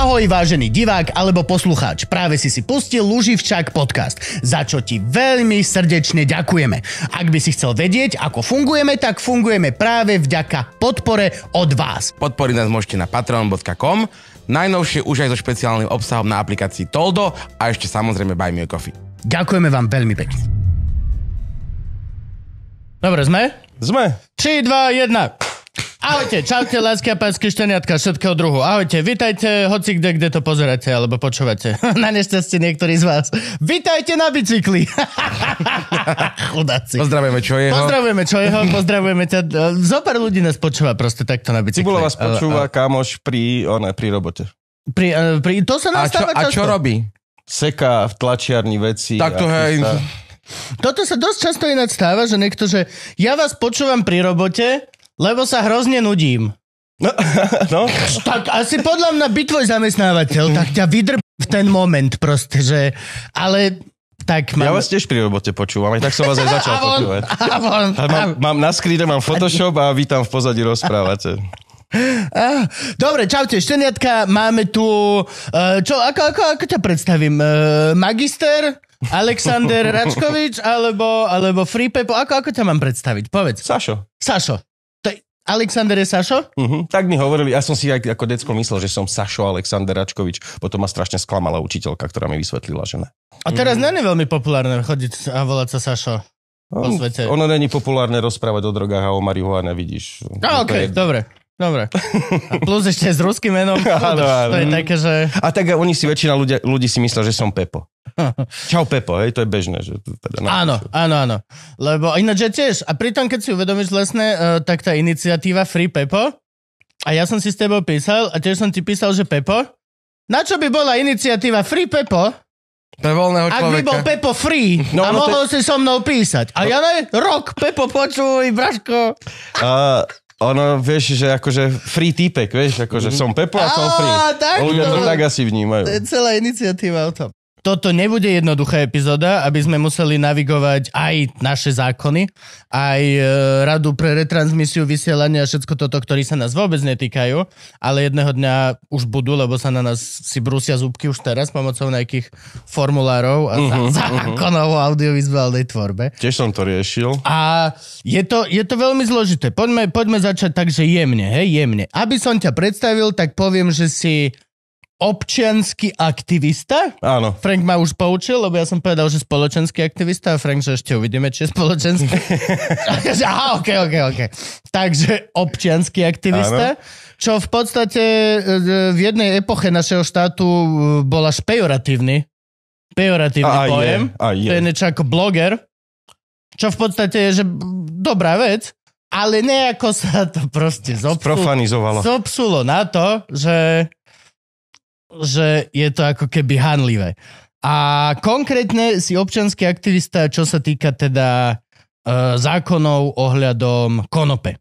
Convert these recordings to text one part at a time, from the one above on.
Ahoj vážený divák alebo poslucháč, práve si si pustil Luživčák podcast, za čo ti veľmi srdečne ďakujeme. Ak by si chcel vedieť, ako fungujeme, tak fungujeme práve vďaka podpore od vás. Podporiť nás môžete na patreon.com, najnovšie už aj so špeciálnym obsahom na aplikácii Toldo a ešte samozrejme Buy Me a Coffee. Ďakujeme vám veľmi pekne. Dobre, sme? Sme. 3, 2, 1. Ahojte, čaute, láska, pásky šteniatka, všetkého druhu. Ahojte, vitajte, hoci kde, kde to pozeráte alebo počúvate. na nešťastie niektorí z vás. Vitajte na bicykli. Chudáci. Pozdravujeme čo jeho. Pozdravujeme čo jeho, pozdravujeme ťa. Zopár ľudí nás počúva proste takto na bicykli. Cibula vás počúva, ale, ale... kamoš, pri, ne, pri robote. Pri, e, pri, to sa nám a čo, a čo robí? Seká v tlačiarni veci. to hej. Toto sa dosť často ináč stáva, že niekto, že ja vás počúvam pri robote lebo sa hrozne nudím. No, no. Tak asi podľa mňa by tvoj zamestnávateľ, tak ťa vydrb v ten moment proste, že... Ale tak mám... Ja vás tiež pri robote počúvam, aj tak som vás aj začal a von, počúvať. A von, a mám, a... mám na skríne, mám Photoshop a vy tam v pozadí rozprávate. Dobre, čaute, šteniatka, máme tu, e, čo, ako, ako, ako ťa predstavím, e, magister, Alexander Račkovič, alebo, alebo Free Pepo, ako, ako ťa mám predstaviť, povedz. Sašo. Sašo, Alexander je Sašo? Uh-huh. Tak mi hovorili, ja som si aj ako decko myslel, že som Sašo Aleksandr Račkovič. Potom ma strašne sklamala učiteľka, ktorá mi vysvetlila, že ne. A teraz mm. není veľmi populárne chodiť a volať sa Sašo. Po mm, svete. Ono není populárne rozprávať o drogách a o marihuane, vidíš. No, okay, je, dobre. Dobre. A plus ešte s ruským menom. Áno, áno. To je také, mm. že... A tak oni si, väčšina ľudia, ľudí si myslia, že som Pepo. Čau Pepo, hej, to je bežné. Že teda áno, áno, áno. Lebo ináč tiež, a pritom keď si uvedomíš lesné, e, tak tá iniciatíva Free Pepo, a ja som si s tebou písal, a tiež som ti písal, že Pepo, na čo by bola iniciatíva Free Pepo, pre voľného človeka. Ak by bol Pepo free no, a no mohol te... si so mnou písať. A no. ja ne, rok, Pepo, počuj, Braško. Uh, ono, vieš, že akože free týpek, vieš, akože mm. som Pepo a som free. Á, Tak, Ľudia to tak asi vnímajú. To je celá iniciatíva o tom toto nebude jednoduchá epizóda, aby sme museli navigovať aj naše zákony, aj e, radu pre retransmisiu, vysielania a všetko toto, ktorí sa nás vôbec netýkajú, ale jedného dňa už budú, lebo sa na nás si brúsia zúbky už teraz pomocou nejakých formulárov a uh-huh, zákonov uh-huh. o audiovizuálnej tvorbe. Tiež som to riešil. A je to, je to veľmi zložité. Poďme, poďme začať tak, že jemne, hej, jemne. Aby som ťa predstavil, tak poviem, že si občianský aktivista. Áno. Frank ma už poučil, lebo ja som povedal, že spoločenský aktivista a Frank, že ešte uvidíme, či je spoločenský. Aha, ok, ok, ok. Takže občianský aktivista, Áno. čo v podstate e, e, v jednej epoche našeho štátu e, bol až pejoratívny. Pejoratívny a, pojem. A je, a je. To je niečo ako bloger. Čo v podstate je, že dobrá vec, ale nejako sa to proste zopsulo, zopsulo na to, že že je to ako keby hanlivé. A konkrétne si občanský aktivista, čo sa týka teda e, zákonov ohľadom konope.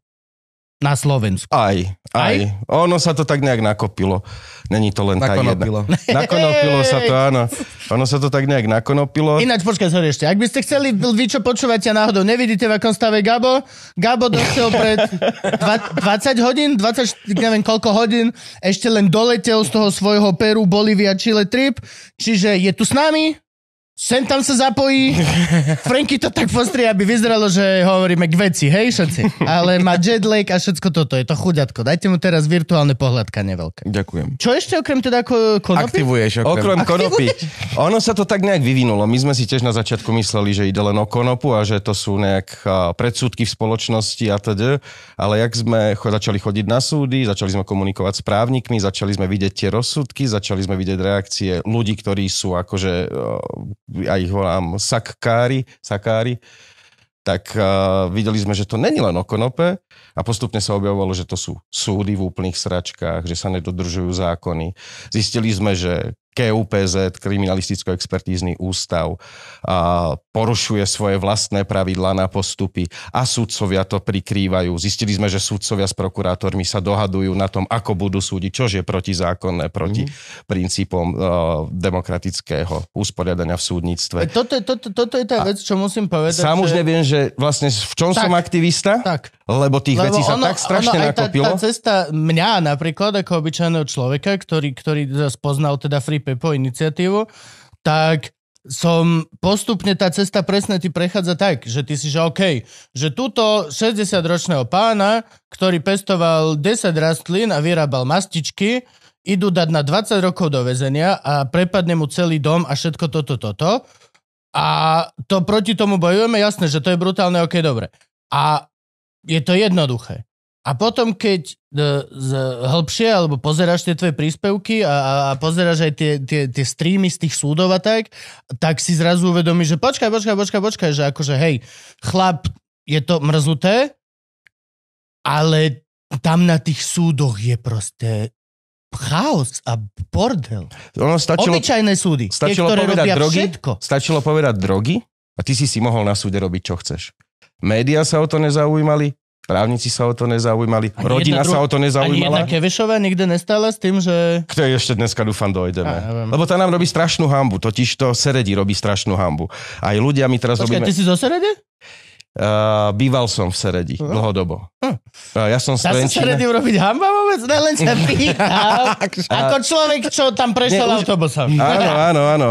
Na Slovensku. Aj, aj, aj. Ono sa to tak nejak nakopilo. Není to len nakonopilo. tá jedna. Nakonopilo sa to, áno. Ono sa to tak nejak nakonopilo. Ináč, počkaj, sorry ešte. Ak by ste chceli, vy čo počúvate a náhodou nevidíte, v akom stave Gabo, Gabo došiel pred 20 hodín, 20, neviem koľko hodín, ešte len doletel z toho svojho Peru, Bolivia, Chile trip. Čiže je tu s nami, Sem tam sa zapojí. Franky to tak postrie, aby vyzeralo, že hovoríme k veci, hej všetci. Ale má jet lag a všetko toto, je to chuďatko. Dajte mu teraz virtuálne pohľadka neveľké. Ďakujem. Čo ešte okrem teda ako konopy? Aktivuješ okrem. Okrem konopy. Ono sa to tak nejak vyvinulo. My sme si tiež na začiatku mysleli, že ide len o konopu a že to sú nejak predsudky v spoločnosti a teda. Ale jak sme začali chodiť na súdy, začali sme komunikovať s právnikmi, začali sme vidieť tie rozsudky, začali sme vidieť reakcie ľudí, ktorí sú akože ja ich volám sakári, sakári, tak uh, videli sme, že to není len o konope a postupne sa objavovalo, že to sú súdy v úplných sračkách, že sa nedodržujú zákony. Zistili sme, že KUPZ, Kriminalisticko-expertízny ústav, a porušuje svoje vlastné pravidlá na postupy a sudcovia to prikrývajú. Zistili sme, že sudcovia s prokurátormi sa dohadujú na tom, ako budú súdiť, čo je protizákonné proti mm. princípom uh, demokratického usporiadania v súdnictve. E, toto, je, toto, toto je tá vec, čo musím povedať. Sám že... už neviem, že vlastne v čom tak, som aktivista, tak. lebo tých lebo vecí sa ono, tak strašne ono, nakopilo. Tá, tá cesta mňa napríklad ako obyčajného človeka, ktorý, ktorý spoznal teda Free Pepo iniciatívu, tak som postupne tá cesta presne ti prechádza tak, že ty si, že OK, že túto 60-ročného pána, ktorý pestoval 10 rastlín a vyrábal mastičky, idú dať na 20 rokov do väzenia a prepadne mu celý dom a všetko toto, toto. A to proti tomu bojujeme, jasné, že to je brutálne, OK, dobre. A je to jednoduché. A potom, keď e, z, hĺbšie, alebo pozeráš tie tvoje príspevky a, a pozeráš aj tie, tie, tie streamy z tých súdov a tak, tak si zrazu uvedomíš, že počkaj, počkaj, počkaj, počkaj, že akože hej, chlap, je to mrzuté, ale tam na tých súdoch je proste chaos a bordel. Ono stačilo, Obyčajné súdy. Stačilo tie, ktoré povedať robia drogy, všetko. Stačilo povedať drogy a ty si si mohol na súde robiť, čo chceš. Média sa o to nezaujímali, Právnici sa o to nezaujímali, ani rodina dru- sa o to nezaujímala. Ani jedna Kevišová nikde nestala s tým, že... tej ešte dneska dúfam dojdeme. ja Lebo tá nám robí strašnú hambu, totiž to Seredi robí strašnú hambu. Aj ľudia mi teraz Počkej, robíme... ty si zo Serede? Uh, býval som v Seredi uh-huh. dlhodobo. Uh, ja som z Dá sa Seredi urobiť hamba vôbec? Ne, len sa pýtam. Akože- Ako človek, čo tam prešiel už... autobusom. Áno, áno, áno.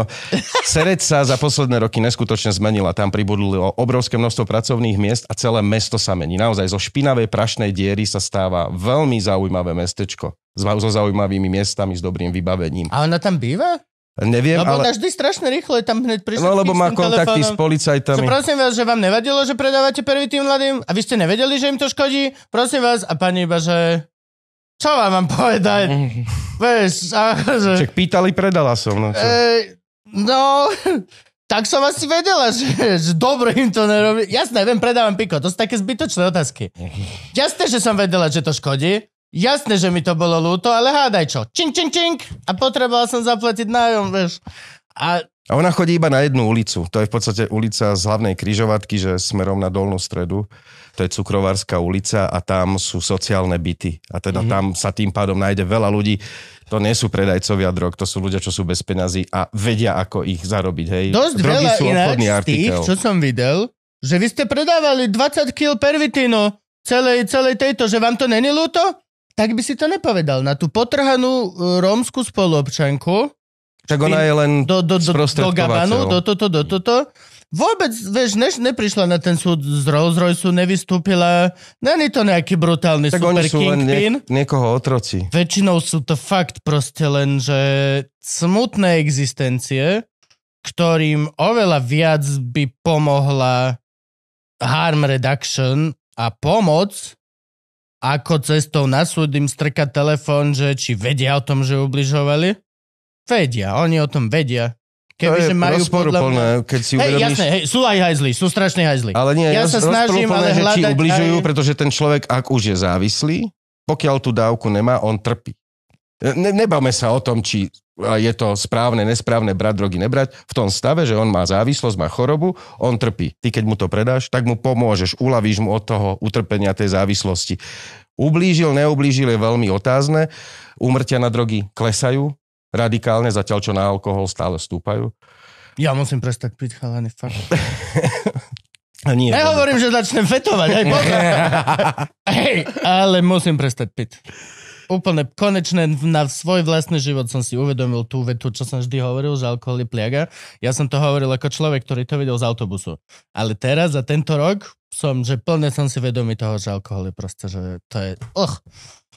Sered sa za posledné roky neskutočne zmenila. Tam pribudlo obrovské množstvo pracovných miest a celé mesto sa mení. Naozaj zo špinavej prašnej diery sa stáva veľmi zaujímavé mestečko so zaujímavými miestami, s dobrým vybavením. A ona tam býva? Neviem, lebo ale... vždy strašne rýchlo je tam hneď prišli. No lebo má kontakty telefónom. s policajtami. Že prosím vás, že vám nevadilo, že predávate prvý tým mladým a vy ste nevedeli, že im to škodí? Prosím vás a pani iba, že čo vám mám povedať? Vieš, že... Čak pýtali, predala som. No, E, no tak som asi vedela, že, že dobre im to nerobí. Jasné, viem, predávam piko. To sú také zbytočné otázky. Jasné, že som vedela, že to škodí, Jasné, že mi to bolo ľúto, ale hádaj čo. Čink, čink, čink. A potreboval som zaplatiť nájom, vieš. A... a ona chodí iba na jednu ulicu. To je v podstate ulica z hlavnej križovatky, že smerom na dolnú stredu. To je Cukrovárska ulica a tam sú sociálne byty. A teda mm-hmm. tam sa tým pádom nájde veľa ľudí. To nie sú predajcovia drog, to sú ľudia, čo sú bez peňazí a vedia, ako ich zarobiť. Hej. Dosť Drogy veľa sú obchodný z tých, artikel. čo som videl, že vy ste predávali 20 kg pervitínu celej, celej tejto, že vám to není ľúto? tak by si to nepovedal. Na tú potrhanú e, rómsku spoluobčanku, však ona je len do, do, do, do Gabanu, do toto, do toto. Vôbec, vieš, než neprišla na ten súd z Rolls Royce, nevystúpila. Není to nejaký brutálny tak super oni sú kingpin. len nie, niekoho otroci. Väčšinou sú to fakt proste len, že smutné existencie, ktorým oveľa viac by pomohla harm reduction a pomoc, ako cestou na súd im strka telefón, že či vedia o tom, že ubližovali? Vedia, oni o tom vedia. Keby, to je majú podľa mňa... keď si uvedomíš... Hej, jasné, hej, sú aj hajzli, sú strašne hajzli. Ale nie, ja roz, sa snažím, ale hľadať... Či ubližujú, aj... pretože ten človek, ak už je závislý, pokiaľ tú dávku nemá, on trpí. Ne, nebáme sa o tom, či je to správne, nesprávne brať drogy, nebrať, v tom stave, že on má závislosť, má chorobu, on trpí. Ty, keď mu to predáš, tak mu pomôžeš, uľavíš mu od toho utrpenia tej závislosti. Ublížil, neublížil je veľmi otázne. Úmrtia na drogy klesajú radikálne, zatiaľ čo na alkohol stále stúpajú. Ja musím prestať piť, chalani, fakt. Nie, Nehovorím, že začnem fetovať, aj hej, ale musím prestať piť úplne konečne na svoj vlastný život som si uvedomil tú vetu, čo som vždy hovoril, že alkohol je pliaga. Ja som to hovoril ako človek, ktorý to videl z autobusu. Ale teraz za tento rok som, že plne som si vedomý toho, že alkohol je proste, že to je... Oh.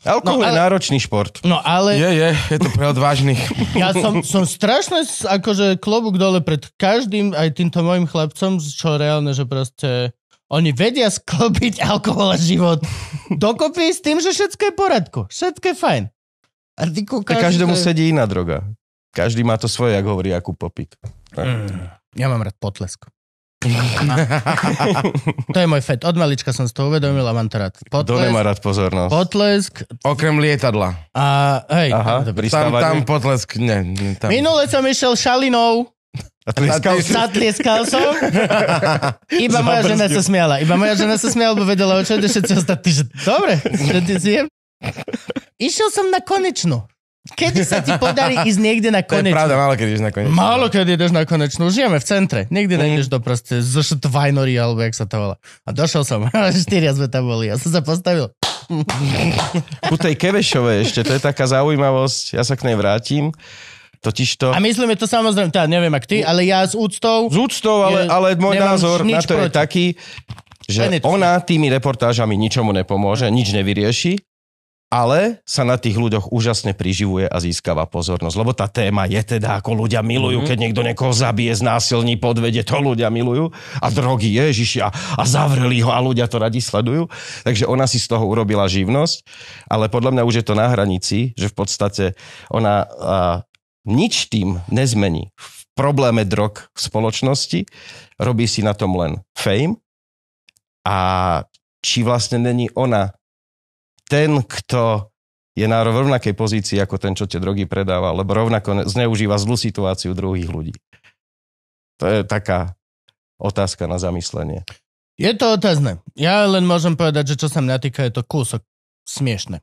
Alkohol no, ale, je náročný šport. No ale... Je, je, je to pre odvážnych. Ja som, som strašne akože klobúk dole pred každým, aj týmto mojim chlapcom, čo reálne, že proste oni vedia sklopiť alkohol a život dokopy s tým, že všetko je poradko, Všetko je fajn. A ty kúkaš, a každému je... sedí iná droga. Každý má to svoje, jak hovorí Jakub Popík. Mm, ja mám rád potlesk. to je môj fet. Od malička som si to uvedomil a mám to rád. Potlesk, Kto nemá rád pozornosť? Potlesk. Okrem lietadla. A hej. Aha, tam, tam potlesk. Nie, nie, tam. Minule som išiel šalinou a tlieskal si? Zatlieskal som. Iba moja žena sa smiala. Iba moja žena sa smiala, lebo vedela, o čo ide všetci ostatní. Že, dobre, že ty si jem. Išiel som na konečnú. Kedy sa ti podarí ísť niekde na konečnú? To je pravda, málo kedy ideš na konečnú. Málo kedy ideš na konečnú. Žijeme v centre. Niekde mm. nejdeš do proste zoštvajnory, alebo jak sa to volá. A došiel som. Štyria sme tam boli. Ja som sa postavil. Ku tej Kevešovej ešte, to je taká zaujímavosť. Ja sa k nej vrátim. Totiž to... A myslíme to samozrejme, tá, teda neviem ak ty, ale ja s úctou... S úctou, ale, ale môj názor na to proti. je taký, že ona tými reportážami ničomu nepomôže, nič nevyrieši, ale sa na tých ľuďoch úžasne priživuje a získava pozornosť. Lebo tá téma je teda, ako ľudia milujú, mm-hmm. keď niekto niekoho zabije, znásilní, podvede, to ľudia milujú. A drogy Ježiši a, a zavreli ho a ľudia to radi sledujú. Takže ona si z toho urobila živnosť, ale podľa mňa už je to na hranici, že v podstate ona a, nič tým nezmení v probléme drog v spoločnosti, robí si na tom len fame a či vlastne není ona ten, kto je na rovnakej pozícii ako ten, čo tie drogy predáva, lebo rovnako zneužíva zlú situáciu druhých ľudí. To je taká otázka na zamyslenie. Je to otázne. Ja len môžem povedať, že čo sa mňa týka, je to kúsok smiešne.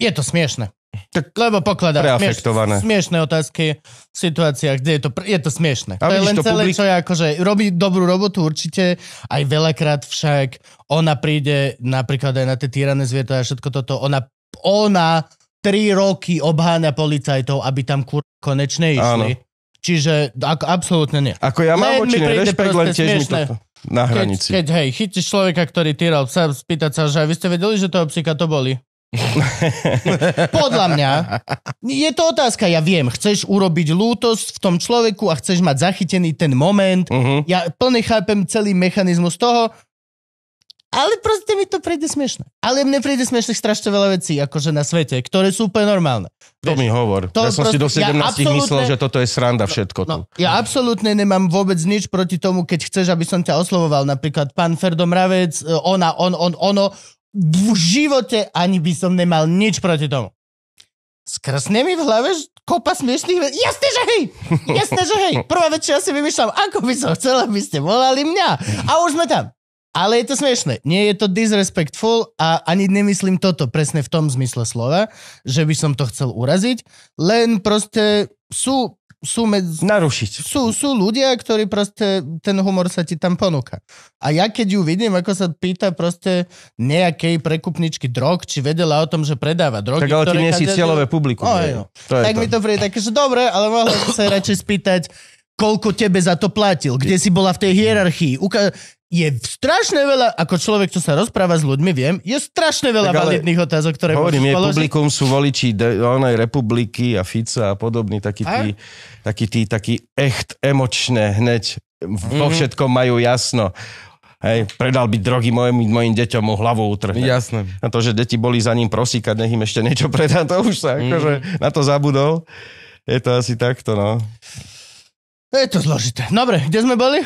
Je to smiešne. Tak, lebo pokladá smieš, smiešné otázky v situáciách, kde je to, je to smiešné. A to je len to celé, publik... čo je akože, robí dobrú robotu určite, aj veľakrát však ona príde napríklad aj na tie týrané zvieratá a všetko toto, ona, ona tri roky obháňa policajtov, aby tam kur konečne išli. Áno. Čiže ako, absolútne nie. Ako ja mám oči, rešpekt, len tiež smiešné. mi toto na hranici. Keď, keď hej, chytíš človeka, ktorý týral psa, spýtať sa, že vy ste vedeli, že toho psíka to boli. Podľa mňa. Je to otázka, ja viem. Chceš urobiť lútosť v tom človeku a chceš mať zachytený ten moment. Uh-huh. Ja plne chápem celý mechanizmus toho, ale proste mi to príde smiešne. Ale mne príde smiešne strašne veľa vecí, akože na svete, ktoré sú úplne normálne. To Vieš, mi hovor. To ja som proste, si do 17 ja myslel, že toto je sranda no, všetko. No, tu. ja absolútne nemám vôbec nič proti tomu, keď chceš, aby som ťa oslovoval. Napríklad pán Ferdo Mravec, e, ona, on, on, ono v živote ani by som nemal nič proti tomu. Skrsne mi v hlave kopa smiešných vecí. Jasne, že hej! Jasne, že hej! Prvá vec, čo ja si vymýšľam, ako by som chcel, aby ste volali mňa. A už sme tam. Ale je to smiešne. Nie je to disrespectful a ani nemyslím toto presne v tom zmysle slova, že by som to chcel uraziť. Len proste sú sú med... Narušiť. Sú, sú ľudia, ktorí proste, ten humor sa ti tam ponúka. A ja keď ju vidím, ako sa pýta proste nejakej prekupničky drog, či vedela o tom, že predáva drogy. Tak ale ty nie si cieľové publikum. No, no. Tak to. mi to príde také, že dobre, ale mohla sa radšej spýtať, koľko tebe za to platil, kde si bola v tej hierarchii. Uka- je strašne veľa, ako človek, čo sa rozpráva s ľuďmi, viem, je strašne veľa tak, validných otázok, ktoré Hovorím, je položiť. publikum sú voliči onaj republiky a Fica a taký, takí tí, taký, tí, taký echt emočné hneď, mm-hmm. vo mhm. všetkom majú jasno. Hej, predal by drogy mojim, mojim deťom mu hlavu utrhne. Jasné. Na to, že deti boli za ním prosíkať, nech im ešte niečo predá, to už sa mm. akože mhm. na to zabudol. Je to asi takto, no. Je to zložité. Dobre, kde sme boli?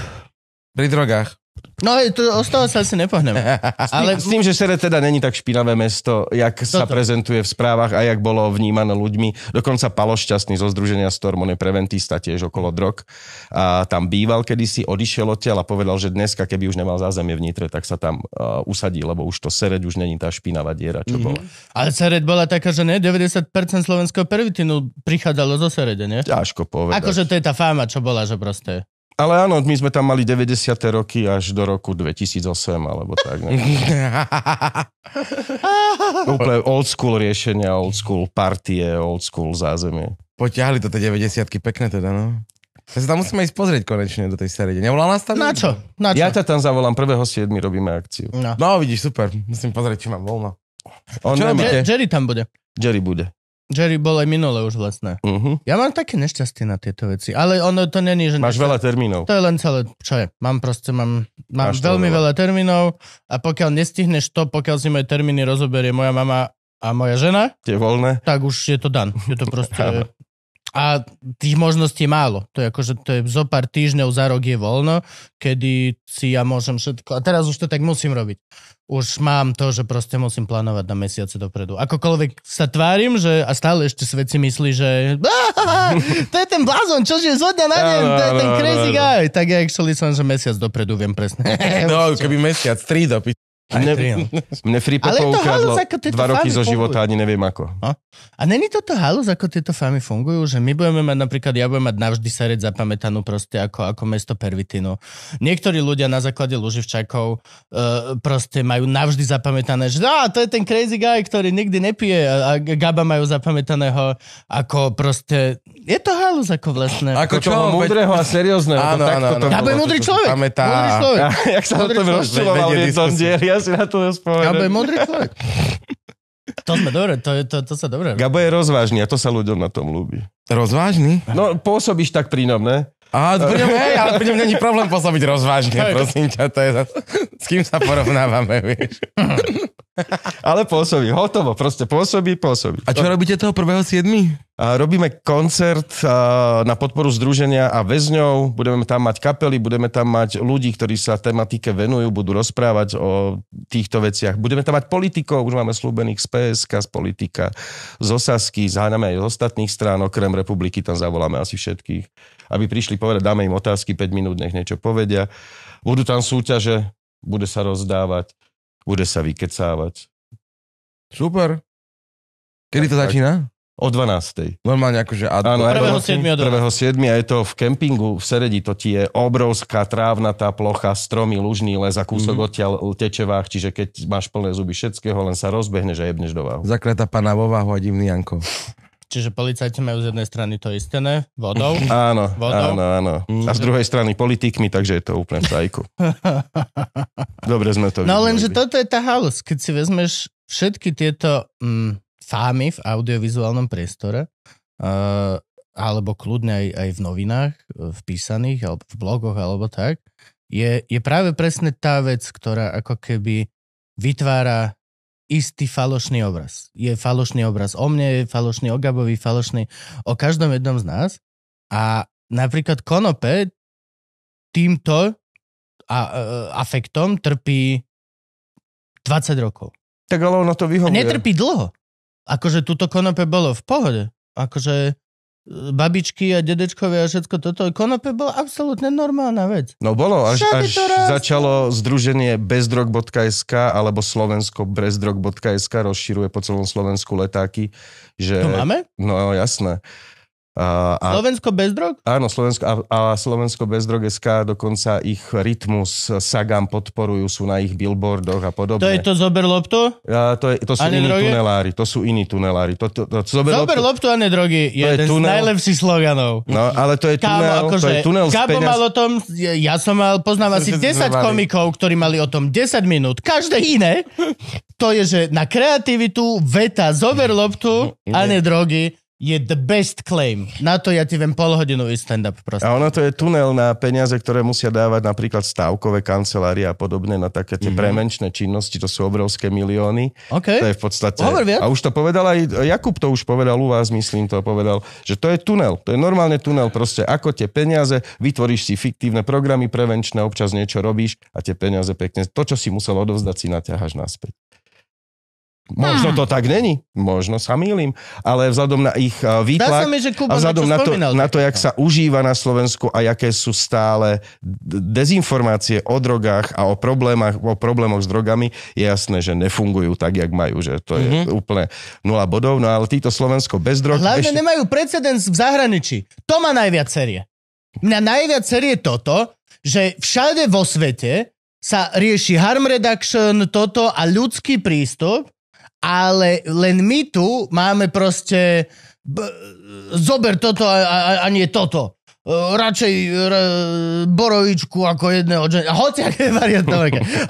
Pri drogách. No, to, o z toho sa asi nepohneme. S tým, Ale... S tým, že Sere teda není tak špinavé mesto, jak Toto. sa prezentuje v správach a jak bolo vnímané ľuďmi. Dokonca Palo Šťastný zo Združenia je Preventista tiež okolo drog. A tam býval kedysi, odišiel odtiaľ a povedal, že dneska, keby už nemal zázemie vnitre, tak sa tam uh, usadí, lebo už to Sereď už není tá špinavá diera, čo mm-hmm. bola. Ale Sereď bola taká, že ne, 90% slovenského prvitinu prichádzalo zo Serede, nie? Ťažko povedať. Akože to je tá fáma, čo bola, že proste ale áno, my sme tam mali 90. roky až do roku 2008 alebo tak. Úplne old school riešenia, old school partie, old school zázemie. Poťahli to tie 90 pekné teda, no. Ja sa tam musíme ísť pozrieť konečne do tej srede. Nevolal nás tam? Na čo? Na čo? Ja ťa tam zavolám, prvého siedmi robíme akciu. No. no vidíš, super. Musím pozrieť, či mám voľno. On čo, Jerry tam bude. Jerry bude. Jerry bol aj minule už vlastne. Uh-huh. Ja mám také nešťastie na tieto veci, ale ono to není, že... Máš nešťastie. veľa termínov. To je len celé, čo je. Mám proste, mám, mám Máš veľmi veľa. veľa termínov a pokiaľ nestihneš to, pokiaľ si moje termíny rozoberie moja mama a moja žena... Tie voľné. Tak už je to dan. Je to proste a tých možností je málo. To je akože to je zo pár týždňov za rok je voľno, kedy si ja môžem všetko... A teraz už to tak musím robiť. Už mám to, že proste musím plánovať na mesiace dopredu. Akokoľvek sa tvárim, že a stále ešte svet si myslí, že to je ten blázon, čo je zhodne dňa na deň, to je ten crazy guy. Tak ja actually som, že mesiac dopredu viem presne. no, keby mesiac, tri do mne, no. mne Fripe Ale poukradlo dva roky zo života, ani neviem ako. No? A není toto halus, ako tieto famy fungujú? Že my budeme mať napríklad, ja budem mať navždy sereť zapamätanú proste ako, ako mesto Pervitino. Niektorí ľudia na základe Luživčakov uh, e, proste majú navždy zapamätané, že ah, to je ten crazy guy, ktorý nikdy nepije a, a Gaba majú zapamätaného ako proste je to halus ako vlastne. Ako čo? Múdreho a seriózneho. Áno, áno, áno. Ja je múdry človek. Pamätá. Múdry Jak sa to rozčuloval v jednom dieli, ja si na to nespomeniem. Ja je múdry človek. To sme dobre, to, to, to sa dobre. Gabo je rozvážny a to sa ľuďom na tom ľúbi. Rozvážny? No, pôsobíš tak ne? A pri ňom, hej, ale pri ňom není problém pôsobiť rozvážne, prosím ťa, to je za... s kým sa porovnávame, vieš. ale pôsobí, hotovo, proste pôsobí, pôsobí. A čo robíte toho prvého siedmi? Robíme koncert na podporu združenia a väzňov, budeme tam mať kapely, budeme tam mať ľudí, ktorí sa tematike venujú, budú rozprávať o týchto veciach. Budeme tam mať politikov, už máme slúbených z PSK, z politika, z Osasky, zháňame aj z ostatných strán, okrem republiky, tam zavoláme asi všetkých, aby prišli povedať, dáme im otázky 5 minút, nech niečo povedia. Budú tam súťaže, bude sa rozdávať, bude sa vykecávať. Super. Kedy to začína? O 12. Normálne akože... Ad... Áno, 1.7. a je to v kempingu v Seredi, to ti je obrovská trávnatá plocha, stromy, lužný les a kúsok mm-hmm. odtiaľ tečevách, čiže keď máš plné zuby všetkého, len sa rozbehneš a jebneš do váhu. Zakletá pána vo váhu a divný Janko. Čiže policajti majú z jednej strany to istené, vodou. Áno, vodou. áno, áno. A z mm. druhej strany politikmi, takže je to úplne v tajku. Dobre sme to No lenže toto je tá halus, keď si vezmeš všetky tieto mm, fámy v audiovizuálnom priestore, uh, alebo kľudne aj, aj v novinách, v písaných, alebo v blogoch, alebo tak, je, je práve presne tá vec, ktorá ako keby vytvára istý falošný obraz. Je falošný obraz o mne, je falošný o Gabovi, falošný o každom jednom z nás. A napríklad Konope týmto a, a, e, e, afektom trpí 20 rokov. Tak ale ono to vyhovuje. A netrpí dlho. Akože túto konope bolo v pohode. Akože babičky a dedečkovia a všetko toto. Konope bola absolútne normálna vec. No bolo, až, až začalo združenie bezdrog.sk alebo Slovensko bezdrog.sk rozširuje po celom Slovensku letáky. Že... To máme? No jasné. A, a, Slovensko bez drog? Áno, Slovensko, a, a Slovensko bez drog SK, dokonca ich rytmus sagám podporujú, sú na ich billboardoch a podobne. To je to Zober Lopto? A, to, je, to sú iní tunelári, to sú iní tunelári. To, to, to, to, Zober, Zober Lopto a ne drogy je, je jeden tunel. z najlepších sloganov. No, ale to je Kámo, tunel, akože, to je akože tunel Kábo peniaz... mal o tom, ja som mal, poznám asi 10 komikov, ktorí mali o tom 10 minút, každé iné. To je, že na kreativitu veta Zober Lopto a drogy je the best claim. Na to ja ti viem polhodinový stand-up proste. A ono to je tunel na peniaze, ktoré musia dávať napríklad stávkové kancelárie a podobne na také tie mm-hmm. premenčné činnosti, to sú obrovské milióny. Okay. To je v podstate... A už to povedal aj Jakub, to už povedal u vás, myslím, to povedal, že to je tunel. To je normálne tunel proste. Ako tie peniaze, vytvoríš si fiktívne programy prevenčné, občas niečo robíš a tie peniaze pekne. To, čo si musel odovzdať, si naťaháš naspäť. Možno hm. to tak není, možno sa mýlim, ale vzhľadom na ich eh, výtlak mi, že a vzhľadom na to, na to, jak sa užíva na Slovensku a aké sú stále dezinformácie o drogách a o, problémach, o problémoch s drogami, je jasné, že nefungujú tak, jak majú, že to mm-hmm. je mhm. úplne nula bodov, no ale títo Slovensko bez drog... Hlavne ešte... nemajú precedens v zahraničí. To má najviac série. Mňa najviac série toto, že všade vo svete sa rieši harm reduction, toto a ľudský prístup ale len my tu máme proste b- zober toto a, a, a nie toto. Uh, radšej r, e, Borovičku ako jedného džen... Hociaká varianta,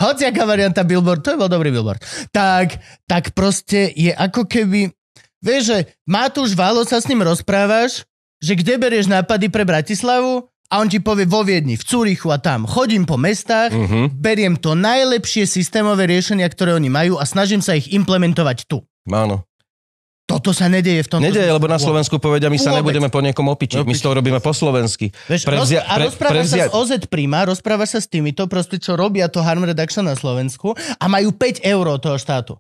hociaká varianta Billboard, to je bol dobrý Billboard. Tak, tak proste je ako keby, vieš, že Matúš Valo sa s ním rozprávaš, že kde berieš nápady pre Bratislavu a on ti povie vo Viedni, v Cúrichu a tam. Chodím po mestách, uh-huh. beriem to najlepšie systémové riešenia, ktoré oni majú a snažím sa ich implementovať tu. Áno. Toto sa nedieje v tom. Nedieje, lebo na Slovensku povedia, my sa Vôbec. nebudeme po niekom opičiť, my to robíme po slovensky. Veš, prevzia, a pre, rozpráva prevzia... sa s OZ Prima, rozpráva sa s týmito, proste čo robia to harm reduction na Slovensku a majú 5 eur toho štátu.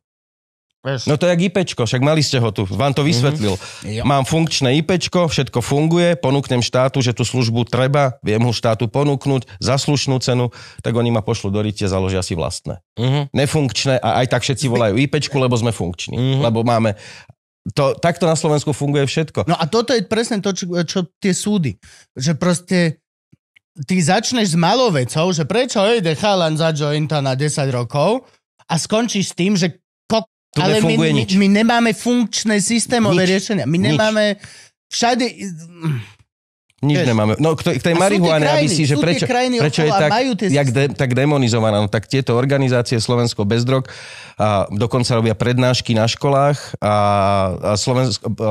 Veš. No to je jak IPčko, však mali ste ho tu, vám to mhm. vysvetlil. Mm-hmm. Mám funkčné IPčko, všetko funguje, ponúknem štátu, že tú službu treba, viem ho štátu ponúknuť za slušnú cenu, tak oni ma pošlu do rite, založia si vlastné. Mm-hmm. Nefunkčné a aj tak všetci volajú IPčku, lebo sme funkční, mm-hmm. lebo máme... To, takto na Slovensku funguje všetko. No a toto je presne to, čo, čo tie súdy. Že proste ty začneš s malou vecou, že prečo ide chalan za jointa na 10 rokov a skončíš s tým, že tu Ale my, my, my nemáme funkčné systémové nič. riešenia. My nemáme... Nič. Všade... Nič Jež. nemáme. No k tej, k tej marihuane, aby si, že prečo, krajiny prečo je tak, tie... jak de, tak demonizovaná. No tak tieto organizácie Slovensko bez drog a dokonca robia prednášky na školách a, a Slovensko, a,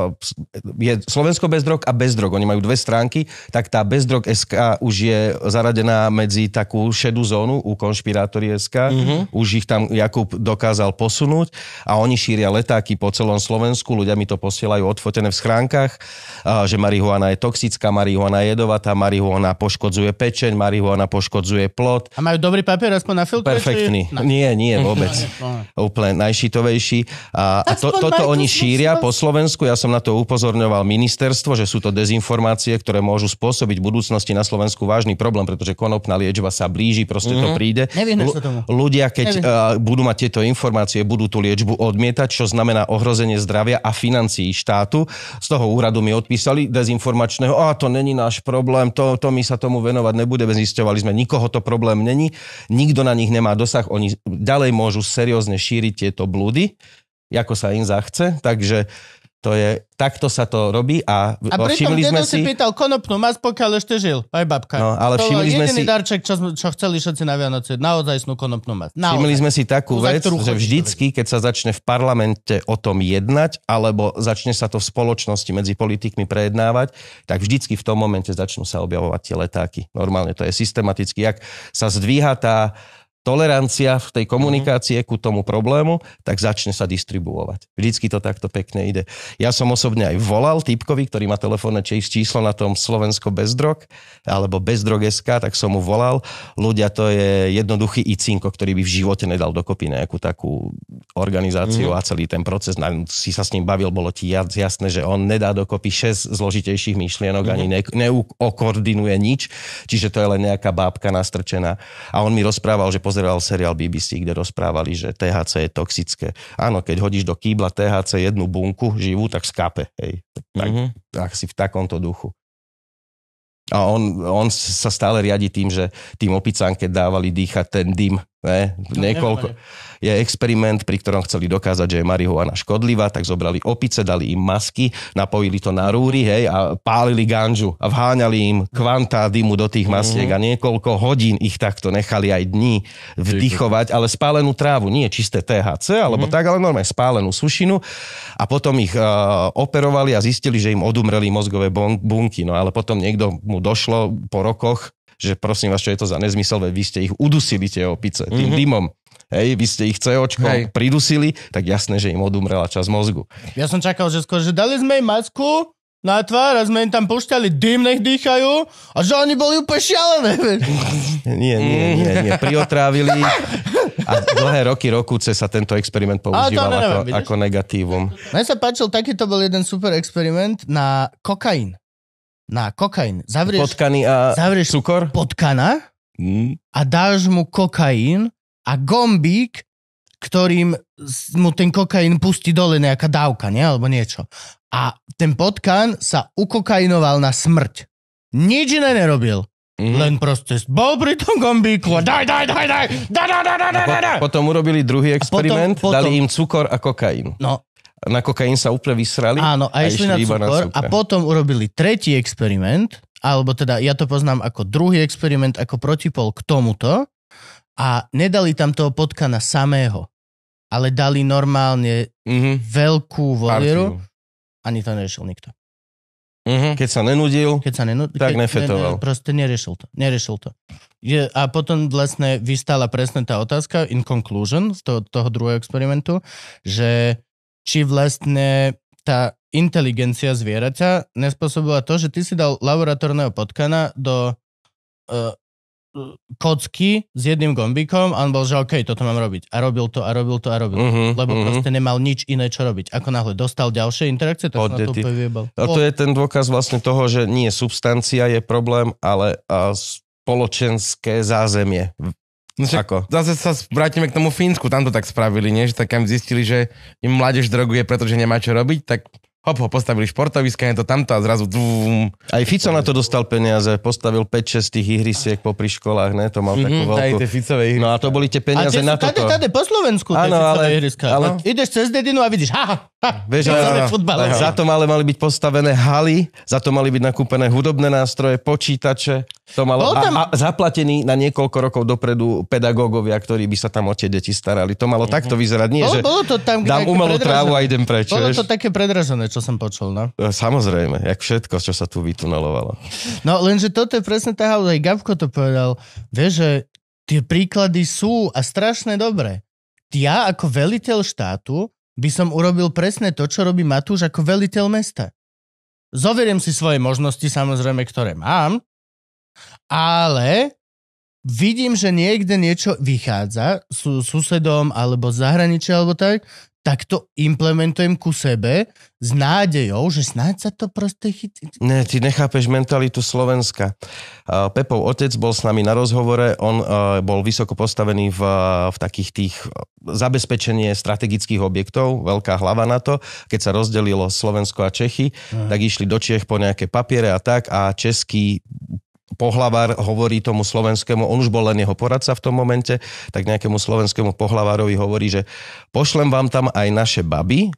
je Slovensko bez drog a bez drog. Oni majú dve stránky, tak tá bez drog SK už je zaradená medzi takú šedú zónu u konšpirátori SK. Mm-hmm. Už ich tam Jakub dokázal posunúť a oni šíria letáky po celom Slovensku. Ľudia mi to posielajú odfotené v schránkach, a, že marihuana je toxická, marihuana marihuana jedovatá, marihuana poškodzuje pečeň, marihuana poškodzuje plod. A majú dobrý papier aspoň na filtre? Perfektný. Či... No. Nie, nie, mhm. vôbec. Mhm. Mhm. Úplne najšitovejší. A, a to, toto oni šíria po Slovensku. Ja som na to upozorňoval ministerstvo, že sú to dezinformácie, ktoré môžu spôsobiť v budúcnosti na Slovensku vážny problém, pretože konopná liečba sa blíži, proste mm-hmm. to príde. sa tomu. Ľudia, keď uh, budú mať tieto informácie, budú tú liečbu odmietať, čo znamená ohrozenie zdravia a financií štátu. Z toho úradu mi odpísali dezinformačného, a to není není náš problém, to, to my sa tomu venovať nebudeme, zisťovali sme, nikoho to problém není, nikto na nich nemá dosah, oni ďalej môžu seriózne šíriť tieto blúdy, ako sa im zachce, takže to je, takto sa to robí a, a pritom všimli sme si... pýtal konopnú mas, pokiaľ ešte žil. Aj babka. No, ale to všimli sme si... darček, čo, čo chceli všetci na Vianoce. Naozaj snú konopnú mas. Naozaj. Všimli sme si takú Uza, vec, že vždycky, keď sa začne v parlamente o tom jednať, alebo začne sa to v spoločnosti medzi politikmi prejednávať, tak vždycky v tom momente začnú sa objavovať tie letáky. Normálne to je systematicky. Ak sa zdvíha tá tolerancia v tej mhm. komunikácie mm-hmm. ku tomu problému, tak začne sa distribuovať. Vždycky to takto pekne ide. Ja som osobne aj volal typkovi, ktorý má telefónne číslo na tom Slovensko bez drog, alebo bez drog SK, tak som mu volal. Ľudia, to je jednoduchý icinko, ktorý by v živote nedal dokopy nejakú takú organizáciu mm-hmm. a celý ten proces, si sa s ním bavil, bolo ti jasné, že on nedá dokopy 6 zložitejších myšlienok, mm-hmm. ani mhm. ne- neukoordinuje nič, čiže to je len nejaká bábka nastrčená. A on mi rozprával, že po pozeral seriál BBC, kde rozprávali, že THC je toxické. Áno, keď hodíš do kýbla THC jednu bunku živú, tak skápe, Hej. Tak, mm-hmm. tak si v takomto duchu. A on, on sa stále riadi tým, že tým opicám, keď dávali dýchať ten dym, ne? No, niekoľko, je experiment, pri ktorom chceli dokázať, že je marihuana škodlivá, tak zobrali opice, dali im masky, napojili to na rúry hej, a pálili ganžu a vháňali im kvantá dymu do tých masiek mm-hmm. a niekoľko hodín ich takto nechali aj dní vdychovať, ale spálenú trávu, nie čisté THC alebo mm-hmm. tak, ale normálne spálenú sušinu a potom ich uh, operovali a zistili, že im odumreli mozgové bunky. No ale potom niekto mu došlo po rokoch, že prosím vás, čo je to za nezmysel, veď vy ste ich udusili tie opice tým mm-hmm. dymom hej, vy ste ich COčko hej. pridusili, tak jasné, že im odumrela časť mozgu. Ja som čakal, že skôr, že dali sme im masku, na tvár a sme im tam pušťali dym, nech dýchajú a že oni boli úplne šialené. nie, nie, nie, nie. Priotrávili a dlhé roky, rokuce sa tento experiment používal neviem, ako, ako negatívum. Mne sa páčil, takýto bol jeden super experiment na kokain. Na kokain. Zavrieš, potkany a zavrieš cukor? Potkana mm. a dáš mu kokain a gombík, ktorým mu ten kokain pustí dole nejaká dávka, nie? Alebo niečo. A ten potkan sa ukokainoval na smrť. Nič iné nerobil. Mm-hmm. Len proste bol pri tom gombíku a daj, daj, daj, daj, daj, daj, daj, daj, daj, daj. Potom urobili druhý experiment, potom, potom, dali im cukor a kokain. No. Na kokain sa úplne vysrali Áno, a, a išli, na, cukor, na cukor. A potom urobili tretí experiment, alebo teda ja to poznám ako druhý experiment, ako protipol k tomuto, a nedali tam toho potkana samého, ale dali normálne mm-hmm. veľkú volieru, ani to neriešil nikto. Mm-hmm. Keď sa nenudil, keď sa nenu... tak keď, nefetoval. Ne, ne, proste neriešil to. Neriešil to. Je, a potom vlastne vystala presne tá otázka in conclusion z toho, toho druhého experimentu, že či vlastne tá inteligencia zvieraťa nespôsobila to, že ty si dal laboratórneho potkana do uh, kocky s jedným gombíkom a on bol, že OK, toto mám robiť. A robil to a robil to a robil. Uh-huh, lebo uh-huh. proste nemal nič iné, čo robiť. Ako náhle dostal ďalšie interakcie, tak na to vyjebal. A to je ten dôkaz vlastne toho, že nie substancia je problém, ale a spoločenské zázemie. No však, Ako? Zase sa vrátime k tomu Fínsku, tam to tak spravili, nie? Že tak zistili, že im mládež droguje, pretože nemá čo robiť, tak hop, ho postavili športoviska, je to tamto a zrazu... Dvum. Aj Fico na to dostal peniaze, postavil 5-6 tých ihrysiek popri školách, ne? To mal mm-hmm, takú mhm, veľkú... Aj tie Ficové ihriska. No a to boli tie peniaze a tie na sú, toto. Tade, tade, po Slovensku, ano, ale, ihriska. Ale... No? Ideš cez dedinu a vidíš, ha, ha, ha Vieš, ale, futbale, ale, za to ale mali byť postavené haly, za to mali byť nakúpené hudobné nástroje, počítače. To malo, tam... a, a zaplatení na niekoľko rokov dopredu pedagógovia, ktorí by sa tam o tie deti starali. To malo mm-hmm. takto vyzerať. Nie, bolo, že bolo to tam, dám umelú trávu a idem preč. Bolo to také predražené čo som počul, no. no samozrejme, jak všetko, čo sa tu vytunelovalo. No lenže toto je presne tá halda, aj Gabko to povedal. Vieš, že tie príklady sú a strašne dobré. Ja ako veliteľ štátu by som urobil presne to, čo robí Matúš ako veliteľ mesta. Zoveriem si svoje možnosti, samozrejme, ktoré mám, ale vidím, že niekde niečo vychádza sú susedom alebo zahraničia alebo tak tak to implementujem ku sebe s nádejou, že snáď sa to proste chytí. Ne, ty nechápeš mentalitu Slovenska. Uh, Pepov otec bol s nami na rozhovore, on uh, bol vysoko postavený v, v takých tých uh, zabezpečenie strategických objektov, veľká hlava na to. Keď sa rozdelilo Slovensko a Čechy, Aha. tak išli do Čech po nejaké papiere a tak a český pohlavár hovorí tomu slovenskému, on už bol len jeho poradca v tom momente, tak nejakému slovenskému pohlavárovi hovorí, že pošlem vám tam aj naše baby,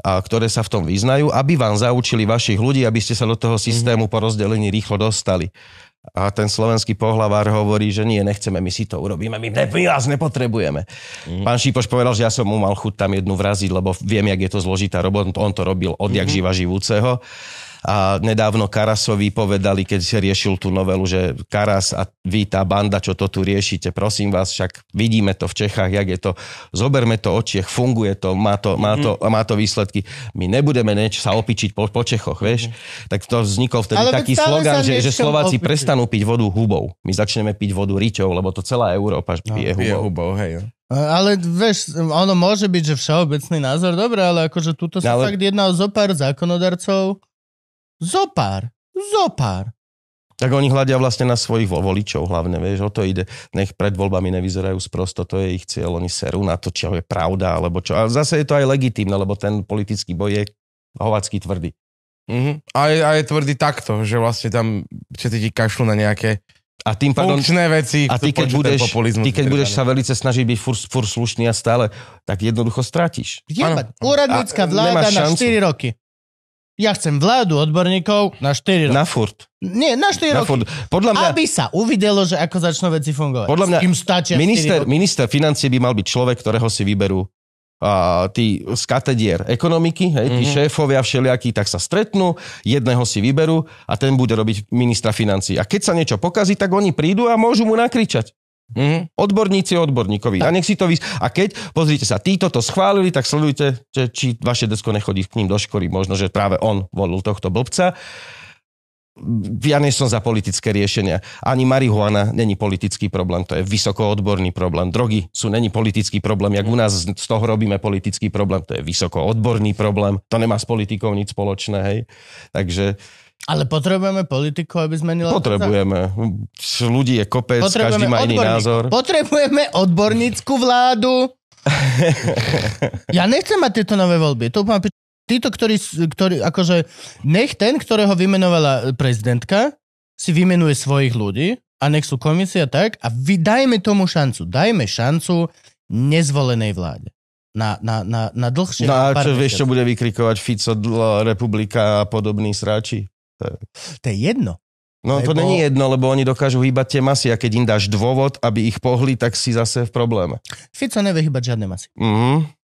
a ktoré sa v tom vyznajú, aby vám zaučili vašich ľudí, aby ste sa do toho systému po rozdelení rýchlo dostali. A ten slovenský pohlavár hovorí, že nie, nechceme, my si to urobíme, my, ne, my vás nepotrebujeme. mm Pán Šípoš povedal, že ja som mu mal chuť tam jednu vraziť, lebo viem, jak je to zložitá robota, on to robil odjak mm živa živúceho. A nedávno Karasovi povedali, keď si riešil tú novelu, že Karas a vy, tá banda, čo to tu riešite, prosím vás, však vidíme to v Čechách, jak je to. Zoberme to od Čech, funguje to, má to, má to, mhm. má to výsledky. My nebudeme niečo sa opičiť po, po Čechoch, vieš. Mhm. Tak to vznikol vtedy Ale taký slogan, že, že Slováci opičiť. prestanú piť vodu hubou. My začneme piť vodu riťou, lebo to celá Európa no, pije hubou. hubou hej. No. Ale vieš, ono môže byť, že všeobecný názor, dobre, ale akože tuto sa ale... fakt jedná o zo pár zákonodarcov, Zopár, zopár. Tak oni hľadia vlastne na svojich voličov hlavne, vieš, o to ide. Nech pred voľbami nevyzerajú sprosto, to je ich cieľ, oni serú na to, či je pravda, alebo čo. A zase je to aj legitímne, lebo ten politický boj je hovacký tvrdý. Mm-hmm. A, je, a je tvrdý takto, že vlastne tam všetci ti kašľú na nejaké a tým pádom, funkčné veci, a ty, keď budeš, populizmu. ty, keď budeš sa veľmi snažiť byť fur, fur slušný a stále, tak jednoducho strátiš. Jeba, úradnícka vláda na 4 roky ja chcem vládu odborníkov na 4 roky. Na furt. Nie, na 4 na roky. Furt. Podľa mňa, aby sa uvidelo, že ako začnú veci fungovať. Podľa mňa Im stačia minister, minister financie by mal byť človek, ktorého si vyberú a tí z katedier ekonomiky, hej, tí mm-hmm. šéfovia všelijakí, tak sa stretnú, jedného si vyberú a ten bude robiť ministra financií. A keď sa niečo pokazí, tak oni prídu a môžu mu nakričať. Mm-hmm. Odborníci odborníkovi. A nech si to vys- A keď, pozrite sa, títo to schválili, tak sledujte, či, či vaše desko nechodí k ním do školy. Možno, že práve on volil tohto blbca. Ja nie som za politické riešenia. Ani marihuana není politický problém, to je vysokoodborný problém. Drogy sú není politický problém, jak u nás z toho robíme politický problém, to je vysokoodborný problém. To nemá s politikou nič spoločné, hej. Takže ale potrebujeme politiku, aby zmenila... Potrebujeme. Ľudí je kopec, každý má iný názor. Potrebujeme odbornícku vládu. ja nechcem mať tieto nové voľby. To úplne Títo, ktorý, ktorí, akože, nech ten, ktorého vymenovala prezidentka, si vymenuje svojich ľudí a nech sú komisia tak a vy, dajme tomu šancu. Dajme šancu nezvolenej vláde na, na, na, na dlhšie... No a čo, vieš, čo bude vykrikovať Fico, Republika a podobní sráči? To je jedno. No lebo... to není jedno, lebo oni dokážu hýbať tie masy a keď im dáš dôvod, aby ich pohli, tak si zase v probléme. Fico nevie hýbať žiadne masy. Mm-hmm.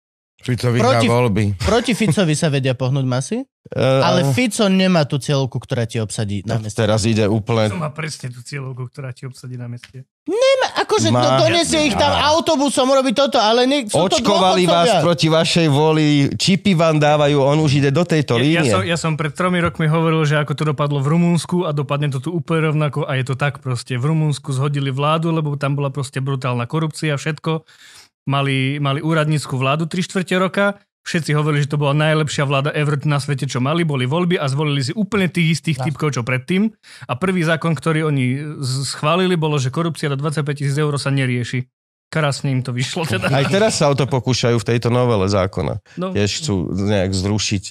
Ficovi proti, voľby. Proti Ficovi sa vedia pohnúť masy? Uh, ale Fico nemá tú cieľovku, ktorá ti obsadí na meste. Teraz ide úplne... Fico má presne tú cieľovku, ktorá ti obsadí na meste. Nemá, akože má, donesie ich tam autobusom, robí toto, ale nie, sú Očkovali to vás proti vašej voli, čipy vám dávajú, on už ide do tejto ja, línie. Ja som, ja som pred tromi rokmi hovoril, že ako to dopadlo v Rumunsku a dopadne to tu úplne rovnako a je to tak proste. V Rumunsku zhodili vládu, lebo tam bola proste brutálna korupcia, všetko mali, mali úradnícku vládu 3 štvrte roka, všetci hovorili, že to bola najlepšia vláda ever na svete, čo mali, boli voľby a zvolili si úplne tých istých no. typkov, čo predtým. A prvý zákon, ktorý oni schválili, bolo, že korupcia do 25 tisíc eur sa nerieši. Krásne im to vyšlo teda. Aj teraz sa o to pokúšajú v tejto novele zákona. No. Tiež chcú nejak zrušiť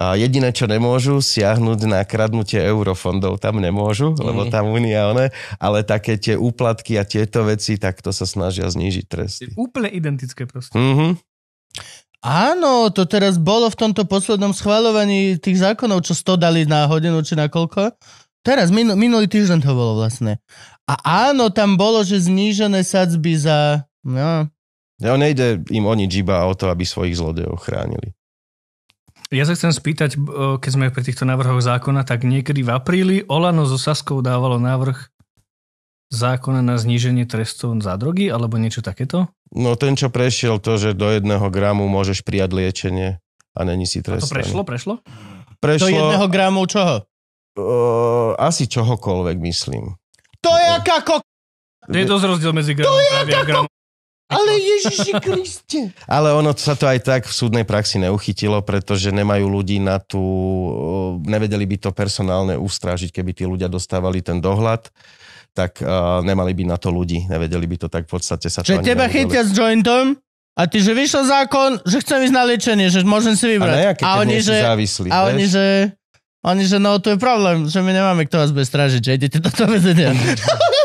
Jediné, čo nemôžu, siahnuť na kradnutie eurofondov, tam nemôžu, mm. lebo tam Unia, one, ale také tie úplatky a tieto veci, tak to sa snažia znížiť trest. Úplne identické proste. Mm-hmm. Áno, to teraz bolo v tomto poslednom schváľovaní tých zákonov, čo 100 dali na hodinu či na koľko. Teraz, minul, minulý týždeň to bolo vlastne. A áno, tam bolo, že znížené sadzby za... No. Ja, nejde im o nič iba o to, aby svojich zlodejov chránili. Ja sa chcem spýtať, e, keď sme pri týchto návrhoch zákona, tak niekedy v apríli Olano so Saskou dávalo návrh zákona na zníženie trestov za drogy alebo niečo takéto? No ten, čo prešiel to, že do jedného gramu môžeš prijať liečenie a není si trestný. A to prešlo, prešlo? Prešlo... Do jedného gramu čoho? Uh, asi čohokoľvek, myslím. To je aká kok... To je dosť rozdiel medzi gramom to je aká kok... Ale Ježiši Kriste. Ale ono sa to aj tak v súdnej praxi neuchytilo, pretože nemajú ľudí na tú... Nevedeli by to personálne ustrážiť, keby tí ľudia dostávali ten dohľad tak uh, nemali by na to ľudí, nevedeli by to tak v podstate sa Čiže teba chytia s jointom a ty, že vyšiel zákon, že chcem ísť na liečenie, že môžem si vybrať. A, nejaké, a oni, že, závislí, a oni, že, oni, že no to je problém, že my nemáme kto vás bude strážiť, že idete do toho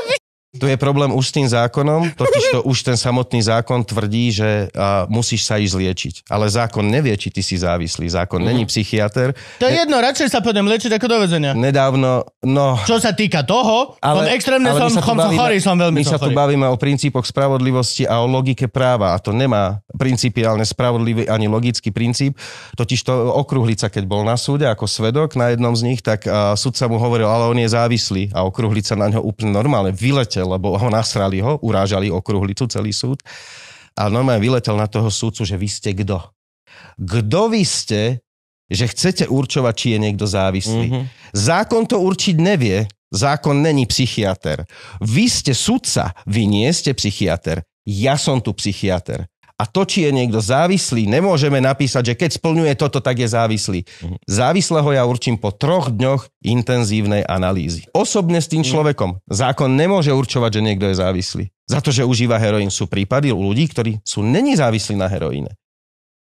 Tu je problém už s tým zákonom, totiž to už ten samotný zákon tvrdí, že a, musíš sa ísť liečiť. Ale zákon nevie, či ty si závislý. Zákon mm. není psychiatr. To je ne... jedno, radšej sa pôjdem liečiť ako do vezenia. Nedávno, no... Čo sa týka toho, ale, extrémne ale som, bavíme, chorý, som veľmi My sa chorý. tu bavíme o princípoch spravodlivosti a o logike práva. A to nemá principiálne spravodlivý ani logický princíp. Totiž to okruhlica, keď bol na súde ako svedok na jednom z nich, tak a, sudca mu hovoril, ale on je závislý a okruhlica na ňo úplne normálne vyletel lebo ho nasrali ho, urážali okruhlicu celý súd. A normálne vyletel na toho súdcu, že vy ste kto? Kto vy ste, že chcete určovať, či je niekto závislý? Mm-hmm. Zákon to určiť nevie. Zákon není psychiatr. Vy ste sudca, vy nie ste psychiatr. Ja som tu psychiatr. A to, či je niekto závislý, nemôžeme napísať, že keď splňuje toto, tak je závislý. Mhm. Závislého ja určím po troch dňoch intenzívnej analýzy. Osobne s tým mhm. človekom. Zákon nemôže určovať, že niekto je závislý. Za to, že užíva heroín, sú prípady u ľudí, ktorí sú není závislí na heroíne.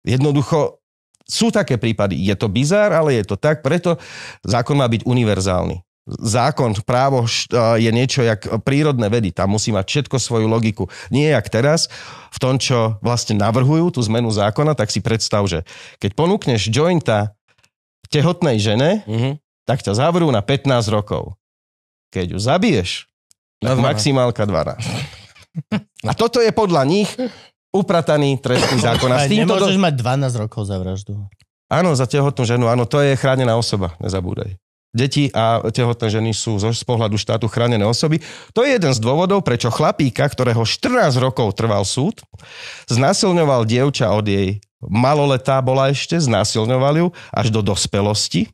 Jednoducho sú také prípady. Je to bizár, ale je to tak, preto zákon má byť univerzálny zákon, právo e, je niečo jak prírodné vedy. Tam musí mať všetko svoju logiku. Nie jak teraz, v tom, čo vlastne navrhujú tú zmenu zákona, tak si predstav, že keď ponúkneš jointa tehotnej žene, mm-hmm. tak ťa zavrú na 15 rokov. Keď ju zabiješ, tak no, maximálka 12. A toto je podľa nich uprataný trestný zákon. A s nemôžeš do... mať 12 rokov za vraždu. Áno, za tehotnú ženu, áno, to je chránená osoba, nezabúdaj deti a tehotné ženy sú z pohľadu štátu chránené osoby. To je jeden z dôvodov, prečo chlapíka, ktorého 14 rokov trval súd, znásilňoval dievča od jej maloletá bola ešte, znásilňoval ju až do dospelosti.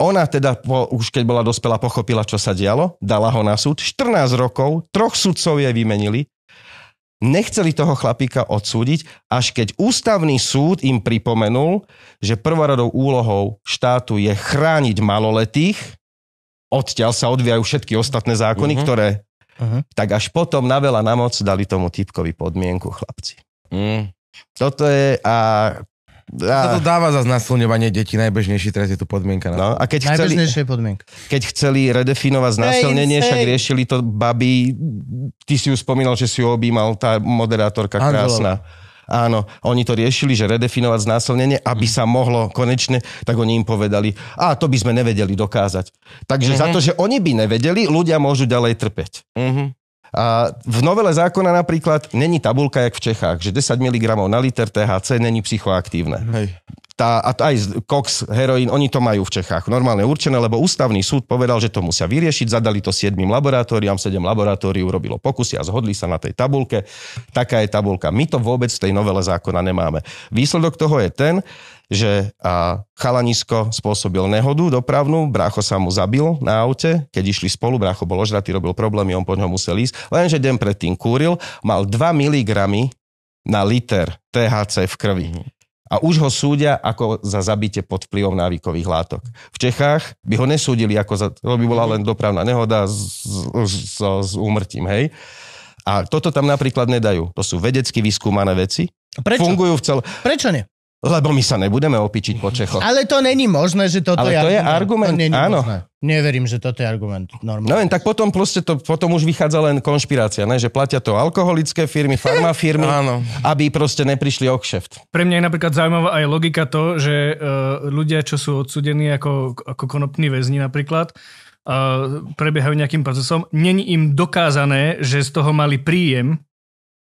Ona teda, po, už keď bola dospelá, pochopila, čo sa dialo, dala ho na súd. 14 rokov, troch sudcov jej vymenili, nechceli toho chlapíka odsúdiť, až keď ústavný súd im pripomenul, že prvoradou úlohou štátu je chrániť maloletých, odtiaľ sa odvíjajú všetky ostatné zákony, uh-huh. ktoré... Uh-huh. Tak až potom na veľa na moc dali tomu typkovi podmienku chlapci. Uh-huh. Toto je a a... To dáva za znásilňovanie detí najbežnejší trest je tu podmienka. Na no, a keď chceli, podmienka. Keď chceli redefinovať znásilnenie, hey, však riešili to baby. Ty si ju spomínal, že si ju objímal, tá moderátorka krásna. Áno, oni to riešili, že redefinovať znásilnenie, aby mhm. sa mohlo konečne, tak oni im povedali, a to by sme nevedeli dokázať. Takže mm-hmm. za mhm. to, že oni by nevedeli, ľudia môžu ďalej trpeť. Mm-hmm. A v novele zákona napríklad není tabulka, jak v Čechách, že 10 mg na liter THC není psychoaktívne. Hej tá, a aj Cox, heroín, oni to majú v Čechách normálne určené, lebo ústavný súd povedal, že to musia vyriešiť, zadali to 7 laboratóriám, 7 laboratórií urobilo pokusy a zhodli sa na tej tabulke. Taká je tabulka. My to vôbec v tej novele zákona nemáme. Výsledok toho je ten, že a chalanisko spôsobil nehodu dopravnú, brácho sa mu zabil na aute, keď išli spolu, brácho bol ožratý, robil problémy, on po ňom musel ísť, lenže deň predtým kúril, mal 2 mg na liter THC v krvi. Mm-hmm a už ho súdia ako za zabite pod vplyvom návykových látok. V Čechách by ho nesúdili, ako za, to by bola len dopravná nehoda s, s, s úmrtím, hej. A toto tam napríklad nedajú. To sú vedecky vyskúmané veci. Prečo? Fungujú v cel... Prečo nie? Lebo my sa nebudeme opičiť po Čechoch. Ale to není možné, že toto Ale je to argument. je argument. To áno. Možné. Neverím, že toto je argument. Normálne. No len, tak potom, proste to, potom už vychádza len konšpirácia, ne? že platia to alkoholické firmy, farmafirmy, aby proste neprišli o kšeft. Pre mňa je napríklad zaujímavá aj logika to, že uh, ľudia, čo sú odsudení ako, ako konopní väzni napríklad, uh, prebiehajú nejakým procesom, není im dokázané, že z toho mali príjem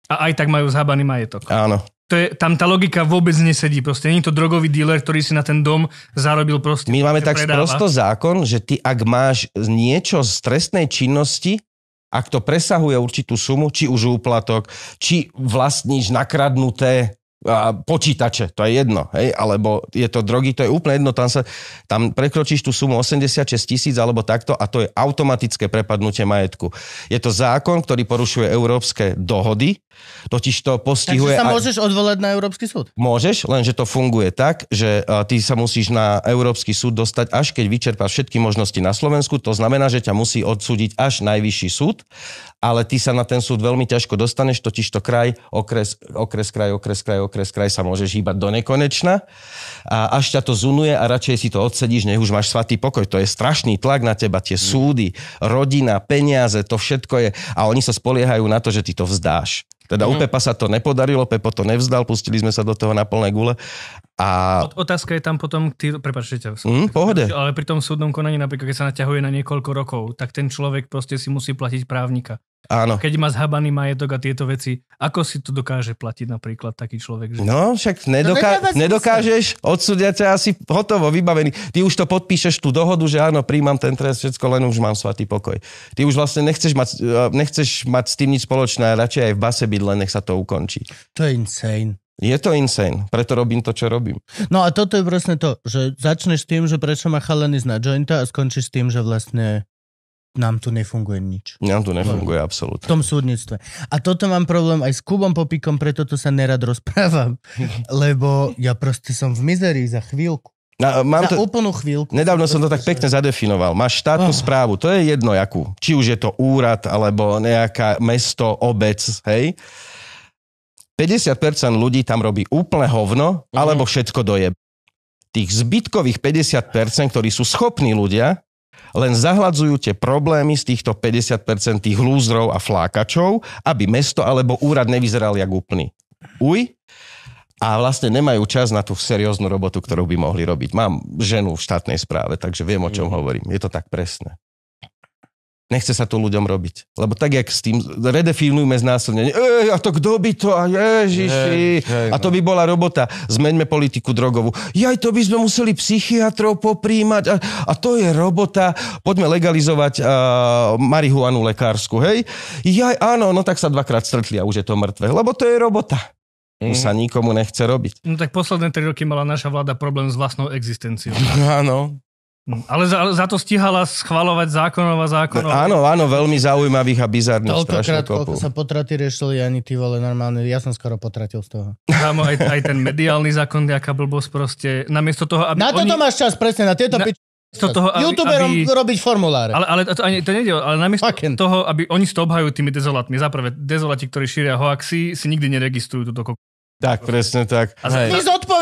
a aj tak majú zhábaný majetok. Áno to je, tam tá logika vôbec nesedí proste. Nie je to drogový dealer, ktorý si na ten dom zarobil proste. My máme tak prosto zákon, že ty ak máš niečo z trestnej činnosti, ak to presahuje určitú sumu, či už úplatok, či vlastníš nakradnuté a počítače, to je jedno, hej, alebo je to drogy, to je úplne jedno, tam, sa, tam prekročíš tú sumu 86 tisíc alebo takto a to je automatické prepadnutie majetku. Je to zákon, ktorý porušuje európske dohody, totiž to postihuje... Takže sa aj... odvolať na Európsky súd? Môžeš, lenže to funguje tak, že e, ty sa musíš na Európsky súd dostať, až keď vyčerpáš všetky možnosti na Slovensku, to znamená, že ťa musí odsúdiť až najvyšší súd ale ty sa na ten súd veľmi ťažko dostaneš, totiž to kraj, okres, okres, kraj, okres, kraj, okres, kraj sa môžeš hýbať do nekonečna a až ťa to zunuje a radšej si to odsedíš, nech už máš svatý pokoj. To je strašný tlak na teba, tie mm. súdy, rodina, peniaze, to všetko je a oni sa spoliehajú na to, že ty to vzdáš. Teda mm. u Pepa sa to nepodarilo, Pepo to nevzdal, pustili sme sa do toho na plné gule a... Otázka je tam potom, ty, prepáčte ťa, mm, pohode. ale pri tom súdnom konaní, napríklad keď sa naťahuje na niekoľko rokov, tak ten človek proste si musí platiť právnika. Áno. Keď má zhabaný majetok a tieto veci, ako si to dokáže platiť napríklad taký človek? Že... No, však nedoká... nedokážeš, odsudia ťa asi hotovo, vybavený. Ty už to podpíšeš tú dohodu, že áno, príjmam ten trest, všetko, len už mám svatý pokoj. Ty už vlastne nechceš mať, eh, nechceš mať s tým nič spoločné, radšej aj v base byť, len nech sa to ukončí. To je insane. Je to insane, preto robím to, čo robím. No a toto je presne to, že začneš tým, že prečo ma chalený na jointa a skončíš tým, že vlastne nám tu nefunguje nič. Nám tu nefunguje absolútne. V tom súdnictve. A toto mám problém aj s Kubom Popikom, preto tu sa nerad rozprávam, lebo ja proste som v mizerii za chvíľku. Na, mám na to, úplnú chvíľku. Nedávno som to tak pekne zadefinoval. Máš štátnu oh. správu, to je jedno jakú. Či už je to úrad, alebo nejaká mesto, obec, hej? 50% ľudí tam robí úplne hovno, mm-hmm. alebo všetko doje. Tých zbytkových 50%, ktorí sú schopní ľudia, len zahladzujú tie problémy z týchto 50% tých lúzrov a flákačov, aby mesto alebo úrad nevyzeral jak úplný. Uj, a vlastne nemajú čas na tú serióznu robotu, ktorú by mohli robiť. Mám ženu v štátnej správe, takže viem, o čom mm. hovorím. Je to tak presné. Nechce sa to ľuďom robiť. Lebo tak, jak s tým redefinujme znásilnenie. Ej, a to kto by to? A ježiši. Hej, hej, a to no. by bola robota. Zmeňme politiku drogovú. Jaj, to by sme museli psychiatrov popríjmať. A, a to je robota. Poďme legalizovať uh, marihuanu lekársku, hej? Jaj, áno, no tak sa dvakrát stretli a už je to mŕtve. Lebo to je robota. Mm. sa nikomu nechce robiť. No tak posledné tri roky mala naša vláda problém s vlastnou existenciou. Áno, No, ale za, za to stihala schvalovať zákonov a zákonov. No, áno, áno, veľmi zaujímavých a bizarných Toľkokrát, koľko sa potraty riešili, ani ty vole normálne, ja som skoro potratil z toho. Kámo, aj, aj ten mediálny zákon, nejaká blbosť proste, namiesto toho, aby Na oni... máš čas, presne, na tieto na... Pič... To toho, aby, YouTuberom aby, robiť formuláre. Ale, ale to, ani, to nejde, ale namiesto Fucking. toho, aby oni si to obhajujú tými dezolátmi. Zaprvé, dezolati, ktorí šíria hoaxy, si nikdy neregistrujú túto kok... Tak, presne tak. A za, my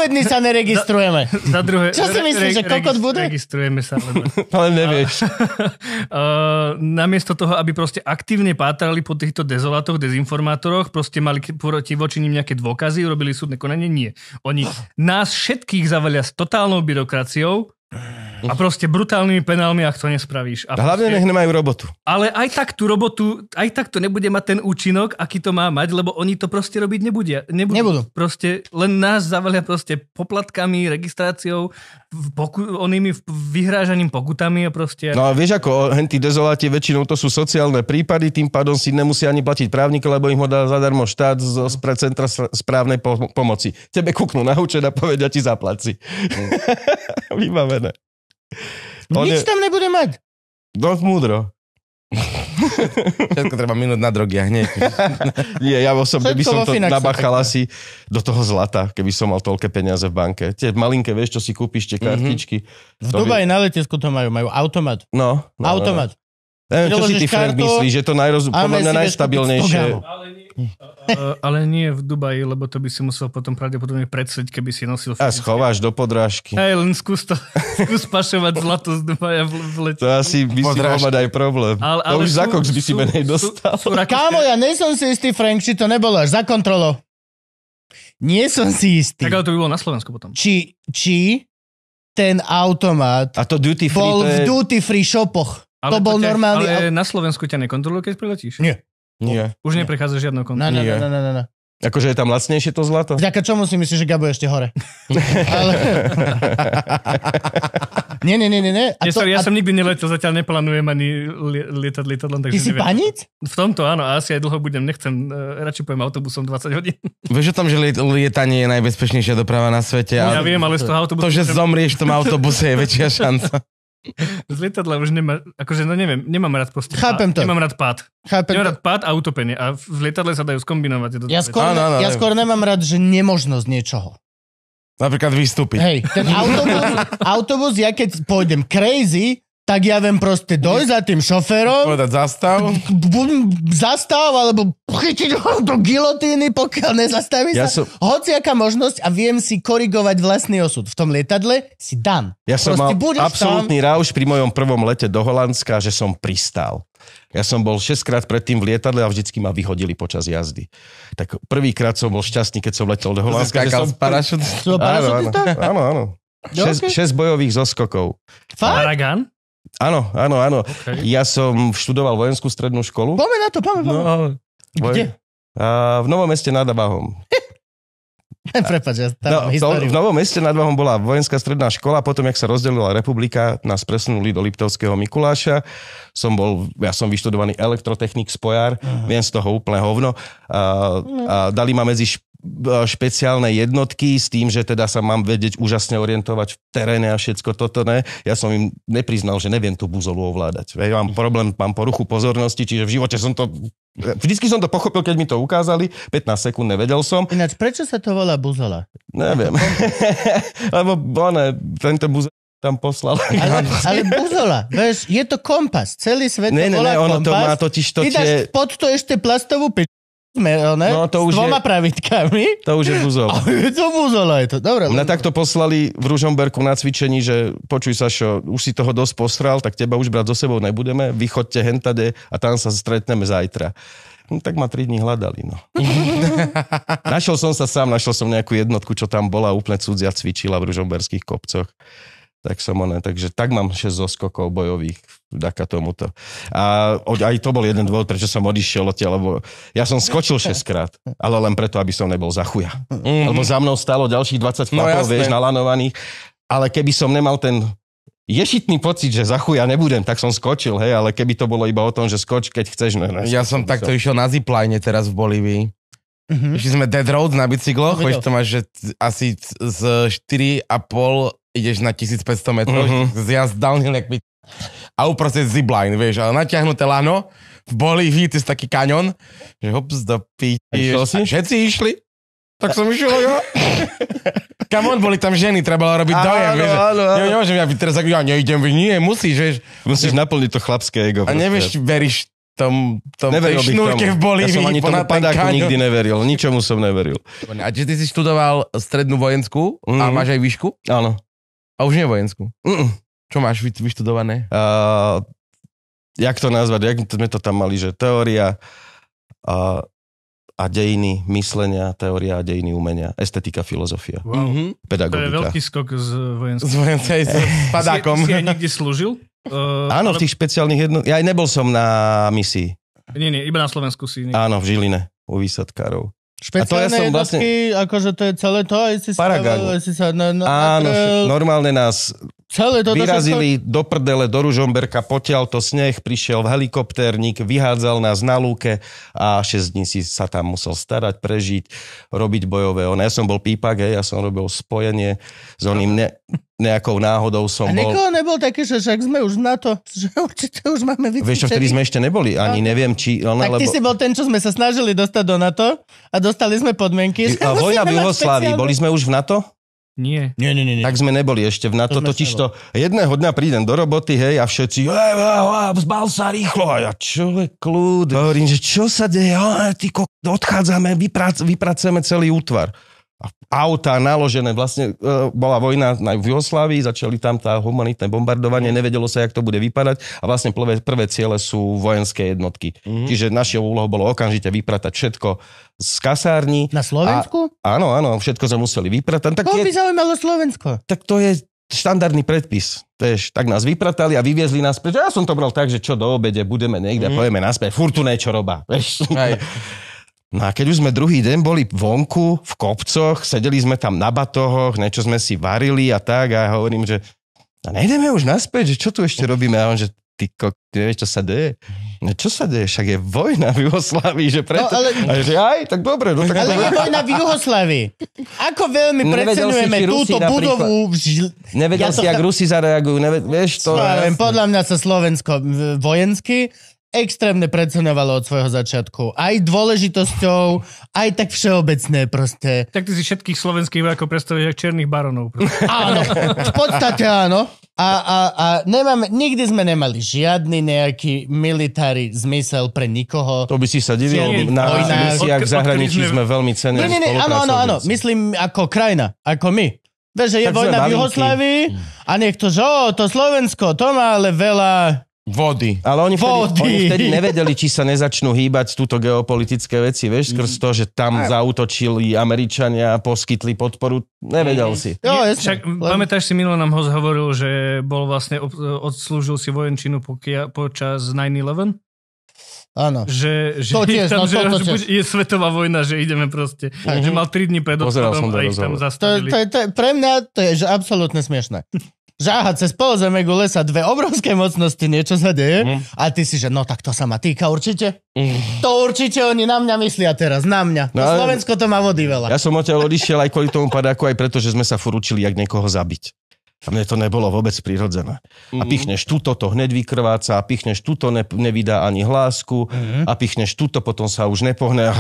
odpovedný sa neregistrujeme. Za, za druhé, Čo si myslíš, re, že kokot bude? Registrujeme sa. Lebo... Ale nevieš. uh, namiesto toho, aby proste aktívne pátrali po týchto dezolatoch dezinformátoroch, proste mali proti voči nim nejaké dôkazy, urobili súdne konanie, nie. Oni nás všetkých zavalia s totálnou byrokraciou, a proste brutálnymi penálmi, ak to nespravíš. A proste... Hlavne nech nemajú robotu. Ale aj tak tú robotu, aj tak to nebude mať ten účinok, aký to má mať, lebo oni to proste robiť nebudia, nebudú. nebudú. Proste len nás zavalia proste poplatkami, registráciou, poku- onými vyhrážaním pokutami a proste... No a vieš ako, henty dezoláti väčšinou to sú sociálne prípady, tým pádom si nemusia ani platiť právnika, lebo im ho dá zadarmo štát z, z centra správnej po- pomoci. Tebe kuknú na účet a povedia ti zaplaci. Mm. Vybavené. On Nič je... tam nebude mať. Dosť múdro. Všetko treba minúť na drogy a hneď. Nie, ja osobne by som to nabachal asi do toho zlata, keby som mal toľké peniaze v banke. Tie malinké, vieš, čo si kúpiš, tie mhm. kartičky. Mm-hmm. V Dubaji by... na letisku to majú, majú automat. No. no automat. No, no. Neviem, čo si ty, Fred myslíš, že to najroz... podľa mňa najstabilnejšie... Ale nie, uh, ale nie v Dubaji, lebo to by si musel potom pravdepodobne predsať, keby si nosil... A schováš do podrážky. Aj len skús to, skús pašovať zlato z Dubaja v, v lete. To asi by si si mať aj problém. Ale, ale to už sú, za koks by sú, si menej dostal. Sú, sú, sú Kámo, ja nesom si istý, Frank, či to nebolo až za kontrolo. Nie som si istý. Tak ale to by bolo na Slovensku potom. Či, či ten automat a to duty free, bol to je... v duty free shopoch. Ale to bol ťa, normálny... Ale na Slovensku ťa nekontrolujú, keď priletíš? Nie. Nie. Už nie. neprechádza žiadnou kontrolu. Nie. Nie, nie, nie, nie. Akože je tam lacnejšie to zlato? Vďaka čomu si myslíš, že Gabo je ešte hore? Ale... nie, nie, nie, nie. A to, ja, sorry, ja a... som nikdy neletel, zatiaľ neplánujem ani lietať lietadlom. Ty si panic? V tomto áno, a asi aj dlho budem, nechcem, uh, radšej pojem autobusom 20 hodín. Vieš o tom, že lietanie je najbezpečnejšia doprava na svete? No, ja viem, ale z toho autobusu... To, že zomrieš v tom autobuse je väčšia šanca. Z lietadla už nemá, akože no neviem, nemám rád proste. Chápem to. Nemám rád pád. Chápem nemám to. rád pád a utopenie. A v lietadle sa dajú skombinovať. Ja skôr, ne, ja skôr nemám rád, že nemožnosť niečoho. Napríklad vystúpiť. Hej, ten autobus, autobus, ja keď pôjdem crazy, tak ja viem proste dojsť za tým šoférom. Povedať zastav. zastav, alebo chytiť ho do gilotíny, pokiaľ nezastaví ja sa. Som... aká možnosť a viem si korigovať vlastný osud. V tom lietadle si dám. Ja som mal absolútny tam... rauš pri mojom prvom lete do Holandska, že som pristál. Ja som bol 6 krát predtým v lietadle a vždycky ma vyhodili počas jazdy. Tak prvýkrát som bol šťastný, keď som letel do Holandska. Že som... Parašut... No, áno, áno. áno, áno. 6 no, okay. bojových zoskokov. Fakt? Aragán? Áno, áno, áno. Okay. Ja som študoval vojenskú strednú školu. Poďme na to, poďme, poďme. No, Kde? A, v Novom meste nad Abahom. Prepač, ja no, v, v Novom meste nad Abahom bola vojenská stredná škola, potom, jak sa rozdelila republika, nás presunuli do Liptovského Mikuláša. Som bol, ja som vyštudovaný elektrotechnik, spojár, uh-huh. viem z toho úplne hovno. A, no. a dali ma medzi E, špeciálne jednotky s tým, že teda sa mám vedieť úžasne orientovať v teréne a všetko toto ne. Ja som im nepriznal, že neviem tú buzolu ovládať. Ja mám problém, mám poruchu pozornosti, čiže v živote som to... Vždycky som to pochopil, keď mi to ukázali. 15 sekúnd nevedel som. Ináč, prečo sa to volá buzola? Neviem. Lebo bone, tento buzol tam poslal. Ale, ale buzola, vieš, je to kompas. Celý svet ne, ne, ne, ono kompas. to má totiž to tie... pod to ešte plastovú pič Eh, ne? No to už S dvoma je, pravidkami. To už je buzol. A je to buzol, aj to. Dobre. Mňa takto poslali v Ružomberku na cvičení, že počuj Sašo, už si toho dosť posral, tak teba už brať so sebou nebudeme, vychoďte hentade a tam sa stretneme zajtra. No, tak ma tri dní hľadali, no. našiel som sa sám, našiel som nejakú jednotku, čo tam bola, úplne cudzia cvičila v Ružomberských kopcoch tak som ona, takže tak mám 6 zoskokov bojových, vďaka tomuto. A aj to bol jeden dôvod, prečo som odišiel odtiaľ, lebo ja som skočil 6 krát, ale len preto, aby som nebol za chuja. Mm-hmm. Lebo za mnou stalo ďalších 20 no, chlapov, no, vieš, nalanovaných, ale keby som nemal ten ješitný pocit, že za chuja nebudem, tak som skočil, hej, ale keby to bolo iba o tom, že skoč, keď chceš. Ne, no, ne, no, ja som takto som... išiel na zipline teraz v Bolívii. Mm-hmm. Išli sme Dead Road na bicykloch, no, to máš že asi z 4,5 ideš na 1500 metrov, mm-hmm. zjazd downhill, jak by... A uprostred zipline, vieš, ale natiahnuté lano, v boli výtis taký kanion, že hops do píti. A, a Všetci išli, tak som išiel jo. Come on, boli tam ženy, treba robiť áno, dojem, vieš. Áno, áno. Ja nemôžem ja byť teraz, ja vieš, nie, musíš, vieš. Musíš že... naplniť to chlapské ego. A proste. nevieš, veríš tom, tom neveril tej šnúrke v Bolívii. Ja som ani tomu padáku kaňon. nikdy neveril, ničomu som neveril. A či ty si študoval strednú vojenskú mm. a mhm. máš aj výšku? Áno. A už nie vojenskú. Mm-mm. Čo máš vy, vyštudované? Uh, jak to nazvať? Jak sme to tam mali, že teória a, a dejiny myslenia, teória a dejiny umenia, estetika, filozofia, wow. mm-hmm. pedagogika. To je veľký skok z vojenského. Z vojenského, s padákom. Si, si aj niekde slúžil? Uh, Áno, ale... v tých špeciálnych jedno... Ja aj nebol som na misii. Nie, nie, iba na Slovensku si. Niekde. Áno, v Žiline, u výsadkárov. Špeciálne a to ja som vlastne- jednotky, vlastne... akože to je celé to, aj si Paragang. sa, si sa na, na, Áno, akrel... normálne nás Celé toto Vyrazili to... do prdele, do Ružomberka, potial to sneh, prišiel v helikoptérnik, vyhádzal nás na lúke a 6 dní si sa tam musel starať, prežiť, robiť bojové. ja som bol pípak, hej, ja som robil spojenie s oným ne, nejakou náhodou som a bol... A nebol taký, že však sme už na to, že určite už máme vycvičený. Vieš čo, vtedy sme ešte neboli, ani no. neviem, či... Ona, no, tak lebo... ty si bol ten, čo sme sa snažili dostať do NATO a dostali sme podmienky. Vy, a vojna v Jugoslávii, boli sme už v NATO? Nie. Nie, nie, nie, nie. Tak sme neboli ešte v NATO, to totiž to jedného dňa prídem do roboty, hej, a všetci vzbal sa rýchlo, a ja čo je kľud. Hovorím, že čo sa deje, ty ko, odchádzame, vypracujeme celý útvar auta naložené, vlastne e, bola vojna v Jugoslávii, začali tam tá humanitné bombardovanie, mhm. nevedelo sa, jak to bude vypadať a vlastne prvé, prvé ciele sú vojenské jednotky. Mm-hmm. Čiže našou úlohou bolo okamžite vypratať všetko z kasárni. Na Slovensku? A, áno, áno, všetko sme museli vypratať. Tak Koho je, by zaujímalo Slovensko? Tak to je štandardný predpis. Tež, tak nás vypratali a vyviezli nás Ja som to bral tak, že čo do obede budeme niekde, mm-hmm. pojeme naspäť, furt niečo robá. No a keď už sme druhý deň boli vonku, v kopcoch, sedeli sme tam na batohoch, niečo sme si varili a tak a hovorím, že a nejdeme už naspäť, že čo tu ešte robíme? A on, že ty kok, ty nevieš, čo sa deje? No čo sa deje? Však je vojna v Juhoslávii, že no, preto... No, ale... A že aj, tak dobre. No, tak... Ale vojna v Juhoslávii. Ako veľmi precenujeme túto Rusi budovu... Napríklad... Nevedel ja si, to... jak Rusi zareagujú. Neved... Vieš, to... No, podľa mňa sa Slovensko vojensky extrémne predsenovalo od svojho začiatku. Aj dôležitosťou, aj tak všeobecné proste. Tak ty si všetkých slovenských vojakov predstavíš ako černých baronov. Proste. Áno, v podstate áno. A, a, a nemáme, nikdy sme nemali žiadny nejaký militári zmysel pre nikoho. To by si sa divil, na misiách v zahraničí sme veľmi cenní. Nie, nie, nie, áno, áno, áno, myslím ako krajina, ako my. Veže, je tak vojna v Juhoslávii mm. a niekto, že o, to Slovensko, to má ale veľa Vody. Ale oni vtedy, Vody. oni vtedy nevedeli, či sa nezačnú hýbať túto geopolitické veci, vieš, skrz mhm. to, že tam Aj. zautočili Američania a poskytli podporu, nevedel mhm. si. Jo, jasne. Však Len... pamätáš si, Milo nám ho zhovoril, že bol vlastne, odslúžil si vojenčinu pokia, počas 9-11? Áno. Že, že, to tiež, tam, no, že to, to tiež. je svetová vojna, že ideme proste. Uh-huh. Že mal 3 dní pred odchodom a ich tam zastavili. To, to, to, pre mňa to je že absolútne smiešné žáha cez polozeme gule sa dve obrovské mocnosti, niečo sa deje mm. a ty si, že no tak to sa ma týka určite. Mm. To určite oni na mňa myslia teraz, na mňa. No, Slovensko to má vody veľa. Ja som od ťa odišiel aj kvôli tomu padáku, aj preto, že sme sa furúčili, jak niekoho zabiť. A mne to nebolo vôbec prirodzené. Mm-hmm. A mhm. pichneš túto, to hneď vykrváca, a pichneš túto, ne, nevydá ani hlásku, mm-hmm. a pichneš túto, potom sa už nepohne.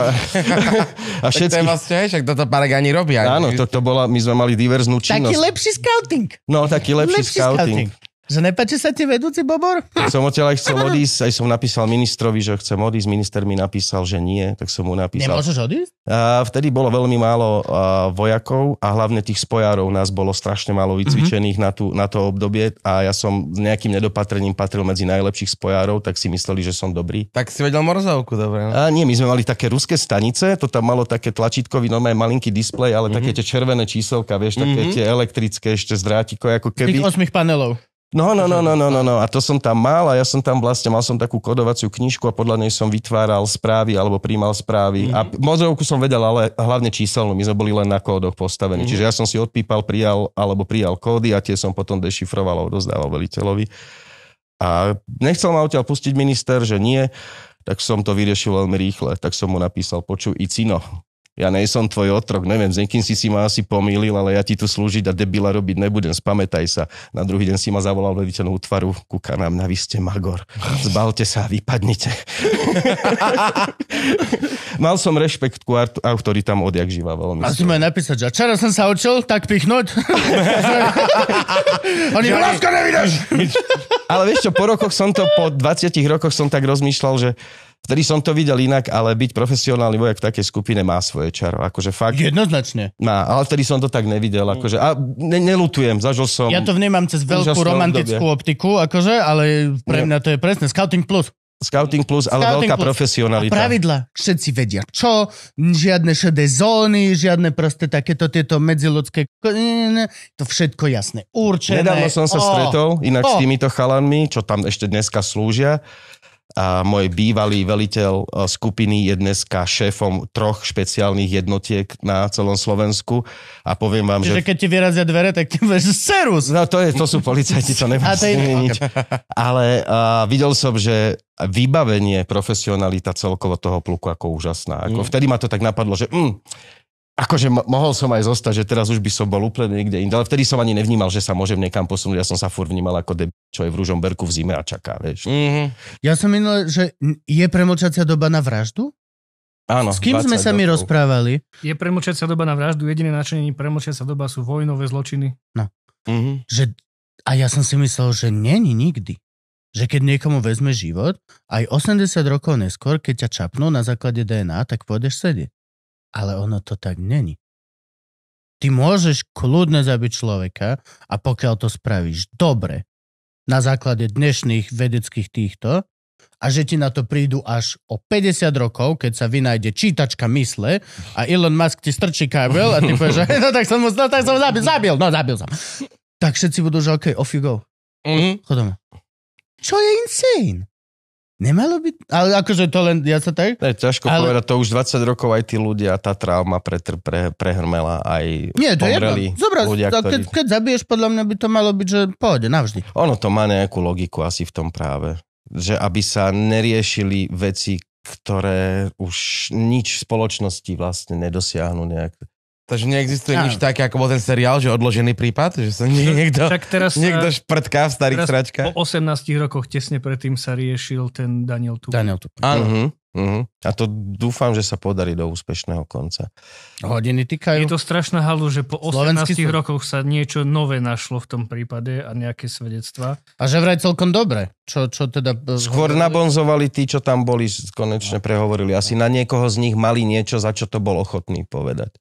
A, a všetky... to je vlastne, že toto paragani robia. Áno, to, to bola, my sme mali diverznú činnosť. Taký lepší scouting. No, taký lepší, lepší scouting. scouting. Že nepáči sa ti vedúci Bobor? Tak som odtiaľ aj chcel odísť, aj som napísal ministrovi, že chcem odísť, minister mi napísal, že nie, tak som mu napísal. Nemôžeš odísť? A vtedy bolo veľmi málo vojakov a hlavne tých spojárov nás bolo strašne málo mhm. vycvičených mm-hmm. na, tú, na to obdobie a ja som s nejakým nedopatrením patril medzi najlepších spojárov, tak si mysleli, že som dobrý. Tak si vedel morzovku, dobre. A nie, my sme mali také ruské stanice, to tam malo také tlačítkový, aj no, malinký displej, ale mm-hmm. také mhm. tie červené číselka, vieš, také mm-hmm. tie elektrické ešte z drátikov, ako keby. Tých panelov. No, no, no, no, no, no, no. A to som tam mal a ja som tam vlastne mal som takú kodovaciu knižku a podľa nej som vytváral správy alebo príjmal správy. Mm-hmm. A mhm. modrovku som vedel, ale hlavne číselnú. My sme boli len na kódoch postavení. Mm-hmm. Čiže ja som si odpípal, prijal alebo prijal kódy a tie som potom dešifroval a odozdával veliteľovi. A nechcel ma odtiaľ pustiť minister, že nie tak som to vyriešil veľmi rýchle. Tak som mu napísal, počuj, Icino, ja nejsom tvoj otrok, neviem, s niekým si si ma asi pomýlil, ale ja ti tu slúžiť a debila robiť nebudem, spamätaj sa. Na druhý deň si ma zavolal vediteľnú útvaru, kúka nám na vy ste Magor, zbalte sa a vypadnite. Mal som rešpekt ku autoritám odjak živa veľmi. A si ma napísať, že včera som sa učil tak pichnúť. Oni ho nevidáš. Ale vieš čo, po rokoch som to, po 20 rokoch som tak rozmýšľal, že Vtedy som to videl inak, ale byť profesionálny vojak v takej skupine má svoje čaro. Akože fakt. Jednoznačne. Má, ale vtedy som to tak nevidel. Mm. Akože, a ne, nelutujem, zažil som... Ja to vnímam cez veľkú romantickú obdobie. optiku, akože, ale pre mňa to je presne Scouting Plus. Scouting plus, ale Scouting veľká plus. profesionalita. A pravidla. Všetci vedia čo, žiadne šedé zóny, žiadne proste takéto tieto medziludské... To všetko jasné. Určené. Nedávno som sa oh, stretol inak oh. s týmito chalanmi, čo tam ešte dneska slúžia a môj bývalý veliteľ e, skupiny je dneska šéfom troch špeciálnych jednotiek na celom Slovensku a poviem vám, Čiže že... keď ti vyrazia dvere, tak ti budeš serus. No to, je, to sú policajti, to nebudú tej... nič. Ale uh, videl som, že vybavenie, profesionalita celkovo toho pluku ako úžasná. Ako, mm. Vtedy ma to tak napadlo, že mm, akože mohol som aj zostať, že teraz už by som bol úplne niekde inde, ale vtedy som ani nevnímal, že sa môžem niekam posunúť, ja som sa fur vnímal ako debil čo je v Ružomberku v zime a čaká, vieš. Mm-hmm. Ja som minul, že je premlčacia doba na vraždu? Áno, S kým sme sa mi rozprávali? Je premlčacia doba na vraždu, jediné na čo premlčacia doba sú vojnové zločiny. No. Mm-hmm. Že, a ja som si myslel, že není nikdy. Že keď niekomu vezme život, aj 80 rokov neskôr, keď ťa čapnú na základe DNA, tak pôjdeš sedieť. Ale ono to tak není. Ty môžeš kľudne zabiť človeka a pokiaľ to spravíš dobre, na základe dnešných vedeckých týchto a že ti na to prídu až o 50 rokov, keď sa vynájde čítačka mysle a Elon Musk ti strčí kábel a ty povieš, že no tak som, no, tak som zabil, zabil, no zabil som. Tak všetci budú, že OK, off you go. Mm-hmm. Chodom. Čo je insane? Nemalo by, ale akože to len, ja sa tak... Ne, ťažko ale... povedať, to už 20 rokov aj tí ľudia, tá trauma pre, pre, prehrmela aj Nie, to je Zobraz, ľudia, ktorí... keď, keď zabiješ, podľa mňa by to malo byť, že pôjde navždy. Ono to má nejakú logiku asi v tom práve. Že aby sa neriešili veci, ktoré už nič v spoločnosti vlastne nedosiahnu nejak. Takže neexistuje ja. nič také, ako bol ten seriál, že odložený prípad, že sa nie, niekto, Však teraz, niekto eh, šprtká v starých teraz sračkách. Po 18 rokoch tesne predtým sa riešil ten Daniel Tupin. Daniel Tupin. Áno. Uh-huh. Uh-huh. A to dúfam, že sa podarí do úspešného konca. Hodiny týkajú. Je to strašná halu, že po 18 Slovenský rokoch sa niečo nové našlo v tom prípade a nejaké svedectvá. A že vraj celkom dobre. Čo, čo teda... Eh, Skôr nabonzovali tí, čo tam boli, konečne prehovorili. Asi na niekoho z nich mali niečo, za čo to bol ochotný povedať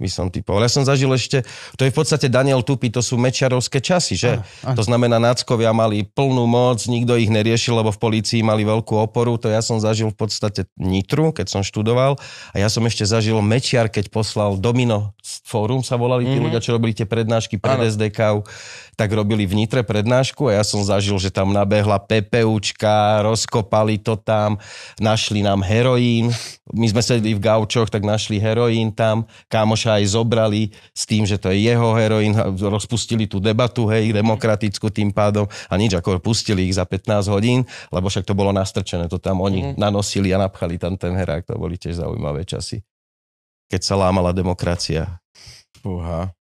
by som typoval. Ja som zažil ešte, to je v podstate Daniel Tupy, to sú mečiarovské časy, že? Aj, aj. To znamená, náckovia mali plnú moc, nikto ich neriešil, lebo v polícii mali veľkú oporu, to ja som zažil v podstate Nitru, keď som študoval a ja som ešte zažil Mečiar, keď poslal Domino Forum, sa volali tí mm-hmm. ľudia, čo robili tie prednášky pred SDK tak robili v Nitre prednášku a ja som zažil, že tam nabehla PPUčka, rozkopali to tam, našli nám heroín. My sme sedli v gaučoch, tak našli heroín tam, kámoša aj zobrali s tým, že to je jeho heroín, rozpustili tú debatu, hej, demokratickú tým pádom a nič, ako pustili ich za 15 hodín, lebo však to bolo nastrčené, to tam oni mm. nanosili a napchali tam ten herák, to boli tiež zaujímavé časy keď sa lámala demokracia. Fúha.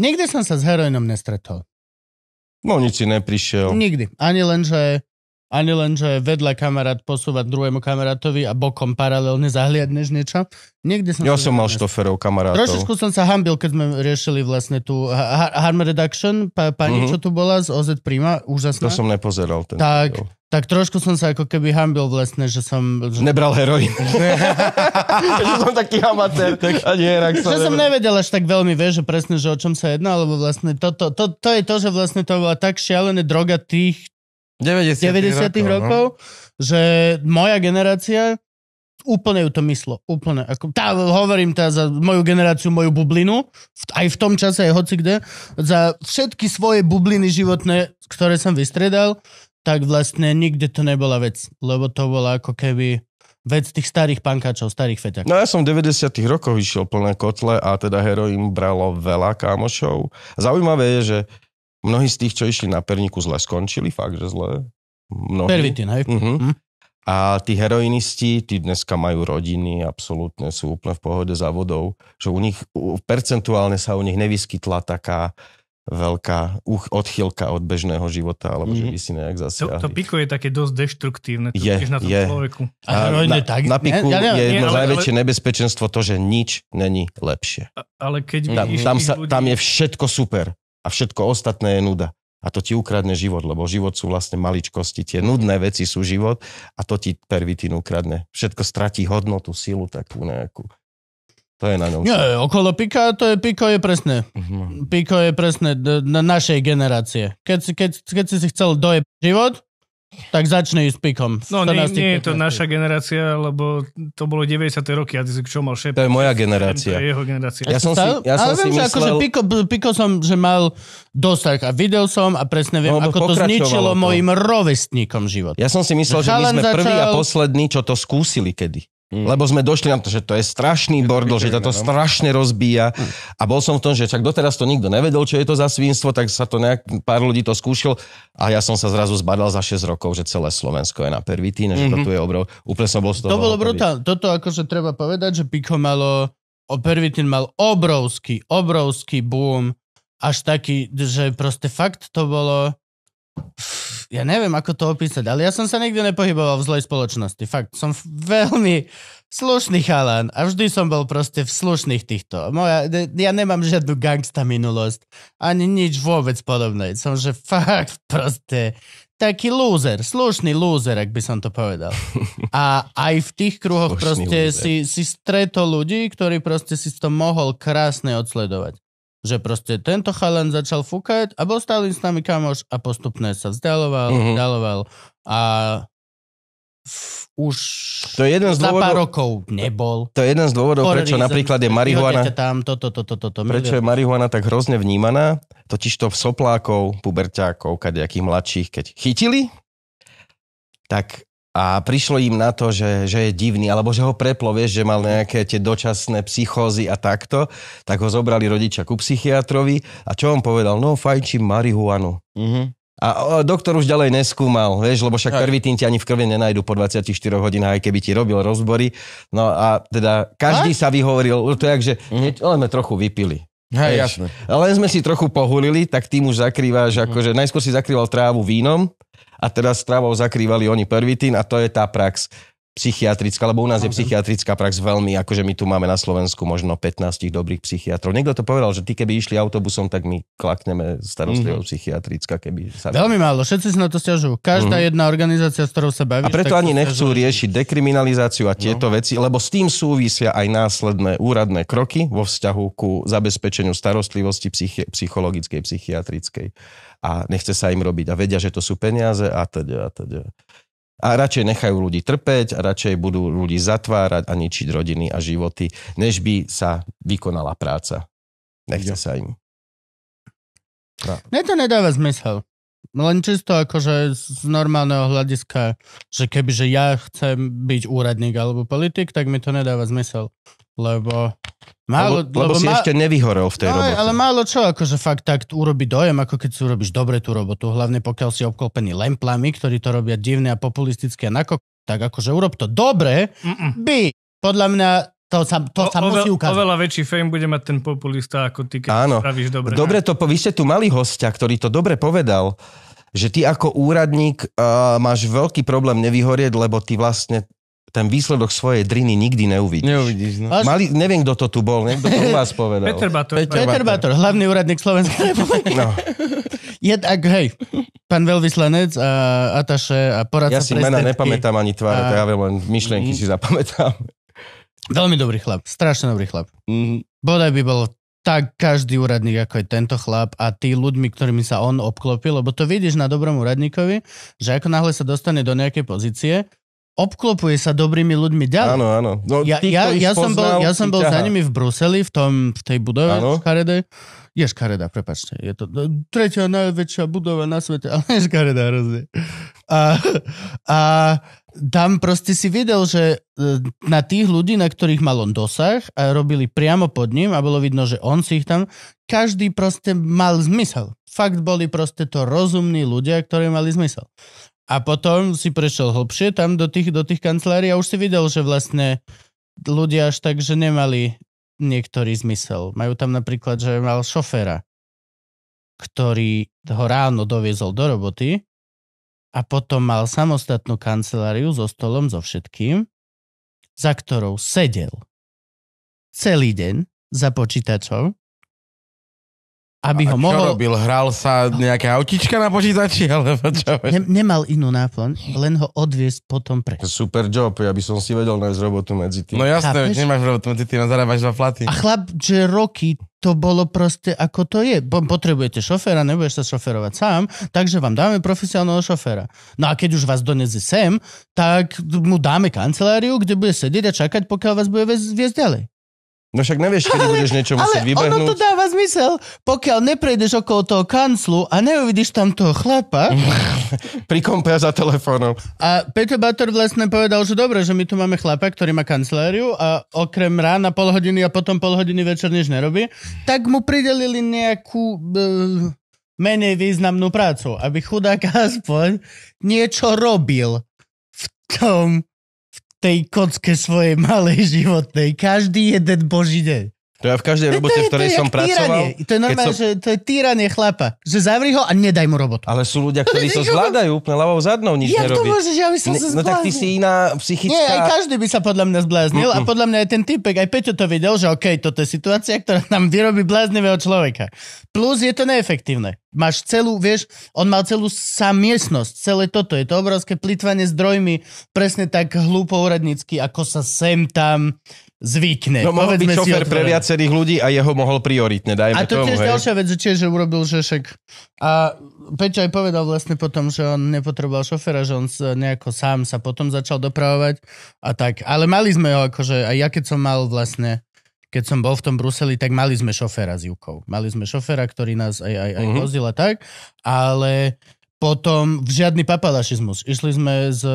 Nikdy som sa s heroinom nestretol. No nič si neprišiel. Nikdy. Ani len, že, ani len, že vedľa kamarát posúvať druhému kamarátovi a bokom paralelne zahliadneš niečo. Nikdy som ja som mal štoferov kamarátov. Trošičku som sa hambil, keď sme riešili vlastne tú Harm Reduction, pa, pani, mm-hmm. čo tu bola z OZ Prima, úžasná. To som nepozeral. Ten tak, video tak trošku som sa ako keby hambil vlastne, že som... Že... Nebral heroin. že som taký amatér. Tak... A nie, rak som že nebral. som nevedel až tak veľmi, vieš, že presne, že o čom sa jedná, lebo vlastne to, to, to, to je to, že vlastne to bola tak šialená droga tých 90. 90 rokov, rokov no. že moja generácia úplne ju to myslo. Úplne. Ako, tá, hovorím tá za moju generáciu, moju bublinu, aj v tom čase, aj hoci kde, za všetky svoje bubliny životné, ktoré som vystredal, tak vlastne nikdy to nebola vec, lebo to bola ako keby vec tých starých pankáčov, starých feťakov. No ja som v 90 rokoch išiel plné kotle a teda heroín bralo veľa kámošov. Zaujímavé je, že mnohí z tých, čo išli na perniku zle, skončili fakt, že zle. Mnohí. Pervitin, hej? Uh-huh. Mm. A tí heroinisti, tí dneska majú rodiny, absolútne sú úplne v pohode za vodou, že u nich percentuálne sa u nich nevyskytla taká veľká odchýlka od bežného života, alebo že mhm. by si nejak zasiahli. To, to piko je také dosť deštruktívne, to je, na tom je. človeku. A, a na, tak, na piku ne, ja, ja, je jedno ale, najväčšie ale, nebezpečenstvo to, že nič není lepšie. ale keď tam, tam, sa, ľudí... tam je všetko super a všetko ostatné je nuda. A to ti ukradne život, lebo život sú vlastne maličkosti. Tie nudné veci sú život a to ti pervitín ukradne. Všetko stratí hodnotu, silu takú nejakú. To je na ňom. Nie, okolo Pika, to je, Piko je presné. Uh-huh. Mhm. Piko je presné na našej generácie. Keď, keď, keď si si chcel dojeť život, tak začne ísť pikom. No nie, nie je to naša generácia, lebo to bolo 90. roky a ty si čo mal šep. To je moja generácia. To je jeho generácia. Ja som si, ja som Ale viem, si myslel... že akože piko, piko som, že mal dosah a videl som a presne viem, no, ako to zničilo to. mojim rovestníkom život. Ja som si myslel, že, že my sme začal... prvý a poslední, čo to skúsili kedy. Mm. Lebo sme došli na to, že to je strašný je bordel, že to no. strašne rozbíja. Mm. A bol som v tom, že však doteraz to nikto nevedel, čo je to za svinstvo, tak sa to nejak, pár ľudí to skúšil a ja som sa zrazu zbadal za 6 rokov, že celé Slovensko je na pervitíne, mm-hmm. že to mhm. tu je obrov. Úplne som bol z toho. To bolo brutálne. Toto akože treba povedať, že Piko malo, o pervitín mal obrovský, obrovský boom. Až taký, že proste fakt to bolo ja neviem, ako to opísať, ale ja som sa nikdy nepohyboval v zlej spoločnosti. Fakt, som veľmi slušný chalan a vždy som bol proste v slušných týchto. Moja, ja nemám žiadnu gangsta minulosť, ani nič vôbec podobné. Som že fakt proste taký lúzer, slušný lúzer, ak by som to povedal. A aj v tých kruhoch proste si, si stretol ľudí, ktorí proste si to mohol krásne odsledovať že proste tento chalan začal fúkať a bol stále s nami kamoš a postupne sa vzdialoval, mm-hmm. vzdialoval a f, už to je jeden z dôvodov, pár rokov nebol. To je jeden z dôvodov, prečo napríklad je marihuana, tam, to, to, to, to, to, to, prečo je marihuana tak hrozne vnímaná, totiž to v soplákov, puberťákov, kadejakých mladších, keď chytili, tak a prišlo im na to, že, že je divný, alebo že ho preplo, vieš, že mal nejaké tie dočasné psychózy a takto, tak ho zobrali rodičia ku psychiatrovi a čo on povedal? No, fajčím marihuanu. Mm-hmm. A doktor už ďalej neskúmal, vieš, lebo však pervitín ti ani v krvi nenajdu po 24 hodinách, aj keby ti robil rozbory. No a teda každý a? sa vyhovoril, to je, že mm-hmm. len trochu vypili. Hej, jasné. No. Len sme si trochu pohulili, tak tým už zakrývaš, mhm. akože najskôr si zakrýval trávu vínom a teraz trávou zakrývali oni tým a to je tá prax psychiatrická, lebo u nás okay. je psychiatrická prax veľmi, akože my tu máme na Slovensku možno 15 dobrých psychiatrov. Niekto to povedal, že ty keby išli autobusom, tak my klakneme starostlivosť mm-hmm. psychiatrická, keby sa... Veľmi málo, všetci si na to stiažujú. Každá mm-hmm. jedna organizácia, s ktorou sa bavíš... A preto ani nechcú stiažujú. riešiť dekriminalizáciu a tieto no. veci, lebo s tým súvisia aj následné úradné kroky vo vzťahu ku zabezpečeniu starostlivosti psychi- psychologickej, psychiatrickej. A nechce sa im robiť a vedia, že to sú peniaze a teda, a teda a radšej nechajú ľudí trpeť a radšej budú ľudí zatvárať a ničiť rodiny a životy, než by sa vykonala práca. Nechce sa im. No. Ne to nedáva zmysel. No len čisto akože z normálneho hľadiska, že keby že ja chcem byť úradník alebo politik, tak mi to nedáva zmysel. Lebo Málo, lebo, lebo, lebo si ma... ešte nevyhorel v tej no, robote. Ale málo čo, akože fakt tak urobí dojem, ako keď si urobíš dobre tú robotu, hlavne pokiaľ si obklopený lemplami, ktorí to robia divné a populistické a nakok, tak akože urob to dobre, Mm-mm. by podľa mňa to sa, to sa o, musí oveľ, ukázať. Oveľa väčší fame bude mať ten populista ako ty, keď Áno. spravíš dobre. Dobre to, vy ste tu mali hostia, ktorý to dobre povedal, že ty ako úradník uh, máš veľký problém nevyhorieť, lebo ty vlastne ten výsledok svojej driny nikdy neuvidíš. Neuvidíš, no. Mali, neviem, kto to tu bol, niekto to u vás povedal. Peter Bator. Peter, Peter Bator, hlavný úradník Slovenskej republiky. No. Jednak, hej, pán veľvyslanec a Ataše a poradca Ja si mena nepamätám ani tvár, a... ja len myšlienky mm. si zapamätám. Veľmi dobrý chlap, strašne dobrý chlap. Mm-hmm. Bodaj by bol tak každý úradník, ako je tento chlap a tí ľuďmi, ktorými sa on obklopil, lebo to vidíš na dobrom úradníkovi, že ako náhle sa dostane do nejakej pozície, obklopuje sa dobrými ľuďmi ďalej. Áno, áno. No, ja, ty, ja, ja, som poznal, bol, ja som bol ťaha. za nimi v Bruseli, v, tom, v tej budove áno. Škarede. Je škareda, prepačte. Je to no, tretia najväčšia budova na svete, ale je škareda rozdiel. A, a tam proste si videl, že e, na tých ľudí, na ktorých mal on dosah a robili priamo pod ním a bolo vidno, že on si ich tam, každý proste mal zmysel. Fakt boli proste to rozumní ľudia, ktorí mali zmysel. A potom si prešiel hlbšie tam do tých, do tých kancelárií a už si videl, že vlastne ľudia až tak, že nemali niektorý zmysel. Majú tam napríklad, že mal šoféra, ktorý ho ráno doviezol do roboty a potom mal samostatnú kanceláriu so stolom so všetkým, za ktorou sedel celý deň za počítačom aby ho a čo mohol... robil? Hral sa nejaká autička na počítači? Alebo čo? Ne, nemal inú náplň, len ho odviesť potom pre. Super job, ja by som si vedel nájsť robotu medzi tým. No jasné, Chápeš? nemáš robotu medzi tým, zarábaš dva platy. A chlap, že roky to bolo proste ako to je. Potrebujete šoféra, nebudeš sa šoferovať sám, takže vám dáme profesionálneho šoféra. No a keď už vás donesie sem, tak mu dáme kanceláriu, kde bude sedieť a čakať, pokiaľ vás bude viesť ďalej. No však nevieš, kedy ale, budeš niečo musieť ale ono to dáva zmysel, pokiaľ neprejdeš okolo toho kanclu a neuvidíš tam toho chlapa. Pri kompe za telefónom. A Peter Bator vlastne povedal, že dobre, že my tu máme chlapa, ktorý má kanceláriu a okrem rána pol hodiny a potom pol hodiny večer nič nerobí, tak mu pridelili nejakú e, menej významnú prácu, aby chudák aspoň niečo robil v tom tej kocke svojej malej životnej. Každý jeden boží deň. To ja v každej robote, je, v ktorej to je som pracoval... Týranie. To je normálne, som... že to je týranie chlapa. Že zavri ho a nedaj mu robotu. Ale sú ľudia, ktorí to zvládajú úplne ľavou zadnou, nič Jak nerobí. to môžeš, ja by som ne, sa zbláznil. No tak ty si iná psychická... Nie, aj každý by sa podľa mňa zbláznil Mm-mm. a podľa mňa aj ten typek, aj Peťo to videl, že okay, toto je situácia, ktorá nám vyrobí bláznivého človeka. Plus je to neefektívne. Máš celú, vieš, on mal celú sám miestnosť, celé toto. Je to obrovské plýtvanie zdrojmi, presne tak hlúpo úradnícky, ako sa sem tam zvykne. No mohol byť šofer pre viacerých ľudí a jeho mohol prioritne, dajme A to tomu, tiež hej. ďalšia vec, že tiež urobil, že však... A Peťo aj povedal vlastne potom, že on nepotreboval šofera, že on nejako sám sa potom začal dopravovať a tak. Ale mali sme ho akože, aj ja keď som mal vlastne keď som bol v tom Bruseli, tak mali sme šoféra s Jukou. Mali sme šoféra, ktorý nás aj, aj, aj uh-huh. vozil a tak, ale potom v žiadny papalašizmus. Išli sme s,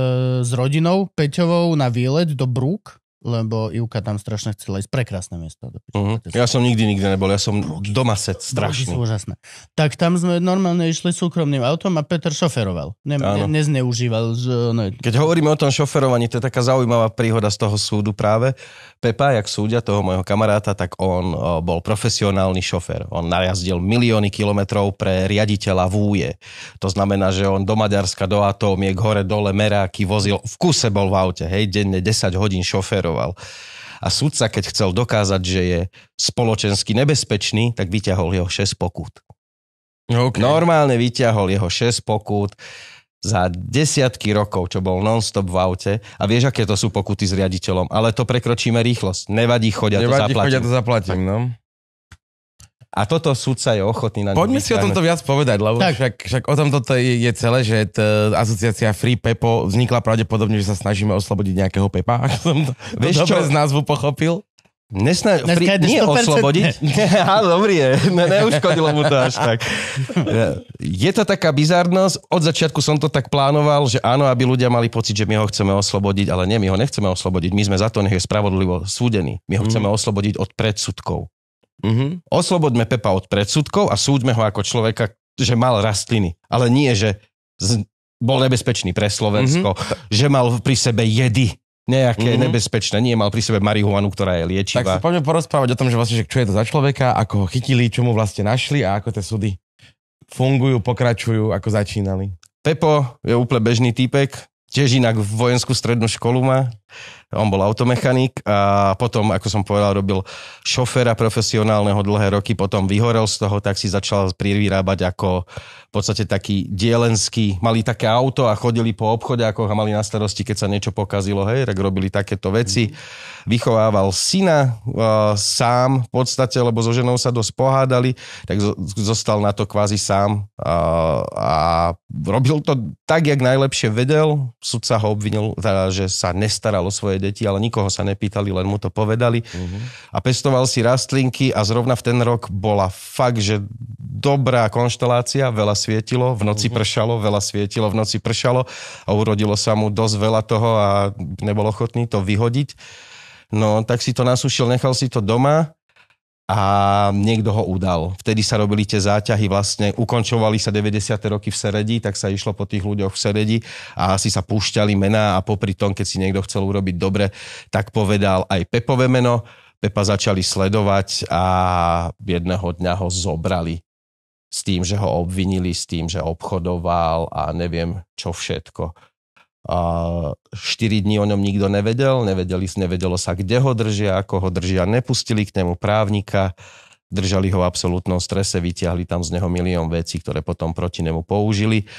s rodinou Peťovou na výlet do Brúk, lebo Júka tam strašne chcela ísť. Prekrásne miesto. Uh-huh. Ja som nikdy nikde nebol, ja som Drogi. doma set strašný. sú úžasné. Tak tam sme normálne išli súkromným autom a Peter šoferoval. Ne, ne, nezneužíval. Že, no. Keď hovoríme o tom šoferovaní, to je taká zaujímavá príhoda z toho súdu práve. Pepa, jak súdia toho môjho kamaráta, tak on bol profesionálny šofer. On najazdil milióny kilometrov pre riaditeľa Vúje. To znamená, že on do Maďarska, do Atómiek, hore, dole, meráky vozil, v kuse bol v aute, hej, denne 10 hodín šoferov vyšetroval. A sudca, keď chcel dokázať, že je spoločensky nebezpečný, tak vyťahol jeho 6 pokút. Okay. Normálne vyťahol jeho 6 pokút za desiatky rokov, čo bol non-stop v aute. A vieš, aké to sú pokuty s riaditeľom. Ale to prekročíme rýchlosť. Nevadí, chodia, Nevadí, to zaplatím. Chodia, to zaplatím, no. A toto súdca je ochotný na Poďme si o tomto viac povedať, lebo tak. Však, však o tomto toto je, je celé, že t- e, asociácia Free Pepo vznikla pravdepodobne, že sa snažíme oslobodiť nejakého Pepa, ak som to, no Vieš čo? z názvu pochopil. Nesna- fri- nie oslobodiť. Á, dobrý je, ne, neuškodilo mu to až tak. E, je to taká bizarnosť, od začiatku som to tak plánoval, že áno, aby ľudia mali pocit, že my ho chceme oslobodiť, ale nie, my ho nechceme oslobodiť, my sme za to, nech je spravodlivo súdený. My ho mm. chceme oslobodiť od predsudkov. Mm-hmm. Oslobodme Pepa od predsudkov a súďme ho ako človeka, že mal rastliny. Ale nie, že z, bol nebezpečný pre Slovensko, mm-hmm. že mal pri sebe jedy nejaké mm-hmm. nebezpečné. Nie, mal pri sebe marihuanu, ktorá je liečivá. Tak sa poďme porozprávať o tom, že vlastne, že čo je to za človeka, ako ho chytili, čo mu vlastne našli a ako tie súdy fungujú, pokračujú, ako začínali. Pepo je úplne bežný týpek, tiež inak vojenskú strednú školu má. On bol automechanik a potom, ako som povedal, robil šoféra profesionálneho dlhé roky, potom vyhorel z toho, tak si začal privyrábať ako v podstate taký dielenský, mali také auto a chodili po ako a mali na starosti, keď sa niečo pokazilo, hej, tak robili takéto veci. Mhm. Vychovával syna e, sám v podstate, lebo so ženou sa dosť pohádali, tak zostal na to kvázi sám e, a robil to tak, jak najlepšie vedel. Sudca ho obvinil, teda, že sa nestaral o svoje deti, ale nikoho sa nepýtali, len mu to povedali. Uh-huh. A pestoval si rastlinky a zrovna v ten rok bola fakt, že dobrá konštelácia, veľa svietilo, v noci uh-huh. pršalo, veľa svietilo, v noci pršalo a urodilo sa mu dosť veľa toho a nebol ochotný to vyhodiť. No, tak si to nasušil, nechal si to doma a niekto ho udal. Vtedy sa robili tie záťahy, vlastne ukončovali sa 90. roky v Seredi, tak sa išlo po tých ľuďoch v Seredi a asi sa púšťali mená a popri tom, keď si niekto chcel urobiť dobre, tak povedal aj Pepové meno. Pepa začali sledovať a jedného dňa ho zobrali s tým, že ho obvinili, s tým, že obchodoval a neviem čo všetko a 4 dní o ňom nikto nevedel, nevedeli, nevedelo sa, kde ho držia, ako ho držia, nepustili k nemu právnika, držali ho v absolútnom strese, vytiahli tam z neho milión vecí, ktoré potom proti nemu použili.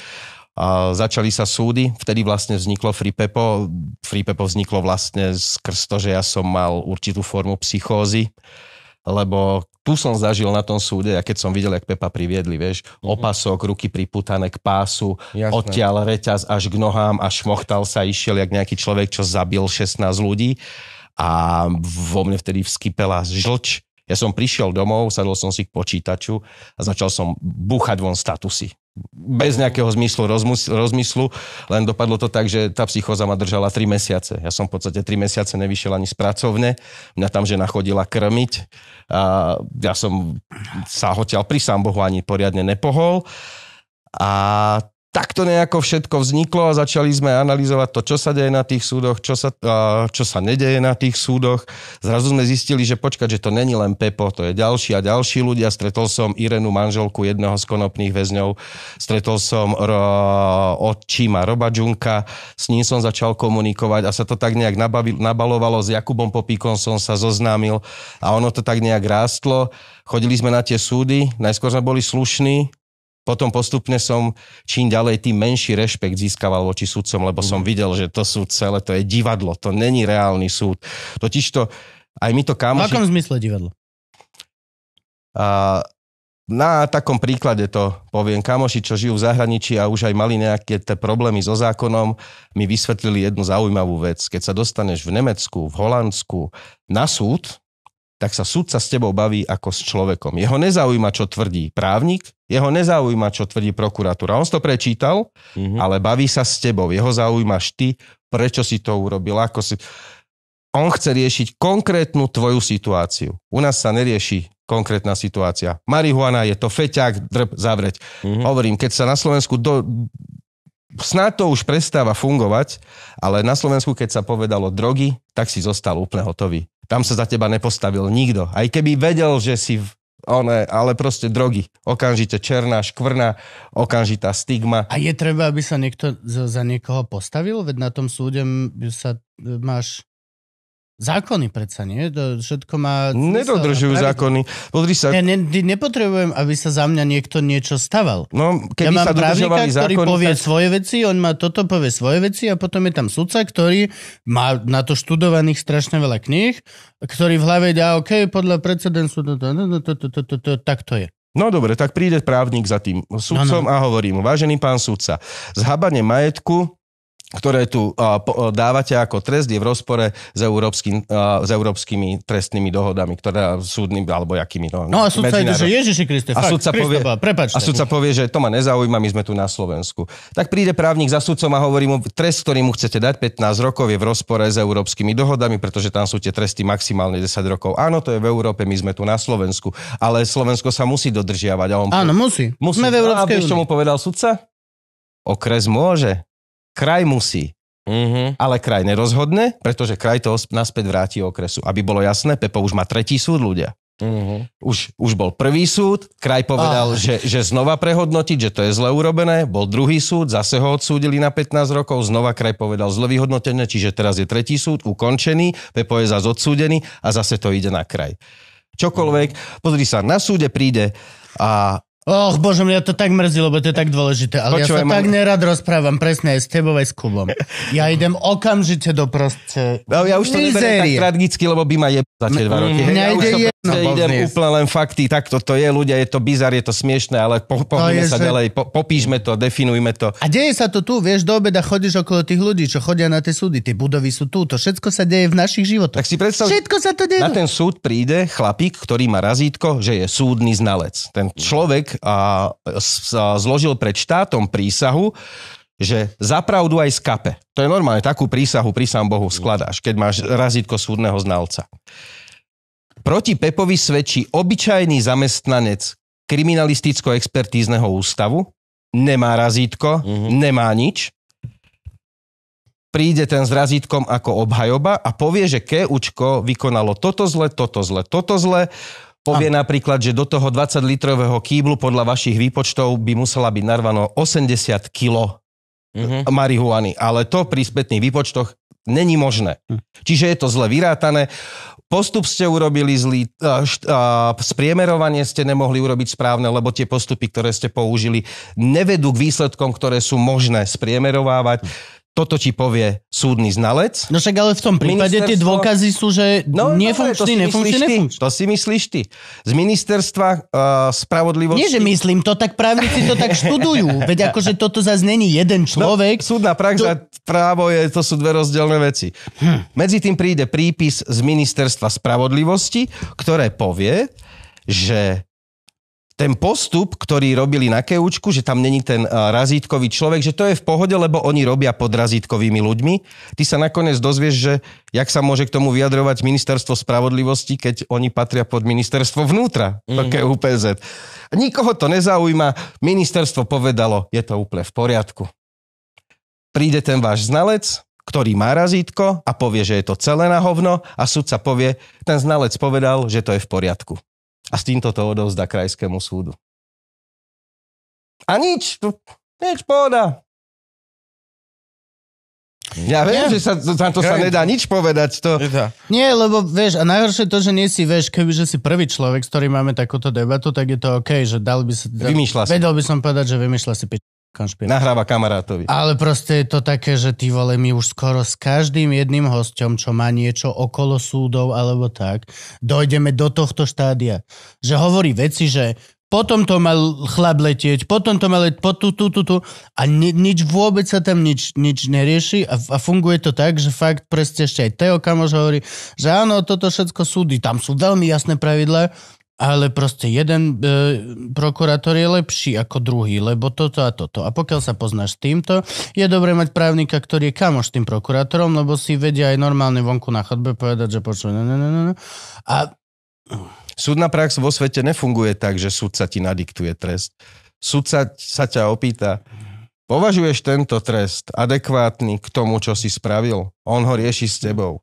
A začali sa súdy, vtedy vlastne vzniklo Free Pepo. Free Pepo vzniklo vlastne skrz to, že ja som mal určitú formu psychózy, lebo tu som zažil na tom súde, a keď som videl, jak Pepa priviedli, vieš, mhm. opasok, ruky priputané k pásu, Jasné. odtiaľ reťaz až k nohám a šmochtal sa, išiel jak nejaký človek, čo zabil 16 ľudí a vo mne vtedy vskypela žlč ja som prišiel domov, sadol som si k počítaču a začal som búchať von statusy. Bez nejakého zmyslu, rozmyslu, len dopadlo to tak, že tá psychoza ma držala 3 mesiace. Ja som v podstate 3 mesiace nevyšiel ani z pracovne, mňa tam žena chodila krmiť a ja som sa hotel pri sám Bohu ani poriadne nepohol. A takto nejako všetko vzniklo a začali sme analyzovať to, čo sa deje na tých súdoch, čo sa, čo sa nedeje na tých súdoch. Zrazu sme zistili, že počkať, že to není len Pepo, to je ďalší a ďalší ľudia. Stretol som Irenu, manželku jedného z konopných väzňov, stretol som ro- odčíma Roba Džunka, s ním som začal komunikovať a sa to tak nejak nabavil, nabalovalo, s Jakubom Popíkom som sa zoznámil a ono to tak nejak rástlo. Chodili sme na tie súdy, najskôr sme boli slušní, potom postupne som čím ďalej tým menší rešpekt získaval voči súdcom, lebo som mhm. videl, že to sú celé, to je divadlo, to není reálny súd. to, aj my to kamoši... V akom zmysle divadlo? A, na takom príklade to poviem. Kamoši, čo žijú v zahraničí a už aj mali nejaké tie problémy so zákonom, mi vysvetlili jednu zaujímavú vec. Keď sa dostaneš v Nemecku, v Holandsku na súd, tak sa sudca s tebou baví ako s človekom. Jeho nezaujíma, čo tvrdí právnik, jeho nezaujíma, čo tvrdí prokuratúra. On si to prečítal, mm-hmm. ale baví sa s tebou. Jeho zaujímaš ty, prečo si to urobil, ako si... On chce riešiť konkrétnu tvoju situáciu. U nás sa nerieši konkrétna situácia. Marihuana je to feťák, drb, zavreť. Mm-hmm. Hovorím, keď sa na Slovensku do, snáď to už prestáva fungovať, ale na Slovensku, keď sa povedalo drogy, tak si zostal úplne hotový. Tam sa za teba nepostavil nikto. Aj keby vedel, že si v one, ale proste drogy. Okamžite černá škvrná, okamžitá stigma. A je treba, aby sa niekto za, za niekoho postavil? Veď na tom súde sa e, máš Zákony predsa, nie? To všetko má... Nedodržujú zákony. Pozri sa... Ja ne, nepotrebujem, aby sa za mňa niekto niečo staval. No, keby ja mám sa právnika, zákony, ktorý povie tak... svoje veci, on má toto, povie svoje veci a potom je tam sudca, ktorý má na to študovaných strašne veľa kníh, ktorý v hlave dá, OK, podľa precedensu, no, no, no, tak to je. No dobre, tak príde právnik za tým sudcom no, no. a hovorí mu, vážený pán sudca, zhabanie majetku ktoré tu dávate ako trest, je v rozpore s, európskym, s európskymi trestnými dohodami, ktoré súdnymi alebo jakými. No, no a sa ide, že Ježiši Kriste, a súdca povie, prepačte. A sa povie, že to ma nezaujíma, my sme tu na Slovensku. Tak príde právnik za súdcom a hovorí mu, trest, ktorý mu chcete dať 15 rokov, je v rozpore s európskymi dohodami, pretože tam sú tie tresty maximálne 10 rokov. Áno, to je v Európe, my sme tu na Slovensku, ale Slovensko sa musí dodržiavať. A on Áno, musí. musí. Sme v no Európskej a vieš, mu povedal sudca? Okres môže kraj musí. Mm-hmm. Ale kraj nerozhodne, pretože kraj to naspäť vráti okresu. Aby bolo jasné, Pepo už má tretí súd ľudia. Mm-hmm. Už, už bol prvý súd, kraj povedal, ah. že, že znova prehodnotiť, že to je zle urobené, bol druhý súd, zase ho odsúdili na 15 rokov, znova kraj povedal zle vyhodnotené, čiže teraz je tretí súd, ukončený, Pepo je zase odsúdený a zase to ide na kraj. Čokoľvek, pozri sa, na súde príde a Och, bože, mňa to tak mrzí, lebo to je tak dôležité. Ale Počúvaj, ja sa mám... tak nerad rozprávam, presne aj s tebou, aj s Kubom. Ja idem okamžite do proste No ja už to neberiem tak tragicky, lebo by ma je za tie dva roky. Mňa ja ide ja jedno. Idem úplne len fakty, tak to, to je, ľudia, je to bizar, je to smiešne, ale po, pohneme sa že... ďalej, po, popíšme to, definujme to. A deje sa to tu, vieš, do obeda chodíš okolo tých ľudí, čo chodia na tie súdy, tie budovy sú tu, to všetko sa deje v našich životoch. Tak si predstav, všetko sa to deje. Na ten súd príde chlapík, ktorý má razítko, že je súdny znalec. Ten človek a, zložil pred štátom prísahu, že za pravdu aj skape. To je normálne, takú prísahu pri sám Bohu skladáš, keď máš razítko súdneho znalca. Proti Pepovi svedčí obyčajný zamestnanec kriminalisticko-expertízneho ústavu, nemá razítko, mm-hmm. nemá nič, príde ten s razítkom ako obhajoba a povie, že Keučko vykonalo toto zle, toto zle, toto zle, povie Aha. napríklad, že do toho 20-litrového kýblu podľa vašich výpočtov by musela byť narvano 80 kg mm-hmm. marihuany. Ale to pri spätných výpočtoch není možné. Hm. Čiže je to zle vyrátané. Postup ste urobili zlý, e, e, spriemerovanie ste nemohli urobiť správne, lebo tie postupy, ktoré ste použili, nevedú k výsledkom, ktoré sú možné spriemerovávať. Hm toto ti povie súdny znalec. No však ale v tom prípade ministerstvo... tie dôkazy sú, že no, no nefunkčný, no, nefunkčný, nefunkčný. To si myslíš ty. Z ministerstva uh, spravodlivosti... Nie, že myslím to, tak právnici to tak študujú. Veď akože toto zase není jeden no, človek. No, súdna prax to... a právo je, to sú dve rozdielne veci. Hm. Medzi tým príde prípis z ministerstva spravodlivosti, ktoré povie, že ten postup, ktorý robili na Keučku, že tam není ten razítkový človek, že to je v pohode, lebo oni robia pod razítkovými ľuďmi. Ty sa nakoniec dozvieš, že jak sa môže k tomu vyjadrovať ministerstvo spravodlivosti, keď oni patria pod ministerstvo vnútra, mm-hmm. to mhm. KUPZ. Nikoho to nezaujíma, ministerstvo povedalo, je to úplne v poriadku. Príde ten váš znalec, ktorý má razítko a povie, že je to celé na hovno a sudca povie, ten znalec povedal, že to je v poriadku a s týmto to odovzdá krajskému súdu. A nič, nič, pohoda. Ja viem, nie. že sa, tam to sa nedá nič povedať. To... Nie, lebo vieš, a najhoršie to, že nie si, vieš, kebyže si prvý človek, s ktorým máme takúto debatu, tak je to OK, že dal by si... Dal, Vymýšľa si. Vedel by som povedať, že vymýšľa si pič. Kanšpina. Nahráva kamarátovi. Ale proste je to také, že ty vole, my už skoro s každým jedným hostom, čo má niečo okolo súdov alebo tak, dojdeme do tohto štádia. Že hovorí veci, že potom to mal chlap letieť, potom to mal letieť, po tu, tu, tu, tu. A ni, nič vôbec sa tam nič, nič nerieši a, a funguje to tak, že fakt presne ešte aj Teo kamož hovorí, že áno, toto všetko súdy, tam sú veľmi jasné pravidlá, ale proste jeden e, prokurátor je lepší ako druhý, lebo toto a toto. A pokiaľ sa poznáš s týmto, je dobré mať právnika, ktorý je kamoš s tým prokurátorom, lebo si vedia aj normálne vonku na chodbe povedať, že počuj, ne, ne, ne, ne. A... Súdna prax vo svete nefunguje tak, že sudca ti nadiktuje trest. Sudca sa ťa opýta, považuješ tento trest adekvátny k tomu, čo si spravil? On ho rieši s tebou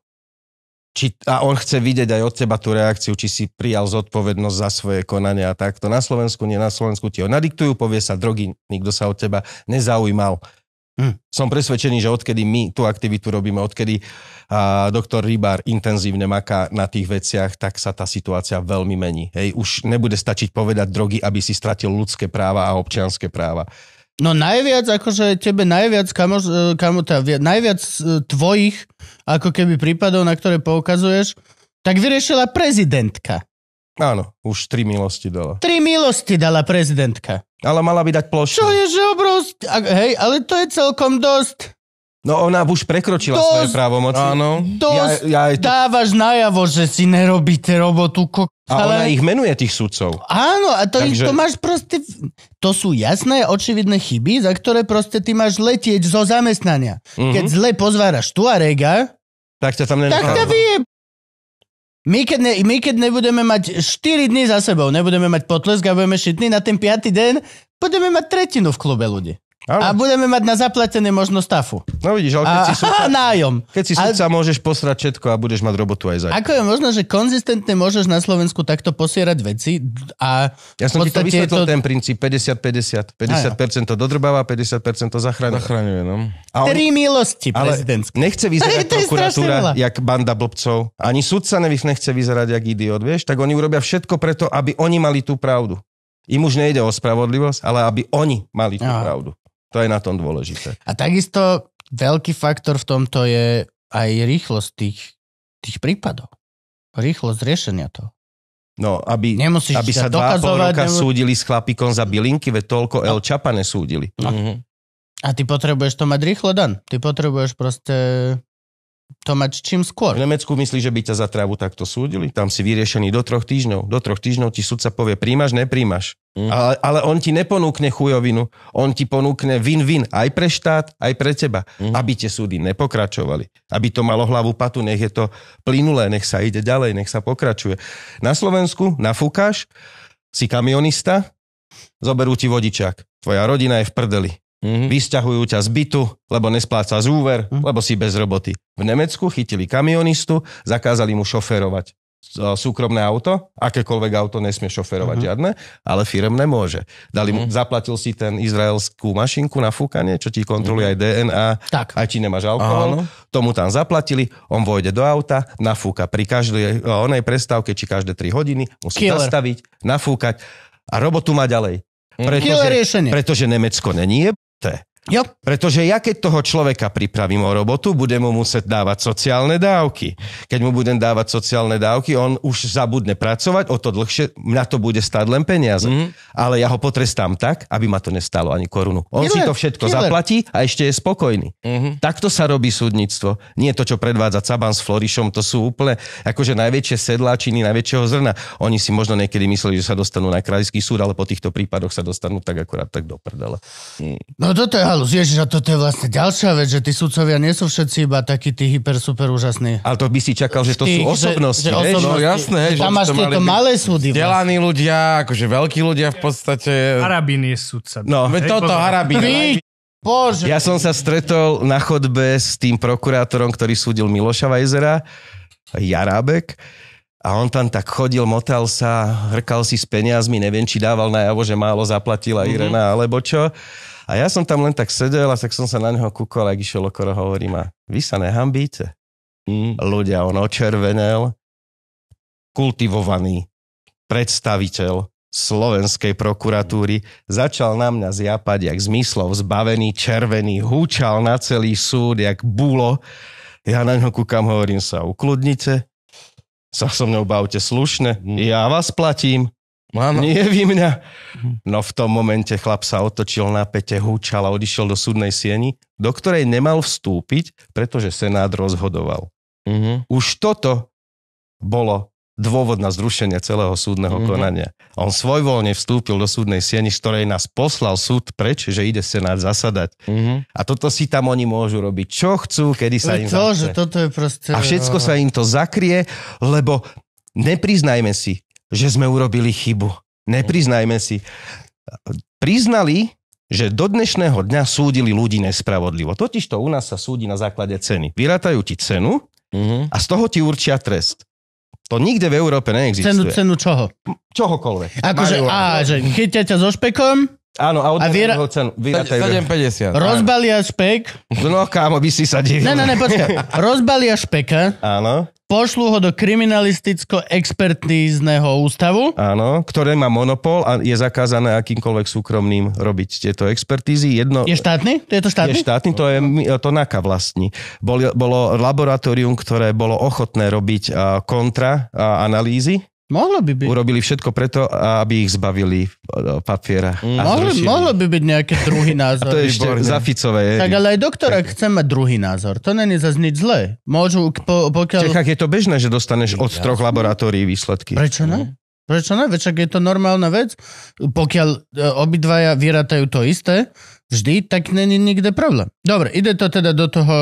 či, a on chce vidieť aj od teba tú reakciu, či si prijal zodpovednosť za svoje konania a takto. Na Slovensku, nie na Slovensku ti ho nadiktujú, povie sa drogy, nikto sa od teba nezaujímal. Hm. Som presvedčený, že odkedy my tú aktivitu robíme, odkedy a, doktor Rybár intenzívne maká na tých veciach, tak sa tá situácia veľmi mení. Hej, už nebude stačiť povedať drogy, aby si stratil ľudské práva a občianské práva. No najviac, akože tebe najviac, kamo, e, kamo tá, teda najviac e, tvojich ako keby prípadov, na ktoré poukazuješ, tak vyriešila prezidentka. Áno, už tri milosti dala. Tri milosti dala prezidentka. Ale mala by dať plošne. Čo je, že obrovský... Hej, ale to je celkom dosť. No ona už prekročila dosť, svoje právomoci. Áno. Dosť ja, ja to... dávaš najavo, že si nerobíte robotu. Ko... A ale... ona ich menuje tých sudcov. Áno, a to, Takže... to máš proste... To sú jasné, očividné chyby, za ktoré proste ty máš letieť zo zamestnania. Mm-hmm. Keď zle pozváraš tu a rega, tak ťa tam nenechám. Tak vie... My keď, ne, my keď nebudeme mať 4 dní za sebou, nebudeme mať potlesk a budeme šitní na ten 5. deň, budeme mať tretinu v klube ľudí. Ale. A budeme mať na zaplatené možno stafu. No vidíš, ale keď a, si sudca, nájom. Keď si súca, ale... môžeš posrať všetko a budeš mať robotu aj za. Ako je možno, že konzistentne môžeš na Slovensku takto posierať veci a Ja som ti to vysvetlil to... ten princíp 50-50. 50%, 50 to dodrbáva, 50% to zachraňuje. Zachraňuje, no. A on... Tri milosti prezidentské. Nechce vyzerať prokuratúra jak banda blbcov. Ani sudca nechce vyzerať jak idiot, vieš? Tak oni urobia všetko preto, aby oni mali tú pravdu. Im už nejde o spravodlivosť, ale aby oni mali tú Aha. pravdu. To je na tom dôležité. A takisto veľký faktor v tomto je aj rýchlosť tých, tých prípadov. Rýchlosť riešenia toho. No, aby, Nemusíš aby sa dva pol roka nemu... súdili s chlapikom za bylinky, veď toľko no. El Čapa nesúdili. No. Mm-hmm. A ty potrebuješ to mať rýchlo, Dan. Ty potrebuješ proste to mať čím skôr. V Nemecku myslí, že by ťa za trávu takto súdili. Tam si vyriešený do troch týždňov. Do troch týždňov ti sudca povie, príjmaš, nepríjmaš. Mm. Ale, ale on ti neponúkne chujovinu. On ti ponúkne win-win aj pre štát, aj pre teba. Mm. Aby tie súdy nepokračovali. Aby to malo hlavu patu, nech je to plynulé, nech sa ide ďalej, nech sa pokračuje. Na Slovensku nafúkaš, si kamionista, zoberú ti vodičák. Tvoja rodina je v prdeli. mm Vysťahujú ťa z bytu, lebo z úver, mm lebo si bez roboty. V Nemecku chytili kamionistu, zakázali mu šoferovať. Eh, súkromné auto, akékoľvek auto nesmie šoferovať uh-huh. žiadne, ale firmné môže. Dali uh-huh. mu, mhm. zaplatil si ten izraelskú mašinku na fúkanie, čo ti kontroluje uh-huh. aj mhm. DNA, tak. aj či nemáš alkohol. Áno. Tomu tam zaplatili, on vojde do auta, nafúka pri každej eh, onej prestávke, či každé 3 hodiny, musí Killer. zastaviť, nafúkať a robotu má ďalej. Pretože, Pretože Nemecko není je Jo. Pretože ja keď toho človeka pripravím o robotu, budem mu musieť dávať sociálne dávky. Keď mu budem dávať sociálne dávky, on už zabudne pracovať, o to dlhšie, na to bude stáť len peniaze. Mm. Ale ja ho potrestám tak, aby ma to nestalo ani korunu. On killer, si to všetko killer. zaplatí a ešte je spokojný. Mm-hmm. Takto sa robí súdnictvo. Nie to, čo predvádza Caban s Florišom, to sú úplne akože najväčšie sedláčiny, najväčšieho zrna. Oni si možno niekedy mysleli, že sa dostanú na krajský súd, ale po týchto prípadoch sa dostanú tak akurát tak do prdele. Mm. No toto je skandálus. Ježiš, a toto je vlastne ďalšia vec, že tí sudcovia nie sú všetci iba takí tí hyper, super úžasní. Ale to by si čakal, že to tých, sú osobnosti. Že, že osobnosti. No jasné. Že tam máš tieto malé súdy. Vlastne. Vzdelaní vlastne. ľudia, akože veľkí ľudia v podstate. Harabin je sudca. No, hej, toto Harabin. Bože. Ja som sa stretol na chodbe s tým prokurátorom, ktorý súdil Miloša Vajzera, Jarábek. A on tam tak chodil, motal sa, hrkal si s peniazmi, neviem, či dával najavo, že málo zaplatila mhm. Irena, mm-hmm. alebo čo. A ja som tam len tak sedel a tak som sa na neho kúkol, ak išiel okolo, hovorím a vy sa nehambíte. Mm. Ľudia, on očervenel, kultivovaný predstaviteľ slovenskej prokuratúry, začal na mňa zjapať, jak zmyslov zbavený, červený, húčal na celý súd, jak búlo. Ja na ňo kúkam, hovorím sa, ukludnite, sa so mnou bavte slušne, mm. ja vás platím, Áno. Nie vy mňa. No v tom momente chlap sa otočil na pete, húčal a odišiel do súdnej sieni, do ktorej nemal vstúpiť, pretože Senát rozhodoval. Uh-huh. Už toto bolo dôvod na zrušenie celého súdneho mm-hmm. konania. On svojvoľne vstúpil do súdnej sieni, z ktorej nás poslal súd preč, že ide Senát zasadať. Mm-hmm. A toto si tam oni môžu robiť, čo chcú, kedy sa im to, že toto je proste... A všetko sa im to zakrie, lebo nepriznajme si, že sme urobili chybu. Nepriznajme si. Priznali, že do dnešného dňa súdili ľudí nespravodlivo. Totiž to u nás sa súdi na základe ceny. Vyrátajú ti cenu mhm. a z toho ti určia trest. To nikde v Európe neexistuje. Cenu, cenu čoho? Čohokoľvek. Akože, a, že chytia ťa so špekom, Áno, a odmieram viera... ho cenu. 7,50. Rozbalia špek. No, kámo, by si sa divil. Ne, ne, ne, počkaj. Rozbalia špeka. Áno. Pošlú ho do kriminalisticko-expertízneho ústavu. Áno, ktoré má monopol a je zakázané akýmkoľvek súkromným robiť tieto expertízy. Jedno, je štátny? To je to štátny? Je štátny, to je to NAKA vlastní. Bolo, bolo laboratórium, ktoré bolo ochotné robiť kontra analýzy Mohlo by byť. Urobili všetko preto, aby ich zbavili e, papiera. Mm. Mohlo, mohlo by byť nejaké druhý názor. a to je ešte za Ficové. Tak ale aj doktora tak. chce mať druhý názor. To není zase nič zlé. Môžu, po, pokiaľ... V Čechách je to bežné, že dostaneš od ja. troch laboratórií výsledky. Prečo ne? Mm. Prečo ne? Veď je to normálna vec. Pokiaľ e, obidvaja vyratajú to isté, Vždy, tak není nikde problém. Dobre, ide to teda do toho...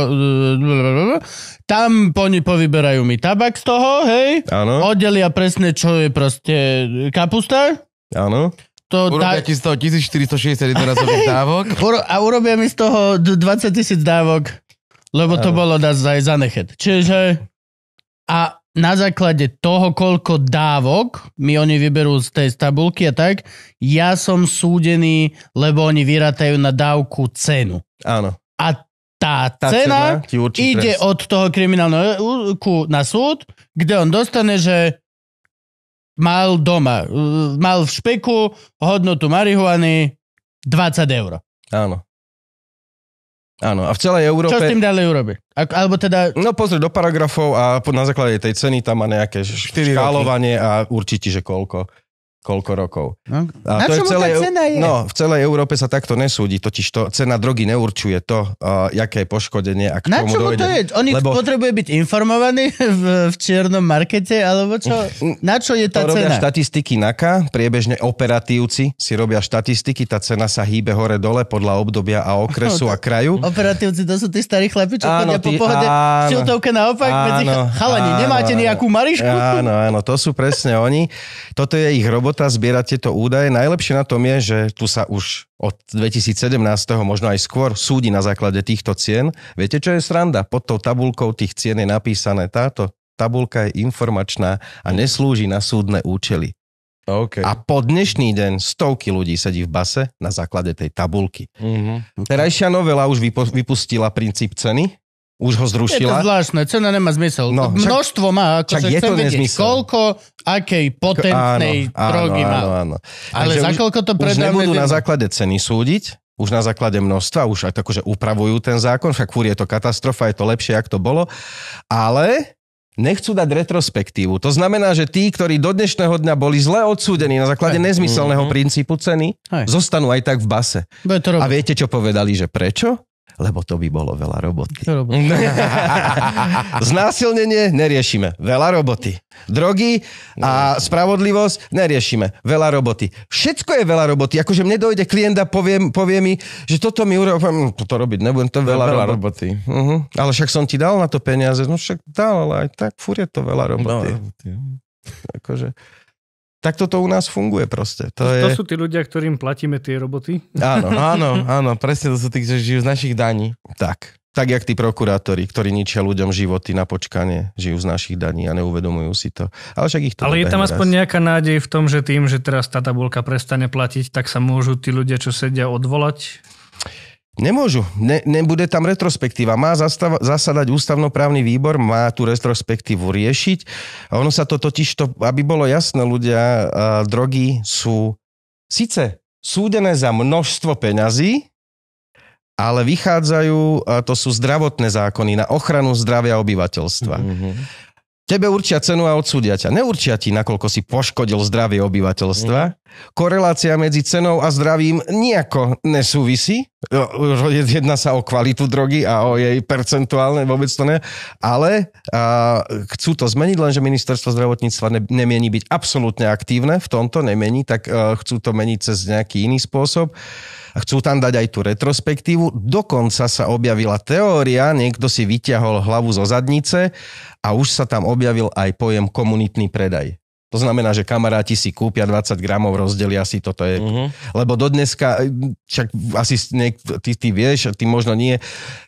E, tam oni povyberajú mi tabak z toho, hej? Áno. Oddelia presne, čo je proste e, kapusta. Áno. To urobia da... ti z toho 1461 razových dávok. Uro- a urobia mi z toho 20 tisíc dávok, lebo áno. to bolo dať aj zanechet. Čiže... A na základe toho, koľko dávok mi oni vyberú z tej tabulky a tak, ja som súdený, lebo oni vyratajú na dávku cenu. Áno. A tá, tá cena, cena ide trest. od toho kriminálneho na súd, kde on dostane, že mal doma, e, mal v špeku hodnotu marihuany 20 eur. Áno. Áno, a v celej Európe... Čo s tým ďalej A, Alebo teda... No pozri do paragrafov a na základe tej ceny tam má nejaké škálovanie a určite, že koľko koľko rokov. No. A Na to je v celej, cena je? No, v celej Európe sa takto nesúdi, totiž to cena drogy neurčuje to, uh, aké je poškodenie a k Na čomu dojde. to je? Oni Lebo... potrebuje byť informovaní v, v čiernom markete, alebo čo? Mm, mm. Na čo je tá to cena? štatistiky NAKA, priebežne operatívci si robia štatistiky, tá cena sa hýbe hore-dole podľa obdobia a okresu a kraju. Operatívci, to sú tí starí chlapi, čo áno, chodia po pohode áno, šiltovke naopak, áno, medzi chalani, áno, nemáte nejakú marišku? Áno, áno, to sú presne oni. Toto je ich robot života zbierať tieto údaje. Najlepšie na tom je, že tu sa už od 2017. možno aj skôr súdi na základe týchto cien. Viete, čo je sranda? Pod tou tabulkou tých cien je napísané táto tabulka je informačná a neslúži na súdne účely. Okay. A po dnešný deň stovky ľudí sedí v base na základe tej tabulky. Mm-hmm. Terajšia novela už vypustila princíp ceny, už ho zrušila. Je to zvláštne, cena nemá zmysel. No, Množstvo má, ako sa chcem vedieť, nezmysel. koľko akej potentnej áno, drogy áno, má. Áno, áno. Ale Takže za koľko to predávne... Už nebudú na základe ceny súdiť, už na základe množstva, už aj akože upravujú ten zákon, však fúr je to katastrofa, je to lepšie, ak to bolo, ale nechcú dať retrospektívu. To znamená, že tí, ktorí do dnešného dňa boli zle odsúdení na základe aj. nezmyselného mm-hmm. princípu ceny, aj. zostanú aj tak v base. A viete, čo povedali, že prečo? lebo to by bolo veľa roboty. roboty. Znásilnenie neriešime, veľa roboty. Drogy a spravodlivosť neriešime, veľa roboty. Všetko je veľa roboty. Akože mne dojde klient a povie, povie mi, že toto mi urobím, mm, toto robiť nebudem, to je veľa, veľa roboty. roboty. Mhm. Uh-huh. Ale však som ti dal na to peniaze, no však dal, ale aj tak furt je to veľa roboty. Veľa roboty. No. Akože... Tak toto u nás funguje proste. To, to, je... to sú tí ľudia, ktorým platíme tie roboty? Áno, áno, áno, presne to sú tí, že žijú z našich daní. Tak. Tak jak tí prokurátori, ktorí ničia ľuďom životy na počkanie, žijú z našich daní a neuvedomujú si to. Ale však ich to Ale je tam aspoň raz. nejaká nádej v tom, že tým, že teraz tá tabulka prestane platiť, tak sa môžu tí ľudia, čo sedia, odvolať? Nemôžu. Ne, nebude tam retrospektíva. Má zastav, zasadať ústavnoprávny výbor, má tú retrospektívu riešiť. A ono sa to totiž, to, aby bolo jasné, ľudia, drogy sú síce súdené za množstvo peňazí, ale vychádzajú, to sú zdravotné zákony na ochranu zdravia obyvateľstva. Mm-hmm. Tebe určia cenu a odsúdia ťa. Neurčia ti, nakoľko si poškodil zdravie obyvateľstva. Mm. Korelácia medzi cenou a zdravím nejako nesúvisí. No, jedná sa o kvalitu drogy a o jej percentuálne, vôbec to ne. Ale a, chcú to zmeniť, lenže ministerstvo zdravotníctva ne, nemieni byť absolútne aktívne v tomto, nemení, tak a, e, chcú to meniť cez nejaký iný spôsob a chcú tam dať aj tú retrospektívu. Dokonca sa objavila teória, niekto si vyťahol hlavu zo zadnice a už sa tam objavil aj pojem komunitný predaj. To znamená, že kamaráti si kúpia 20 gramov, rozdelia si toto. Je. Uh-huh. Lebo dneska, e, však asi niek- ty, ty vieš, ty možno nie,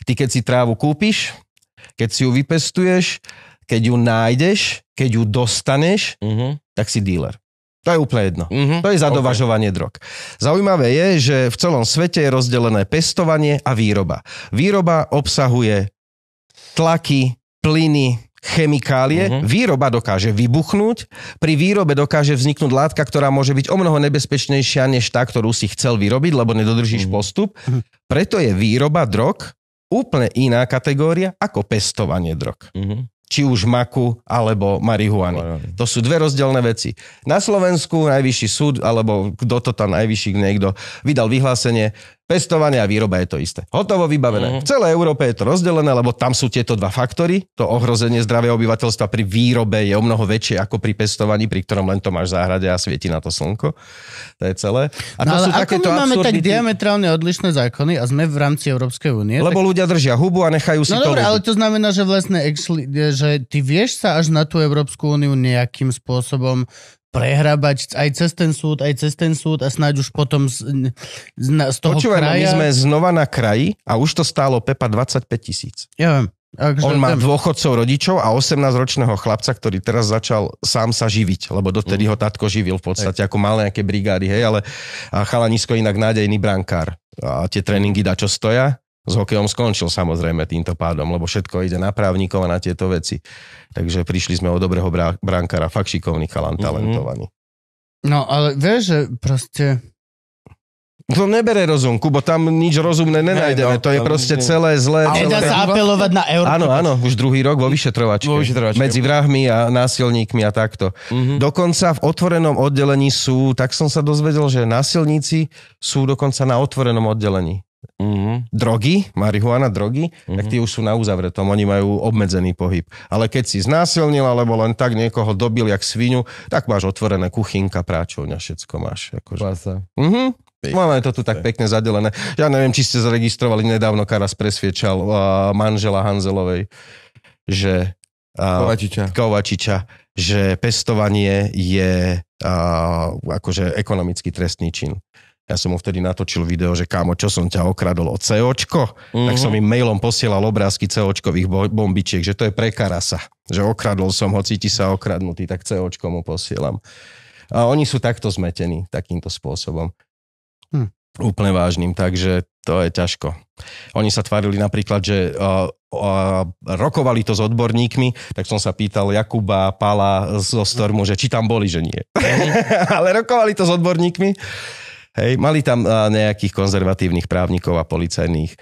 ty keď si trávu kúpiš, keď si ju vypestuješ, keď ju nájdeš, keď ju dostaneš, uh-huh. tak si díler. To je úplne jedno. Mm-hmm. To je zadovažovanie okay. drog. Zaujímavé je, že v celom svete je rozdelené pestovanie a výroba. Výroba obsahuje tlaky, plyny, chemikálie. Mm-hmm. Výroba dokáže vybuchnúť, pri výrobe dokáže vzniknúť látka, ktorá môže byť o mnoho nebezpečnejšia než tá, ktorú si chcel vyrobiť, lebo nedodržíš mm-hmm. postup. Mhm. Preto je výroba drog úplne iná kategória ako pestovanie drog. Mm-hmm či už maku alebo marihuany. To sú dve rozdielne veci. Na Slovensku najvyšší súd, alebo kto to tam najvyšší niekto, vydal vyhlásenie, Pestovanie a výroba je to isté. Hotovo vybavené. Mm. V celej Európe je to rozdelené, lebo tam sú tieto dva faktory. To ohrozenie zdravia obyvateľstva pri výrobe je o mnoho väčšie ako pri pestovaní, pri ktorom len to máš v záhrade a svieti na to slnko. To je celé. A to no, sú ako my máme absurdity... tak diametrálne odlišné zákony a sme v rámci Európskej únie. Lebo tak... ľudia držia hubu a nechajú si no, to. No ale to znamená, že vlastne že ty vieš sa až na tú Európsku úniu nejakým spôsobom prehrabať aj cez ten súd, aj cez ten súd a snáď už potom z, z, z toho Počúvaj, no kraja... my sme znova na kraji a už to stálo Pepa 25 tisíc. Ja viem. Akže On má tam... dôchodcov rodičov a 18-ročného chlapca, ktorý teraz začal sám sa živiť, lebo dotedy mm. ho tatko živil v podstate, ako mal nejaké brigády, hej, ale nízko inak nádejný brankár. A tie tréningy dá čo stoja, s hokejom skončil samozrejme týmto pádom, lebo všetko ide na právnikov a na tieto veci. Takže prišli sme od dobrého brankára, fakt šikovný chalan, mhm. talentovaný. No ale vieš, že proste to no, nebere rozum, Kubo, tam nič rozumné nenájdeme. Ne, no, to je proste nie. celé zlé. A dá sa apelovať na Európu. Áno, áno, už druhý rok vo vyšetrovačke. Vo vyšetrovačke. Medzi vrahmi a násilníkmi a takto. Mm-hmm. Dokonca v otvorenom oddelení sú, tak som sa dozvedel, že násilníci sú dokonca na otvorenom oddelení mm-hmm. drogy, marihuana, drogy, mm-hmm. tak mhm. tie už sú na uzavretom, oni majú obmedzený pohyb. Ale keď si znásilnil alebo len tak niekoho dobil jak svinu, tak máš otvorené kuchynka, práčovňa, všetko máš. Akože. Mhm. Máme to tu tak pekne zadelené. Ja neviem, či ste zaregistrovali, nedávno Karas presviečal uh, manžela Hanzelovej, že... Uh, Kovačiča. Kovačiča, že pestovanie je uh, akože ekonomický trestný čin. Ja som mu vtedy natočil video, že kámo, čo som ťa okradol o COčko, Mm-hmm. tak som mhm. im mailom posielal obrázky COčkových bombičiek, že to je pre Karasa, že okradol som ho, cíti sa okradnutý, tak COčko mu posielam. A oni sú takto zmetení, takýmto spôsobom. Hm. Úplne vážnym, takže to je ťažko. Oni sa tvárili napríklad, že uh, uh, rokovali to s odborníkmi, tak som sa pýtal Jakuba, Pala zo Stormu, že či tam boli, že nie. Mhm. Ale rokovali to s odborníkmi Hej, mali tam nejakých konzervatívnych právnikov a policajných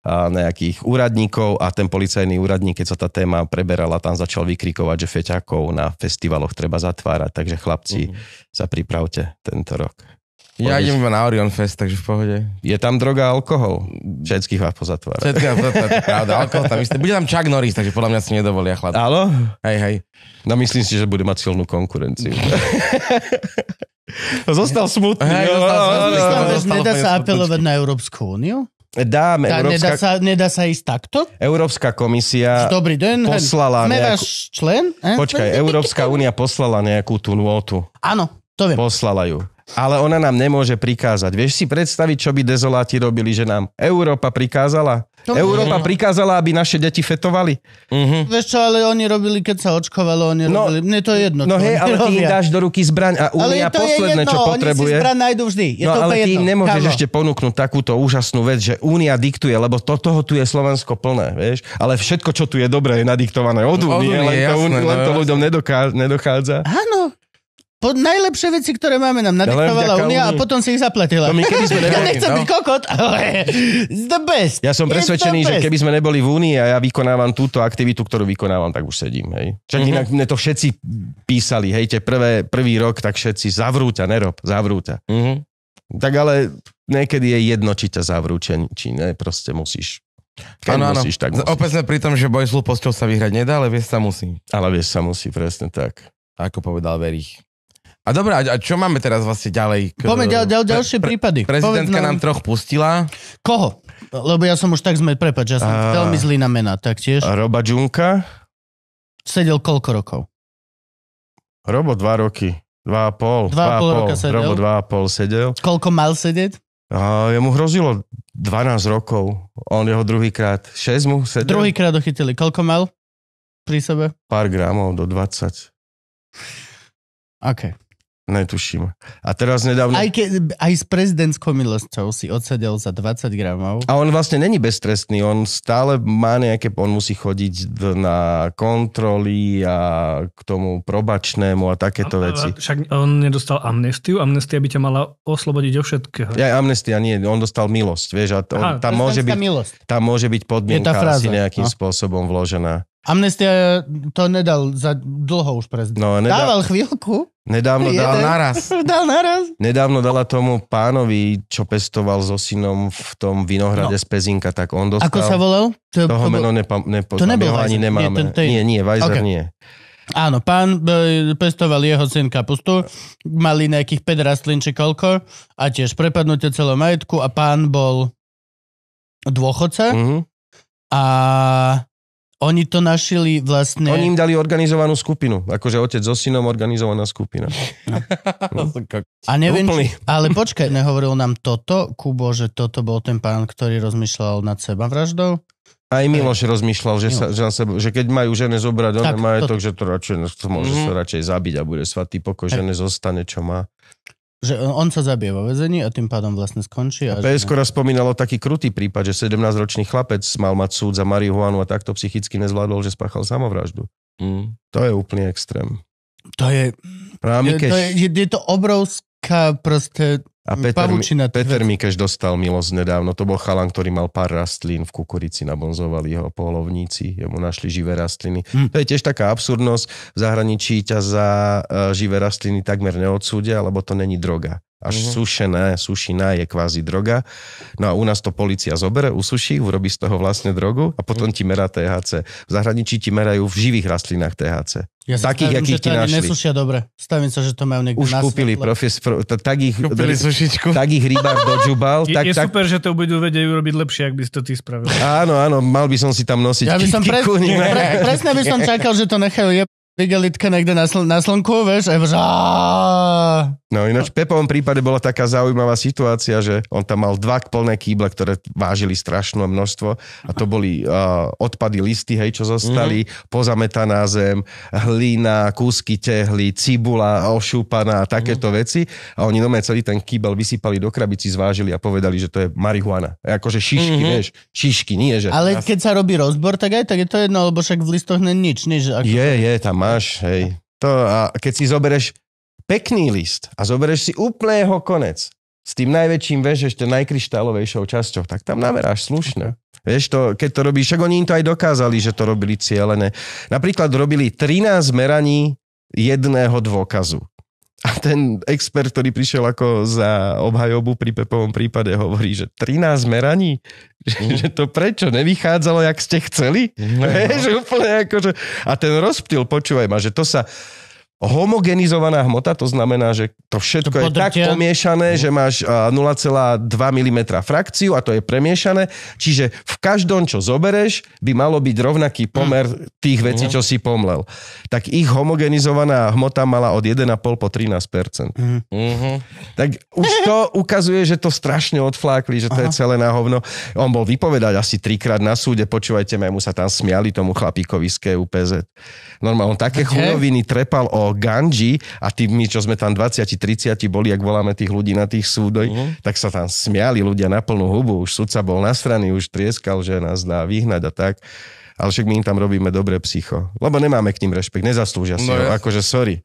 a nejakých úradníkov a ten policajný úradník, keď sa tá téma preberala, tam začal vykrikovať, že feťakov na festivaloch treba zatvárať, takže chlapci, mm-hmm. sa pripravte tento rok. Ja idem iba na Orion Fest, takže v pohode. Je tam droga a alkohol. Všetkých vás pozatvára. Všetkých vás pozatvára, pravda. Alkohol tam isté. Bude tam Chuck Norris, takže podľa mňa si nedovolia chlad. Áno? Hej, hej. No myslím si, že bude mať silnú konkurenciu. Zostal smutný. Hej, no, zostal, no, zostal, zostal, zostal, nedá sa apelovať na Európsku úniu? Dá, Európska... nedá, sa, nedá sa ísť takto? Európska komisia Dobrý den, poslala sme nejakú... váš člen? Eh? Počkaj, Európska únia poslala nejakú tú nôtu. Áno, to viem. Poslala ju ale ona nám nemôže prikázať. Vieš si predstaviť, čo by dezoláti robili, že nám Európa prikázala? To... No. Európa mm. prikázala, aby naše deti fetovali? Mm-hmm. Vieš čo, ale oni robili, keď sa očkovalo, oni no, robili. Mne to je jedno. No hej, ale robia. ty im dáš do ruky zbraň a Únia ale posledné, jedno, čo potrebuje. Oni si zbraň nájdu vždy. Je no to ale ty im nemôžeš Kámo. ešte ponúknuť takúto úžasnú vec, že Únia diktuje, lebo to, toho tu je Slovensko plné, vieš. Ale všetko, čo tu je dobré, je nadiktované od Únie, no, len, jasné, to, len to no, ľuďom nedoká, nedochádza po najlepšie veci, ktoré máme, nám nadiktovala Únia a potom si ich zaplatila. To no my keby sme neboli, ja nechcem no. byť kokot, ale it's the best. Ja som presvedčený, že keby sme neboli v Únii a ja vykonávam túto aktivitu, ktorú vykonávam, tak už sedím. Hej. Čak mm-hmm. inak mne to všetci písali, hej, tie prvé, prvý rok, tak všetci zavrúťa, nerob, zavrúťa. Mm-hmm. Tak ale niekedy je jedno, či ťa zavrú, či, ne, proste musíš keď ano, musíš, tak musíš. Opäť sme pri tom, že boj s sa vyhrať nedá, ale vieš sa musí. Ale vieš sa musí, presne tak. Ako povedal Verich. A dobre, a čo máme teraz vlastne ďalej? K... Poďme ďal, ďal, ďalšie pre, prípady. Pre, prezidentka nám... nám troch pustila. Koho? Lebo ja som už tak sme, prepač, ja som a... veľmi zlý na tak tiež Roba Džunka? Sedel koľko rokov? Robo dva roky. Dva a pol. Dva, dva a pol, roka sedel. Robo dva a pol sedel. Koľko mal sedieť? A jemu hrozilo 12 rokov. On jeho druhýkrát. 6 mu sedel. Druhýkrát dochytili. Koľko mal pri sebe? Pár gramov do 20. OK. Netuším. A teraz nedávno... Aj, ke, aj s prezidentskou milosťou si odsedel za 20 gramov. A on vlastne není beztrestný, on stále má nejaké... On musí chodiť na kontroly a k tomu probačnému a takéto a, veci. Však on nedostal amnestiu, amnestia by ťa mala oslobodiť o všetkého. Ja, amnestia nie, on dostal milosť, vieš, a on, Aha, tam, môže byť, milosť. tam môže byť podmienka asi nejakým no. spôsobom vložená. Amnestia to nedal za dlho už prezident. No, nedá... Dával chvíľku. Nedávno jeden. dal naraz. dal naraz. Nedávno dala tomu pánovi, čo pestoval so synom v tom vinohrade no. z Pezinka, tak on dostal... Ako sa volal? To, toho to meno nepo, nepoznám, to nebol ani nemáme. Nie, ten, ten... nie, nie Weiser okay. nie. Áno, pán e, pestoval jeho syn kapustu, mali nejakých 5 rastlín či koľko a tiež prepadnutie celého majetku a pán bol dôchodca mm-hmm. a oni to našili vlastne... Oni im dali organizovanú skupinu. Akože otec so synom organizovaná skupina. No. no. A neviem, či, ale počkaj, nehovoril nám toto, Kubo, že toto bol ten pán, ktorý rozmýšľal nad seba vraždou? Aj Miloš rozmýšľal, že, Sa, že, sa, že keď majú žene zobrať on majetok, to... že to radšej, to môže mm-hmm. sa radšej zabiť a bude svatý pokoj, žene zostane, čo má že on sa zabije vo vezení a tým pádom vlastne skončí. A, a PS skoro spomínalo taký krutý prípad, že 17-ročný chlapec mal mať súd za marihuanu a takto psychicky nezvládol, že spáchal samovraždu. Mm. To je úplný extrém. To je... Prámikeš. To je, je, je to obrovská proste a mm, Peter, Pavučina, Peter Mikeš dostal milosť nedávno. To bol chalan, ktorý mal pár rastlín v kukurici, nabonzovali ho polovníci, jemu našli živé rastliny. Hm. To je tiež taká absurdnosť. V zahraničí ťa za e, živé rastliny takmer neodsúdia, lebo to není droga. Až mm-hmm. sušené, sušina je kvázi droga. No a u nás to policia zobere, usuší, urobí z toho vlastne drogu a potom mhm. ti merá THC. V zahraničí ti merajú v živých rastlinách THC. Ja Takých, stavím, akých ti našli. Nesúšia dobre. Stavím sa, že to majú niekde Už na kúpili profes, pro, tak ich, kúpili sušičku. Tak ich rybár dožubal. tak, je tak, super, že to budú vedieť urobiť lepšie, ak by si to ty spravil. Áno, áno, mal by som si tam nosiť. Ja by som ne, pre, presne by som čakal, že to nechajú je vigelitka niekde na, sl- na slnku, vieš, a je že No ináč v Pepovom prípade bola taká zaujímavá situácia, že on tam mal dva plné kýble, ktoré vážili strašné množstvo a to boli uh, odpady listy, hej, čo zostali, mm-hmm. pozametaná zem, hlína, kúsky tehly, cibula ošúpaná a takéto mm-hmm. veci a oni nomé celý ten kýbel vysypali do krabici, zvážili a povedali, že to je marihuana. Akože šišky, mm-hmm. vieš, šišky, nie že... Ale keď sa robí rozbor, tak aj tak je to jedno, lebo však v listoch není nič, nič. Ako... Je, je, tam máš, hej. To, a keď si zoberieš pekný list a zoberieš si úplne jeho konec s tým najväčším, vieš, ešte najkryštálovejšou časťou, tak tam nameráš slušne. Vieš, to, keď to robíš, však oni im to aj dokázali, že to robili cieľené. Napríklad robili 13 meraní jedného dôkazu. A ten expert, ktorý prišiel ako za obhajobu pri Pepovom prípade, hovorí, že 13 meraní? Že, mm. že to prečo? Nevychádzalo, jak ste chceli? No. Vieš, úplne ako, že... A ten rozptyl, počúvaj ma, že to sa homogenizovaná hmota, to znamená, že to všetko to je tak pomiešané, že máš 0,2 mm frakciu a to je premiešané, čiže v každom, čo zobereš, by malo byť rovnaký pomer hm. tých vecí, čo si pomlel. Tak ich homogenizovaná hmota mala od 1,5 po 13 mm-hmm. Mhm. Tak už to ukazuje, že to strašne odflákli, že to Aha. je celé na hovno. On bol vypovedať asi trikrát na súde, počúvajte ma, mu sa tam smiali tomu chlapíkovi z KUPZ. Normálne, on také okay. chudoviny trepal o volal Ganji a tí my, čo sme tam 20-30 boli, ak voláme tých ľudí na tých súdoj, uh-huh. tak sa tam smiali ľudia na plnú hubu. Už sudca bol strany, už trieskal, že nás dá vyhnať a tak ale však my im tam robíme dobré psycho. Lebo nemáme k ním rešpekt, nezaslúžia si no, ho, ja. akože sorry.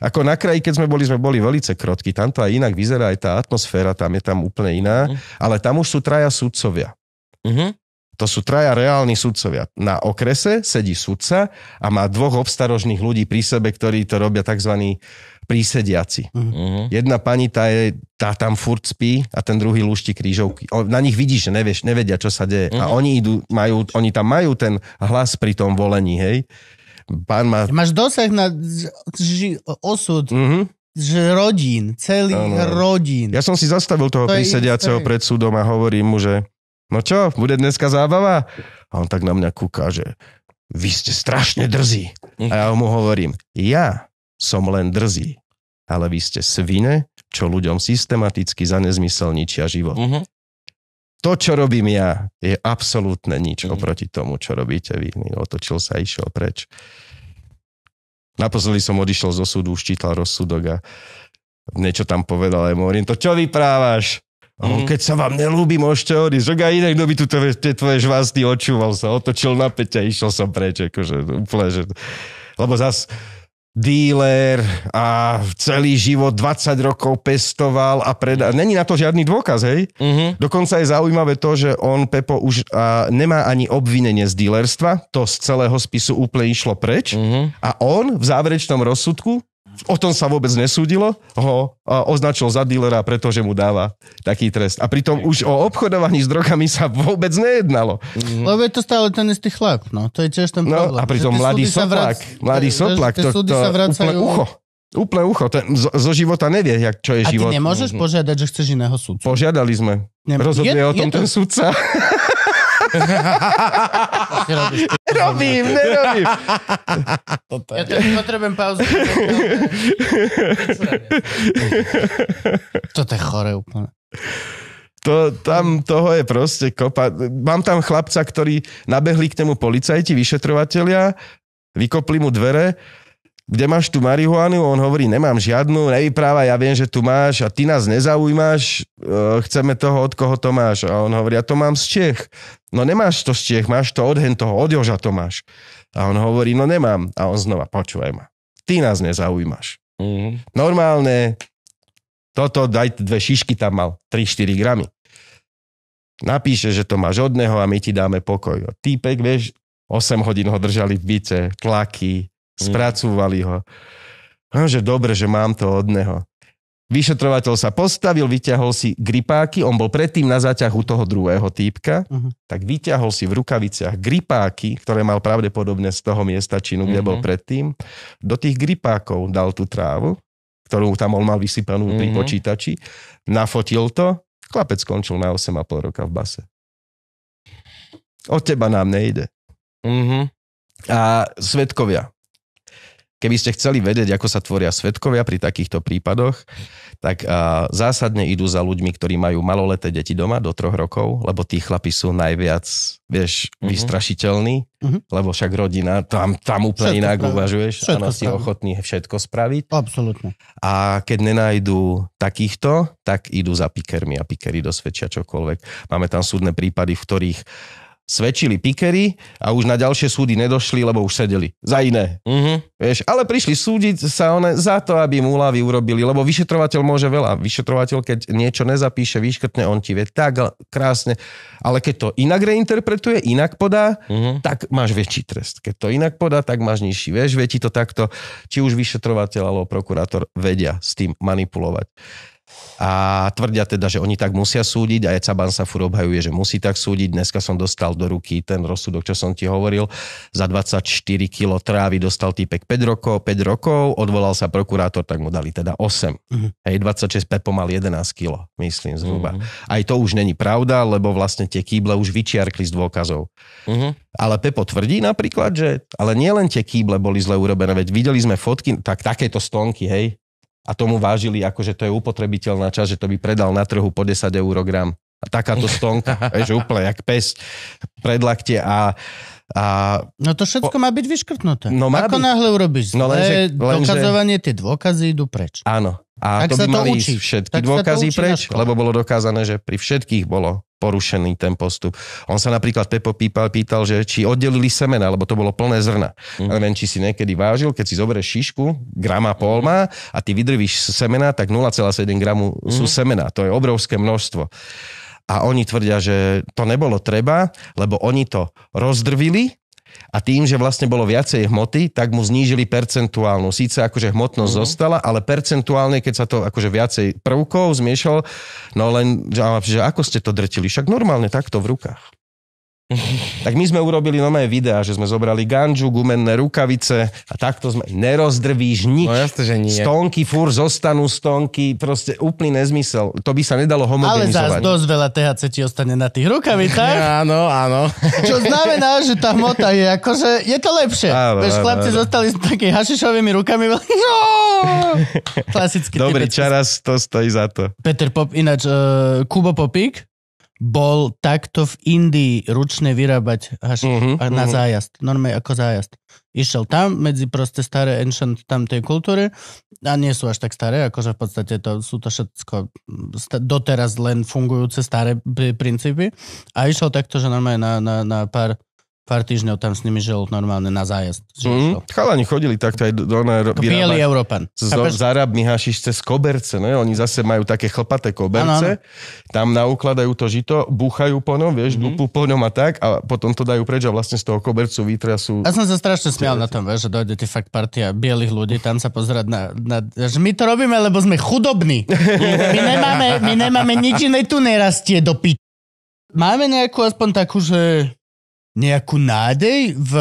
Ako na kraji, keď sme boli, sme boli velice krotky, tam to aj inak vyzerá, aj tá atmosféra tam je tam úplne iná, uh-huh. ale tam už sú traja sudcovia. Uh-huh. To sú traja reálni sudcovia. Na okrese sedí sudca a má dvoch obstarožných ľudí pri sebe, ktorí to robia tzv. prísediaci. Uh-huh. Jedna pani, tá, je, tá tam furt spí a ten druhý lúšti krížovky. Na nich vidíš, že nevieš, nevedia, čo sa deje. Uh-huh. A mhm. oni, idú, majú, oni tam majú ten hlas pri tom volení, hej. Pán má... Máš dosah na ži- osud uh-huh že rodín, celý ano. rodín. Ja som si zastavil toho to prísediaceho pred súdom a hovorím mu, že no čo, bude dneska zábava? A on tak na mňa kúka, že vy ste strašne drzí. A ja mu hovorím, ja som len drzí, ale vy ste svine, čo ľuďom systematicky za nezmysel ničia život. Uh-huh. To, čo robím ja, je absolútne nič uh-huh. oproti tomu, čo robíte vy. Otočil sa a išiel preč. Naposledy som odišiel zo súdu, už čítal rozsudok a niečo tam povedal, ale mu hovorím, to čo vyprávaš? Mm-hmm. Keď sa vám nelúbi, môžete odísť. Žoga inak, kto by tu tie tvoje žvásty očúval sa, otočil na peťa a išiel som preč. Akože, úplne, že... Lebo zas díler a celý život 20 rokov pestoval a predal. Není na to žiadny dôkaz, hej? Mm-hmm. Dokonca je zaujímavé to, že on, Pepo, už a, nemá ani obvinenie z dílerstva. To z celého spisu úplne išlo preč. Mm-hmm. A on v záverečnom rozsudku o tom sa vôbec nesúdilo, ho e, označil za dílera, pretože mu dáva taký trest. A pritom už o obchodovaní s drogami sa vôbec nejednalo. Mm-hmm. Lebo je to stále ten istý chlap, no. To je tiež ten no, problém. No, a pritom mladý soplak, vrac... mladý soplak, to, to, vracajú... úplne ucho. Úplne ucho. Ten zo, zo života nevie, jak, čo je a život. A ty nemôžeš mm-hmm. požiadať, že chceš iného sudcu? Požiadali sme. Nem- Rozhodne je, o tom je to... ten sudca. Robím, nerobím. Toto Ja to potrebujem pauzu. Toto je chore úplne. To, tam toho je proste kopa. Mám tam chlapca, ktorý nabehli k nemu policajti, vyšetrovatelia, vykopli mu dvere kde máš tú marihuanu? On hovorí, nemám žiadnu, nevypráva, ja viem, že tu máš a ty nás nezaujímaš, e, chceme toho, od koho to máš. A on hovorí, ja to mám z Čech. No nemáš to z Čech, máš to od hen toho, od Joža to máš. A on hovorí, no nemám. A on znova, počúvaj ma, ty nás nezaujímaš. Mm-hmm. Normálne, toto daj dve šišky tam mal, 3-4 gramy. Napíše, že to máš od neho a my ti dáme pokoj. Týpek, vieš, 8 hodín ho držali v byte, tlaky, Mm. Spracúvali ho. No, že dobre, že mám to od neho. Vyšetrovateľ sa postavil, vyťahol si gripáky, on bol predtým na zaťahu toho druhého týpka, uh-huh. tak vyťahol si v rukaviciach gripáky, ktoré mal pravdepodobne z toho miesta činu, kde uh-huh. bol mhm. predtým. Do tých gripákov dal tú trávu, ktorú tam on mal vysypanú uh-huh. pri mhm. počítači. Nafotil to, klapec skončil na 8,5 roka v base. Od teba nám nejde. Uh-huh. A svetkovia. Keby ste chceli vedieť, ako sa tvoria svetkovia pri takýchto prípadoch, tak a, zásadne idú za ľuďmi, ktorí majú maloleté deti doma do troch rokov, lebo tí chlapí sú najviac, vieš, mm-hmm. vystrašiteľní, mm-hmm. lebo však rodina, tam, tam úplne všetko inak uvažuješ, všetko áno, si ochotný všetko spraviť. Absolutne. A keď nenájdu takýchto, tak idú za pikermi a pikery dosvedčia čokoľvek. Máme tam súdne prípady, v ktorých svedčili pikery a už na ďalšie súdy nedošli, lebo už sedeli. Za iné. Uh-huh. Vieš, ale prišli súdiť sa one za to, aby mu úlavy urobili, lebo vyšetrovateľ môže veľa. Vyšetrovateľ, keď niečo nezapíše, vyškrtne, on ti vie tak krásne. Ale keď to inak reinterpretuje, inak podá, uh-huh. tak máš väčší trest. Keď to inak podá, tak máš nižší. Vieš, vie ti to takto, či už vyšetrovateľ alebo prokurátor vedia s tým manipulovať a tvrdia teda, že oni tak musia súdiť a Ecaban sa fur obhajuje, že musí tak súdiť. Dneska som dostal do ruky ten rozsudok, čo som ti hovoril. Za 24 kg trávy dostal týpek 5 rokov, 5 rokov, odvolal sa prokurátor, tak mu dali teda 8. Uh-huh. Mhm. Hej, 26 Pepo mal 11 kg, myslím zhruba. Uh-huh. Aj to už není pravda, lebo vlastne tie kýble už vyčiarkli z dôkazov. Uh-huh. Ale Pepo tvrdí napríklad, že ale nielen tie kýble boli zle urobené, veď videli sme fotky, tak takéto stonky, hej, a tomu vážili, ako že to je upotrebiteľná časť, že to by predal na trhu po 10 eur gram. A takáto stonka, že úplne jak pes pred a a... No to všetko po... má byť vyškrtnuté. No má Ako byť... náhle urobíš no zlé, no že, len, dokazovanie, tie dôkazy idú preč. Áno. A tak to by mali to učí, všetky tak dôkazy preč, lebo bolo dokázané, že pri všetkých bolo porušený ten postup. On sa napríklad Pepo pýpal, pýtal, že či oddelili semena, lebo to bolo plné zrna. Mm. Ale neviem, či si niekedy vážil, keď si zoberieš šišku, grama polma a ty vydrvíš semena, tak 0,7 gramu mm. sú mhm. semena. To je obrovské množstvo. A oni tvrdia, že to nebolo treba, lebo oni to rozdrvili a tým, že vlastne bolo viacej hmoty, tak mu znížili percentuálnu. Sice akože hmotnosť mm-hmm. zostala, ale percentuálne, keď sa to akože viacej prvkov zmiešal, no len, že ako ste to drtili? Však normálne takto v rukách tak my sme urobili nové videá, že sme zobrali ganžu, gumenné rukavice a takto sme nerozdrvíš nič. No jasne, že nie. Stonky fur zostanú stonky, proste úplný nezmysel. To by sa nedalo homogenizovať. Ale zás dosť veľa THC ti ostane na tých rukavicách. áno, áno. Čo znamená, že tá hmota je akože, je to lepšie. Áno, Veš, chlapci áno. zostali s takými hašišovými rukami. Klasický Dobre čaraz, to stojí za to. Peter Pop, ináč, uh, Kubo Popík, bol takto v Indii ručne vyrábať haš, mhm, uh-huh, na uh-huh. zájazd. Normálne ako zájazd. Išiel tam medzi proste staré ancient tam tej kultúry a nie sú až tak staré, akože v podstate to, sú to všetko mm, doteraz len fungujúce staré princípy a išiel takto, že normálne na, na, na pár pár týždňov tam s nimi žil normálne na zájazd. Mm, chalani chodili takto aj do, do, Bielý Európan. Z, Chápeš? hašiš cez koberce, ne? oni zase majú také chlpaté koberce, ano, ano. tam naukladajú to žito, búchajú po ňom, vieš, mm-hmm. dupu po ňom a tak a potom to dajú preč a vlastne z toho kobercu sú. Ja som sa strašne smial na tom, vieš, že dojde ti fakt partia bielých ľudí tam sa pozerať na, na že my to robíme, lebo sme chudobní. My nemáme, my nemáme nič iné tu nerastie do pič. Máme nejakú aspoň takú, že nejakú nádej v,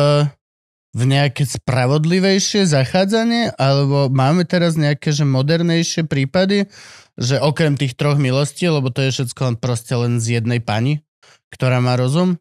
v nejaké spravodlivejšie zachádzanie? Alebo máme teraz nejaké že modernejšie prípady, že okrem tých troch milostí, lebo to je všetko proste len z jednej pani, ktorá má rozum,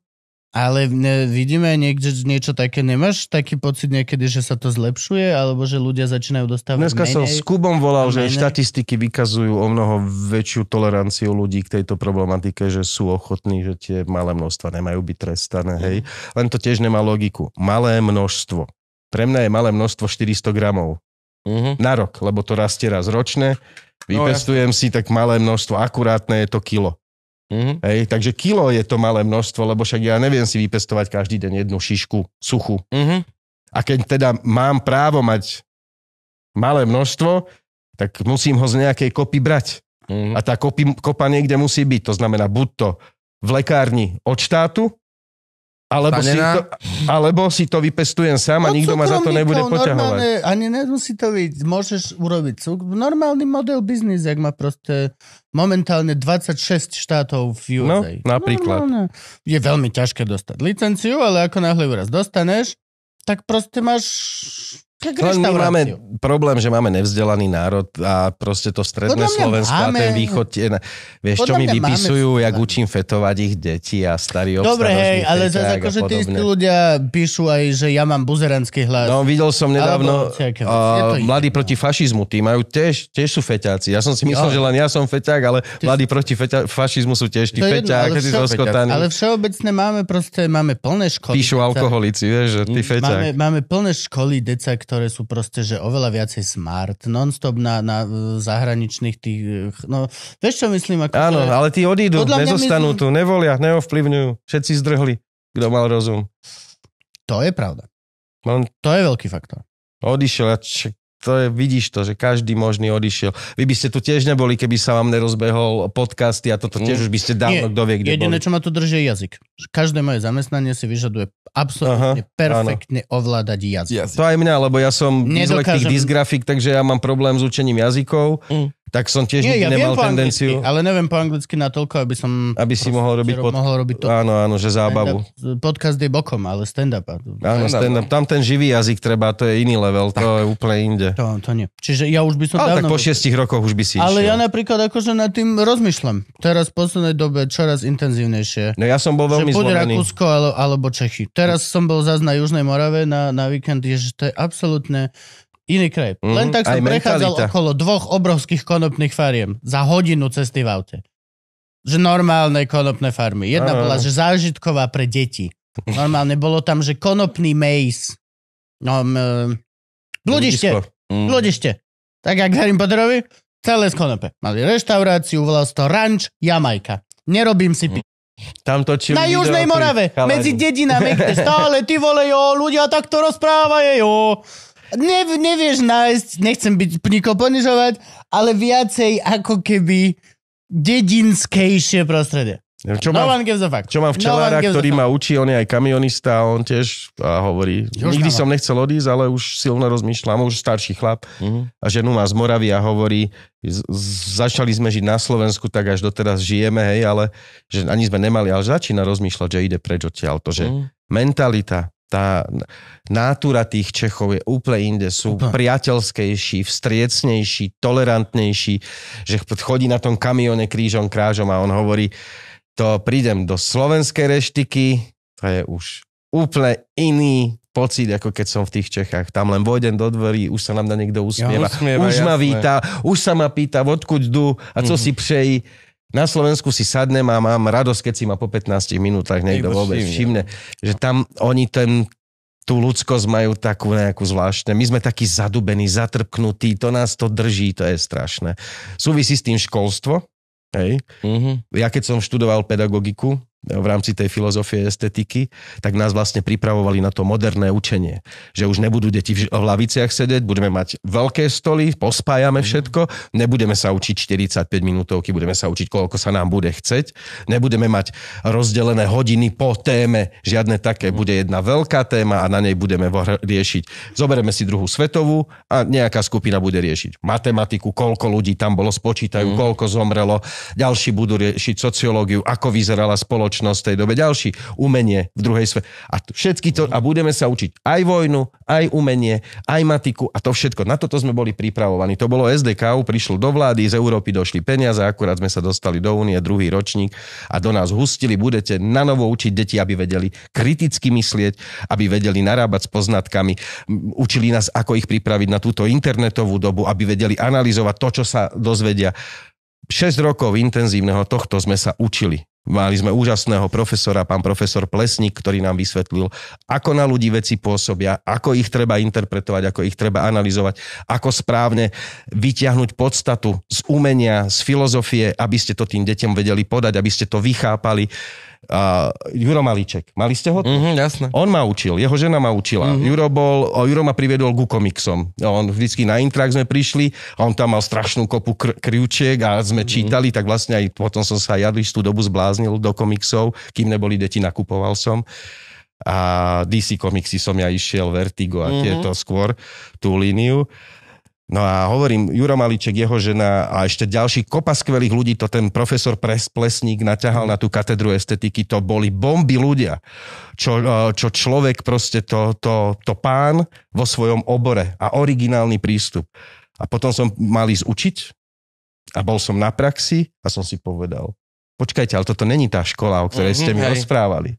ale ne, vidíme niekde niečo také, nemáš taký pocit niekedy, že sa to zlepšuje, alebo že ľudia začínajú dostávať Dneska menej, som s Kubom volal, že menej. štatistiky vykazujú o mnoho väčšiu toleranciu ľudí k tejto problematike, že sú ochotní, že tie malé množstva nemajú byť trestané, hej. Mm. Len to tiež nemá logiku. Malé množstvo. Pre mňa je malé množstvo 400 gramov. Uh-huh. Na rok, lebo to rastie raz ročne. No, Vypestujem no, si tak malé množstvo, akurátne je to kilo. Mm-hmm. Hej, takže kilo je to malé množstvo, lebo však ja neviem si vypestovať každý deň jednu šišku suchu. Mm-hmm. A keď teda mám právo mať malé množstvo, tak musím ho z nejakej kopy brať. Mm-hmm. A tá kopy, kopa niekde musí byť. To znamená buď to v lekárni od štátu, alebo si, to, alebo si to vypestujem sám a Od no, nikto ma za to nebude poťahovať. Ani nemusí to byť. Môžeš urobiť cuk. Normálny model biznis, ak má proste momentálne 26 štátov v USA. No, napríklad. Normálne. Je veľmi ťažké dostať licenciu, ale ako náhle raz dostaneš, tak proste máš len my máme problém, že máme nevzdelaný národ a proste to stredné Slovensko a ten východ, tie... vieš, Podľa čo mi vypisujú, jak učím fetovať ich deti a starý Dobre, hej, ale zase akože tí ľudia píšu aj, že ja mám buzeranský hlas. No, videl som nedávno Alebo, uh, Mladí proti fašizmu, tí majú tiež, tiež sú feťáci. Ja som si myslel, jo. že len ja som feťák, ale Ty Mladí proti feťa, fašizmu sú tiež tí feťáci zoskotaní. Ale všeobecne máme proste, máme plné školy. Píšu alkoholici, vieš, že tí feťák. Máme plné školy, decak, ktoré sú proste, že oveľa viacej smart, non-stop na, na zahraničných tých, no vieš čo myslím? Ako Áno, ktoré... ale tí odídu, Podľa nezostanú myslím... tu, nevolia, neovplyvňujú, všetci zdrhli, kto mal rozum. To je pravda. On... No. To je veľký faktor. Odišiel ja čak, to je, vidíš to, že každý možný odišiel. Vy by ste tu tiež neboli, keby sa vám nerozbehol podcasty a toto tiež už by ste dávno kto vie, kde Jediné, boli. čo ma tu drží, je jazyk. Každé moje zamestnanie si vyžaduje absolútne Aha, perfektne áno. ovládať jazyk. Ja, To aj mňa, lebo ja som Nedokážem... dysgrafik, takže ja mám problém s učením jazykov. Mm tak som tiež Nie, nikdy ja nemal tendenciu. Ale neviem po anglicky natoľko, aby som... Aby si mohol robiť, pod... mohol robiť to. Áno, áno, že zábavu. podcast je bokom, ale stand-up. Áno, stand-up. Tam ten živý jazyk treba, to je iný level, tak. to je úplne inde. To, to nie. Čiže ja už by som... Ale dávno... tak po šiestich rokoch už by si Ale išiel. ja napríklad akože nad tým rozmýšľam. Teraz v poslednej dobe čoraz intenzívnejšie. No ja som bol veľmi že zlomený. Rakúsko alebo, alebo Čechy. Teraz som bol zase na Južnej Morave na, na víkend, že to je absolútne Iný krep. Mm, Len tak som prechádzal mentalita. okolo dvoch obrovských konopných fariem za hodinu cesty v aute. Že normálne konopné farmy. Jedna bola, že zážitková pre deti. Normálne bolo tam, že konopný mejs. No, m, e, bludište. Mm. Bludište. Tak jak Harry Potterovi, celé z konope. Mali reštauráciu, volal to Ranč Jamajka. Nerobím si mhm. pi... Tam točili Na Južnej Morave, medzi dedinami, kde stále ty vole, jo, ľudia takto rozprávajú, jo. Ne, nevieš nájsť, nechcem byť nikoho ponižovať, ale viacej ako keby dedinskejšie prostredie. Čo no mám, Čo mám včelára, no ktorý ma učí, on je aj kamionista, on tiež a hovorí, Jož nikdy som nechcel odísť, ale už silno rozmýšľam, už starší chlap uh-huh. a ženu má z Moravy a hovorí, z- začali sme žiť na Slovensku, tak až doteraz žijeme, hej, ale že ani sme nemali, ale začína rozmýšľať, že ide preč odtiaľ, to, že uh-huh. mentalita, tá, nátura tých Čechov je úplne inde. Sú Opa. priateľskejší, vstriecnejší, tolerantnejší, že chodí na tom kamione krížom krážom a on hovorí, to prídem do slovenskej reštiky, to je už úplne iný pocit, ako keď som v tých Čechách. Tam len vojdem do dverí, už sa nám na niekto usmieva. Ja, usmieva už jasné. ma víta, už sa ma pýta, odkud jdu a co mm-hmm. si přeji. Na Slovensku si sadnem a mám radosť, keď si ma po 15 minútach niekto vôbec všimne. Že tam oni ten tú ľudskosť majú takú nejakú zvláštne. My sme takí zadubení, zatrpknutí, to nás to drží, to je strašné. Súvisí s tým školstvo, hej. Mm-hmm. Ja keď som študoval pedagogiku, v rámci tej filozofie estetiky, tak nás vlastne pripravovali na to moderné učenie. Že už nebudú deti v laviciach sedieť, budeme mať veľké stoly, pospájame mhm. všetko, nebudeme sa učiť 45 minútovky, budeme sa učiť, koľko sa nám bude chceť, nebudeme mať rozdelené hodiny po téme, žiadne také, mhm. bude jedna veľká téma a na nej budeme riešiť. Zoberieme si druhú svetovú a nejaká skupina bude riešiť matematiku, koľko ľudí tam bolo, spočítajú, mhm. koľko zomrelo, ďalší budú riešiť sociológiu, ako vyzerala spoločnosť spoločnosť v tej dobe, ďalší umenie v druhej svete A všetky to, a budeme sa učiť aj vojnu, aj umenie, aj matiku a to všetko. Na toto sme boli pripravovaní. To bolo SDK, prišlo do vlády, z Európy došli peniaze, akurát sme sa dostali do únie, druhý ročník a do nás hustili, budete na novo učiť deti, aby vedeli kriticky myslieť, aby vedeli narábať s poznatkami. Učili nás, ako ich pripraviť na túto internetovú dobu, aby vedeli analyzovať to, čo sa dozvedia. 6 rokov intenzívneho tohto sme sa učili. Mali sme úžasného profesora, pán profesor Plesník, ktorý nám vysvetlil, ako na ľudí veci pôsobia, ako ich treba interpretovať, ako ich treba analyzovať, ako správne vyťahnuť podstatu z umenia, z filozofie, aby ste to tým deťom vedeli podať, aby ste to vychápali uh, Juro Malíček. Mali ste ho? Mm-hmm, jasné. On ma učil, jeho žena ma učila. Mm-hmm. Juro, bol, Juro ma priviedol ku komiksom. No, on vždycky na intrak sme prišli a on tam mal strašnú kopu kr- krivčiek a sme mm-hmm. čítali, tak vlastne aj potom som sa jadliš tú dobu zbláznil do komiksov, kým neboli deti, nakupoval som a DC komiksy som ja išiel, Vertigo a mhm. tieto mm-hmm. skôr, tú líniu. No a hovorím, Juro Maliček, jeho žena a ešte ďalší kopa skvelých ľudí, to ten profesor Pres Plesník naťahal na tú katedru estetiky, to boli bomby ľudia. Čo, e, čo človek proste, to, to, to pán vo svojom obore a originálny prístup. A potom som mal ísť učiť a bol som na praxi a som si povedal, počkajte, ale toto není tá škola, o ktorej mm-hmm, ste mi mhm, hej. rozprávali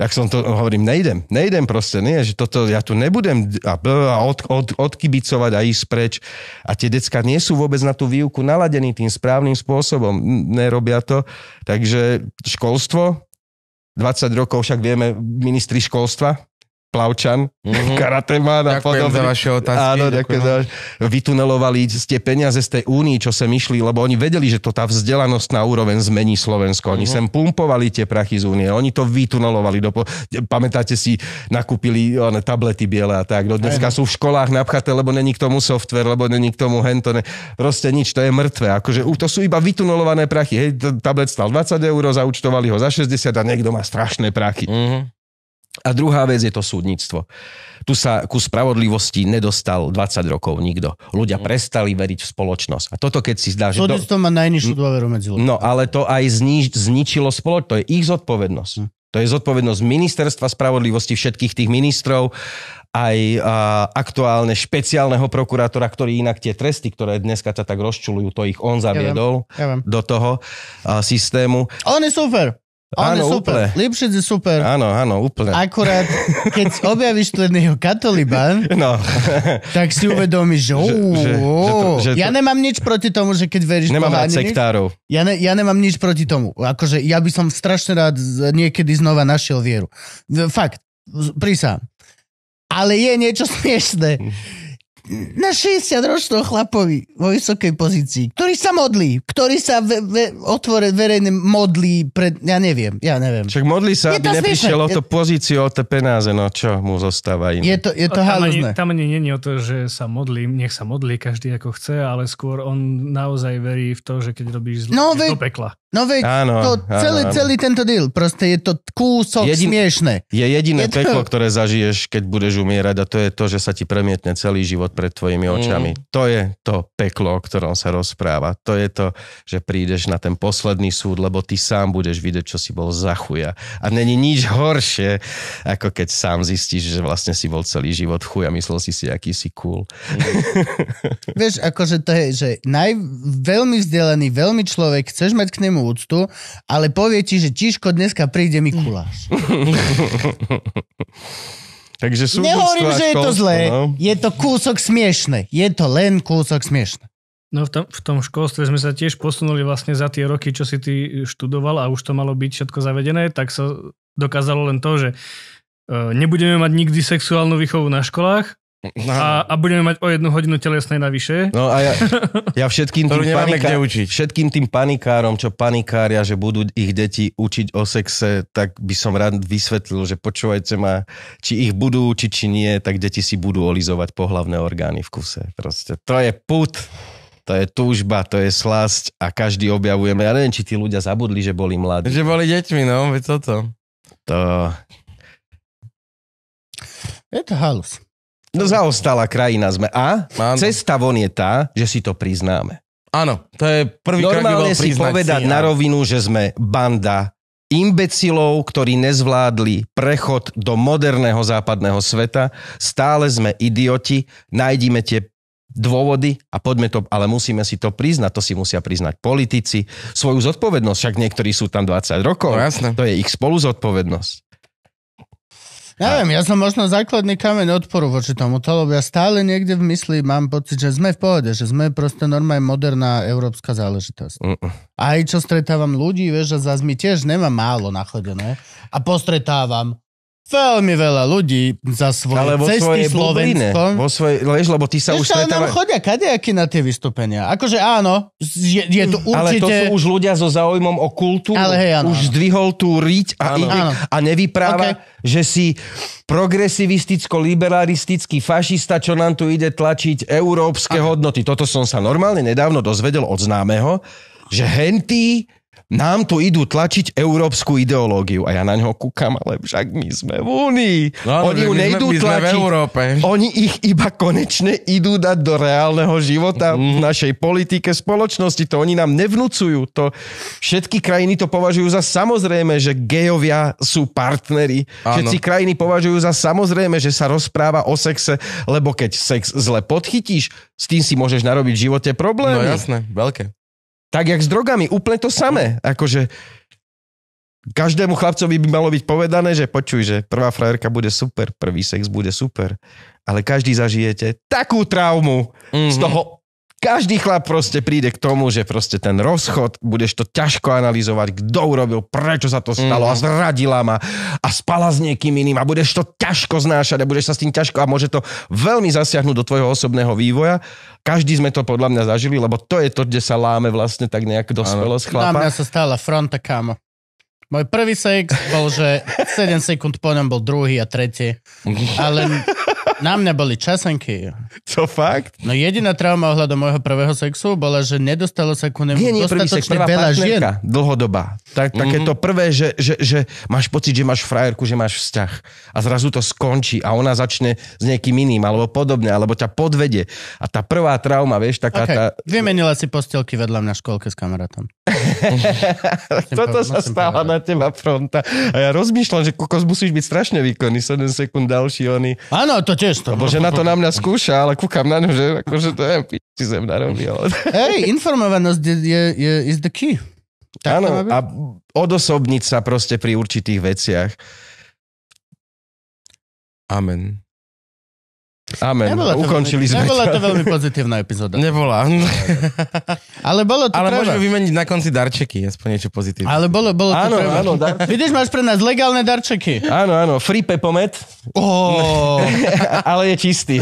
tak som to no, hovorím, nejdem, nejdem proste, nie, že toto, ja tu nebudem a, a od, od, odkybicovať a ísť preč. A tie decka nie sú vôbec na tú výuku naladení tým správnym spôsobom, nerobia to. Takže školstvo, 20 rokov však vieme ministri školstva, plavčan, mm-hmm. karatemán a podobne. za vaše otázky. Áno, ďakujem, ďakujem za vaše. Vytunelovali ste peniaze z tej únii, čo sem myšli, lebo oni vedeli, že to tá vzdelanosť na úroveň zmení Slovensko. Oni mm-hmm. sem pumpovali tie prachy z únie, oni to vytunelovali. Do... Pamätáte si, nakúpili one, tablety biele a tak. No dneska Aj. sú v školách napchaté, lebo není k tomu software, lebo není k tomu hento. Ne... Proste nič, to je mŕtve. Akože, to sú iba vytunelované prachy. Hej, tablet stal 20 eur, zaučtovali ho za 60 a niekto má strašné prachy. Mm-hmm. A druhá vec je to súdnictvo. Tu sa ku spravodlivosti nedostal 20 rokov nikto. Ľudia mm. prestali veriť v spoločnosť. A toto keď si zdá, že... Súdnictvo do... má najnižšiu dôveru medzi ľuďmi. No ale to aj znič, zničilo spoločnosť. To je ich zodpovednosť. Hm. To je zodpovednosť ministerstva spravodlivosti všetkých tých ministrov, aj a, aktuálne špeciálneho prokurátora, ktorý inak tie tresty, ktoré dneska sa tak rozčulujú, to ich on zaviedol ja viem, ja viem. do toho a, systému. Ale on je super. A áno, je super. úplne. Lipšic je super. Áno, áno, úplne. Akurát, keď objavíš jeho katoliban, no. tak si uvedomíš, že, že, že, že, to, že to... ja nemám nič proti tomu, že keď veríš Nemám rád sektárov. Ja, ne, ja nemám nič proti tomu. Akože ja by som strašne rád niekedy znova našiel vieru. Fakt, prísam. Ale je niečo smiešné na 60-ročného chlapovi vo vysokej pozícii, ktorý sa modlí, ktorý sa ve, ve, otvore verejne modlí pred, ja neviem, ja neviem. Však modlí sa, aby neprišiel o to pozíciu, o to penáze, no čo mu zostáva iné. Je to, je to tam, ani, tam ani nie je o to, že sa modlí, nech sa modlí každý ako chce, ale skôr on naozaj verí v to, že keď robíš zlo, no, ve... do pekla. No veď áno, to celý, áno, áno. celý tento deal, proste je to kúsok Jedin, smiešne. Je jediné je to... peklo, ktoré zažiješ, keď budeš umierať a to je to, že sa ti premietne celý život pred tvojimi mm. očami. Mm. To je to peklo, o ktorom sa rozpráva. To je to, že prídeš na ten posledný súd, lebo ty sám budeš vidieť, čo si bol za chuja. A není nič horšie, ako keď sám zistíš, že vlastne si bol celý život chuja, myslel si si, aký si cool. Mm. Vieš, akože to je, že naj, veľmi vzdelaný, veľmi človek, chceš mať k nemu plnú úctu, ale povie ti, že Tiško, dneska príde Mikuláš. Takže sú Nehovorím, že je to zlé. No? Je to kúsok smiešne. Je to len kúsok smiešne. No v tom, v tom školstve sme sa tiež posunuli vlastne za tie roky, čo si ty študoval a už to malo byť všetko zavedené, tak sa dokázalo len to, že e, nebudeme mať nikdy sexuálnu výchovu na školách, No. A, a budeme mať o jednu hodinu telesnej navyše. No a ja, ja všetkým, tým panikár, všetkým tým panikárom, čo panikária, že budú ich deti učiť o sexe, tak by som rád vysvetlil, že počúvajte ma, či ich budú učiť, či nie, tak deti si budú olizovať pohlavné orgány v kuse. Proste to je put, to je túžba, to je slasť a každý objavujeme. Ja neviem, či tí ľudia zabudli, že boli mladí. Že boli deťmi, no, veď toto. To... Je to halus. No zaostala krajina sme. A Mám. cesta von je tá, že si to priznáme. Áno, to je prvý Normálne krok, si povedať si, na rovinu, že sme banda imbecilov, ktorí nezvládli prechod do moderného západného sveta. Stále sme idioti, nájdime tie dôvody a poďme to, ale musíme si to priznať, to si musia priznať politici, svoju zodpovednosť, však niektorí sú tam 20 rokov, no, jasne. to je ich spoluzodpovednosť. Ja viem, ja som možno základný kameň odporu voči tomuto, lebo ja stále niekde v mysli mám pocit, že sme v pohode, že sme proste normálne moderná európska záležitosť. Uh-uh. Aj čo stretávam ľudí, vieš, že zase mi tiež nemám málo nachodené a postretávam veľmi veľa ľudí za svoje Ale vo cesty Slovensko. Vo svojej, lež, no lebo ty sa Víš, už stretáva... chodia kadejaky na tie vystúpenia. Akože áno, je, je to určite... Ale to sú už ľudia so záujmom o kultúru. Ale hej, áno, už áno. zdvihol tú riť a, áno. a nevypráva, okay. že si progresivisticko-liberalistický fašista, čo nám tu ide tlačiť európske okay. hodnoty. Toto som sa normálne nedávno dozvedel od známeho, že hentí nám tu idú tlačiť európsku ideológiu. A ja na ňo kúkam, ale však my sme v Únii. No, Oni ju nejdú my sme, my sme tlačiť. v Európe. Oni ich iba konečne idú dať do reálneho života mm. v mhm. našej politike, spoločnosti. To oni nám nevnúcujú. To, všetky krajiny to považujú za samozrejme, že gejovia sú partneri. Áno. Všetci krajiny považujú za samozrejme, že sa rozpráva o sexe, lebo keď sex zle podchytíš, s tým si môžeš narobiť v živote problémy. No jasné, veľké. Tak jak s drogami, úplne to samé. Akože každému chlapcovi by malo byť povedané, že počuj, že prvá frajerka bude super, prvý sex bude super. Ale každý zažijete takú traumu mm-hmm. z mhm. toho každý chlap proste príde k tomu, že proste ten rozchod, budeš to ťažko analyzovať, kto urobil, prečo sa to stalo mm. a mhm. zradila ma a spala s niekým iným a budeš to ťažko znášať a budeš sa s tým ťažko a môže to veľmi zasiahnuť do tvojho osobného vývoja. Každý sme to podľa mňa zažili, lebo to je to, kde sa láme vlastne tak nejak dospelosť chlapa. Na mňa sa stala fronta kamo. Môj prvý sex bol, že 7 sekúnd po ňom bol druhý a tretí. Ale na mňa boli časenky. Co fakt? No jediná trauma ohľadom môjho prvého sexu bola, že nedostalo sa ku nemu nie, nie, prvý sex, veľa žien. dlhodobá. Tak, také mm-hmm. prvé, že, že, že máš pocit, že máš frajerku, že máš vzťah a zrazu to skončí a ona začne s nejakým iným alebo podobne, alebo ťa podvede. A tá prvá trauma, vieš, taká okay. tá... Vymenila si postelky vedľa mňa školke s kamarátom. Toto sa stáva na teba fronta. A ja rozmýšľam, že kokos musíš byť strašne výkonný, 7 sekúnd ďalší oni. Áno, to tiež to. Bože, na to na mňa skúša, ale kúkam na ňu, že akože to je piči zem narobil. Hej, informovanosť je, je, je, is the key. Tak Áno, a odosobniť sa proste pri určitých veciach. Amen. Amen. Nebola to Ukončili veľmi, sme nebola to. to veľmi pozitívna epizóda. Nebola. Ale bolo to Ale môžeme vymeniť na konci darčeky, aspoň niečo pozitívne. Ale bolo, bolo to áno, treba. Áno, dar... Vidíš, máš pre nás legálne darčeky. Áno, áno. Free pepomet. Oh. ale je čistý.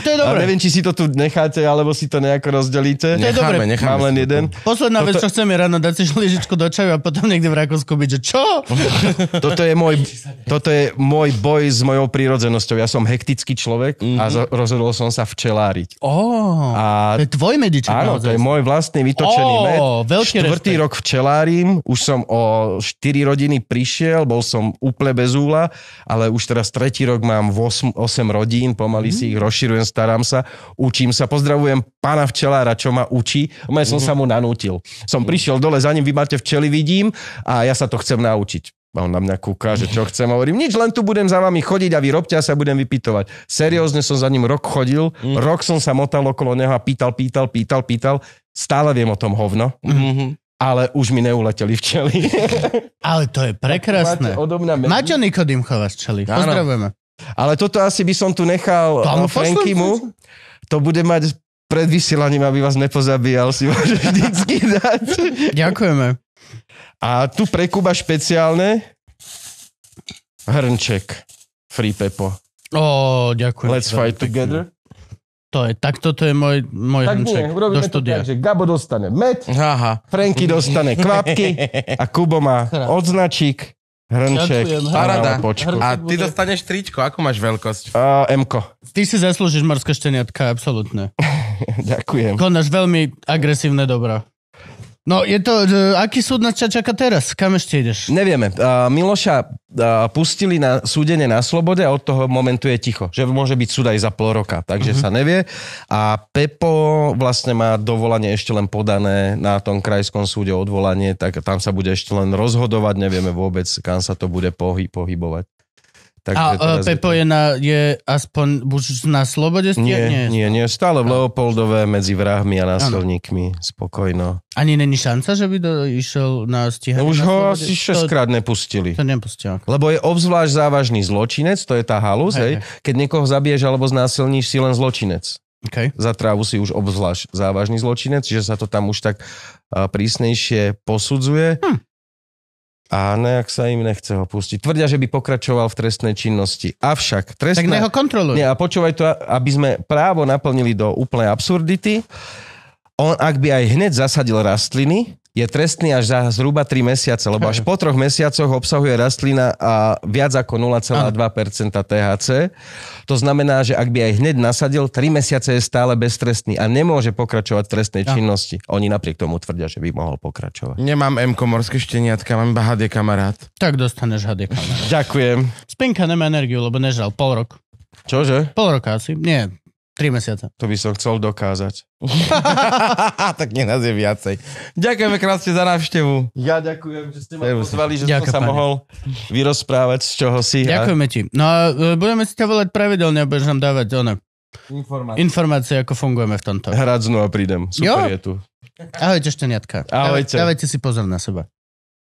to je dobré. A neviem, či si to tu necháte, alebo si to nejako rozdelíte. To je dobré. Mám len jeden. Posledná Toto... vec, čo chcem je ráno, dať si šližičku do čaju a potom niekde v Rakúsku byť, že čo? toto, je môj, toto je môj boj s mojou prírodzenosťou. Ja som hektický človek mm-hmm. a mhm. rozhodol som sa včeláriť. Oh, a... to je tvoj mediček. Áno, to je môj vlastný vytočený oh, med. Štvrtý respekt. rok včelárim, už som o 4 rodiny prišiel, bol som úplne bez úla, ale už teraz tretí rok mám 8, 8 rodín, pomaly mm-hmm. si ich rozširujem, starám sa, učím sa, pozdravujem pána včelára, čo ma učí. Mne som mm-hmm. sa mu nanútil. Som mm-hmm. prišiel dole, za ním vy máte včely, vidím a ja sa to chcem naučiť. A on na mňa kúka, že čo chcem. hovorím, nič, len tu budem za vami chodiť a vy robte a sa budem vypýtovať. Seriózne som za ním rok chodil, mm. rok som sa motal okolo neho a pýtal, pýtal, pýtal, pýtal. Stále viem o tom hovno. Mm-hmm ale už mi neuleteli včely. ale to je prekrásne. Maťo Nikodým chová včely. Pozdravujeme. Ale toto asi by som tu nechal eh, Frankymu. To bude mať pred vysielaním, aby vás nepozabíjal, si môžeš vždycky dať. Ďakujeme. A tu pre Kuba špeciálne hrnček Free Pepo. Ó, oh, ďakujem. Let's fight together. To je, tak toto je môj, môj tak hrnček nie, do štúdia. Tak, že Gabo dostane med, Aha. Franky dostane kvapky a Kubo má odznačík, hrnček parada. A ty dostaneš tričko, ako máš veľkosť? Uh, M-ko. Ty si zaslúžiš morské šteniatka, absolútne. Ďakujem. Konáš veľmi agresívne dobro. No je to, e, aký súd nás čaká teraz? Kam ešte ideš? Nevieme. Uh, Miloša uh, pustili na súdenie na slobode a od toho momentu je ticho. Že môže byť súd aj za pol roka, takže uh-huh. sa nevie. A Pepo vlastne má dovolanie ešte len podané na tom krajskom súde odvolanie, tak tam sa bude ešte len rozhodovať, nevieme vôbec, kam sa to bude pohy- pohybovať. Tak a je je, Pepo je, na, je aspoň už na slobode? Nie, nie, nie, nie. Stále v Leopoldove medzi vrahmi a násilníkmi. Ano. Spokojno. Ani není šanca, že by do, išiel na stíhanie? No už na ho asi šestkrát nepustili. To nepustia. Lebo je obzvlášť závažný zločinec, to je tá halus, hej, hej. keď niekoho zabiješ alebo znásilníš, si len zločinec. Okay. Za trávu si už obzvlášť závažný zločinec, čiže sa to tam už tak prísnejšie posudzuje. Hm a nejak no, sa im nechce ho pustiť. Tvrdia, že by pokračoval v trestnej činnosti. Avšak trestná... Tak neho kontroluj. Nie, a počúvaj to, aby sme právo naplnili do úplnej absurdity. On, ak by aj hneď zasadil rastliny, je trestný až za zhruba 3 mesiace, lebo až po troch mesiacoch obsahuje rastlina a viac ako 0,2% THC. To znamená, že ak by aj hneď nasadil, 3 mesiace je stále beztrestný a nemôže pokračovať v trestnej ja. činnosti. Oni napriek tomu tvrdia, že by mohol pokračovať. Nemám M komorské šteniatka, mám iba HD kamarát. Tak dostaneš HD kamarát. Ďakujem. Spinka nemá energiu, lebo nežal. pol rok. Čože? Pol roka asi. Nie, 3 mesiace. To by som chcel dokázať. tak nie nás je viacej. Ďakujeme krásne za návštevu. Ja ďakujem, že ste ma pozvali, že Ďakujem, som sa mohol vyrozprávať z čoho si. Ďakujeme ti. No a e, budeme si ťa volať pravidelne a budeš nám dávať ono. Informácie. informácie, ako fungujeme v tomto. Hrať znova prídem. Super Jo. je tu. Ahojte, šteniatka. Ahojte. Dávajte si pozor na seba.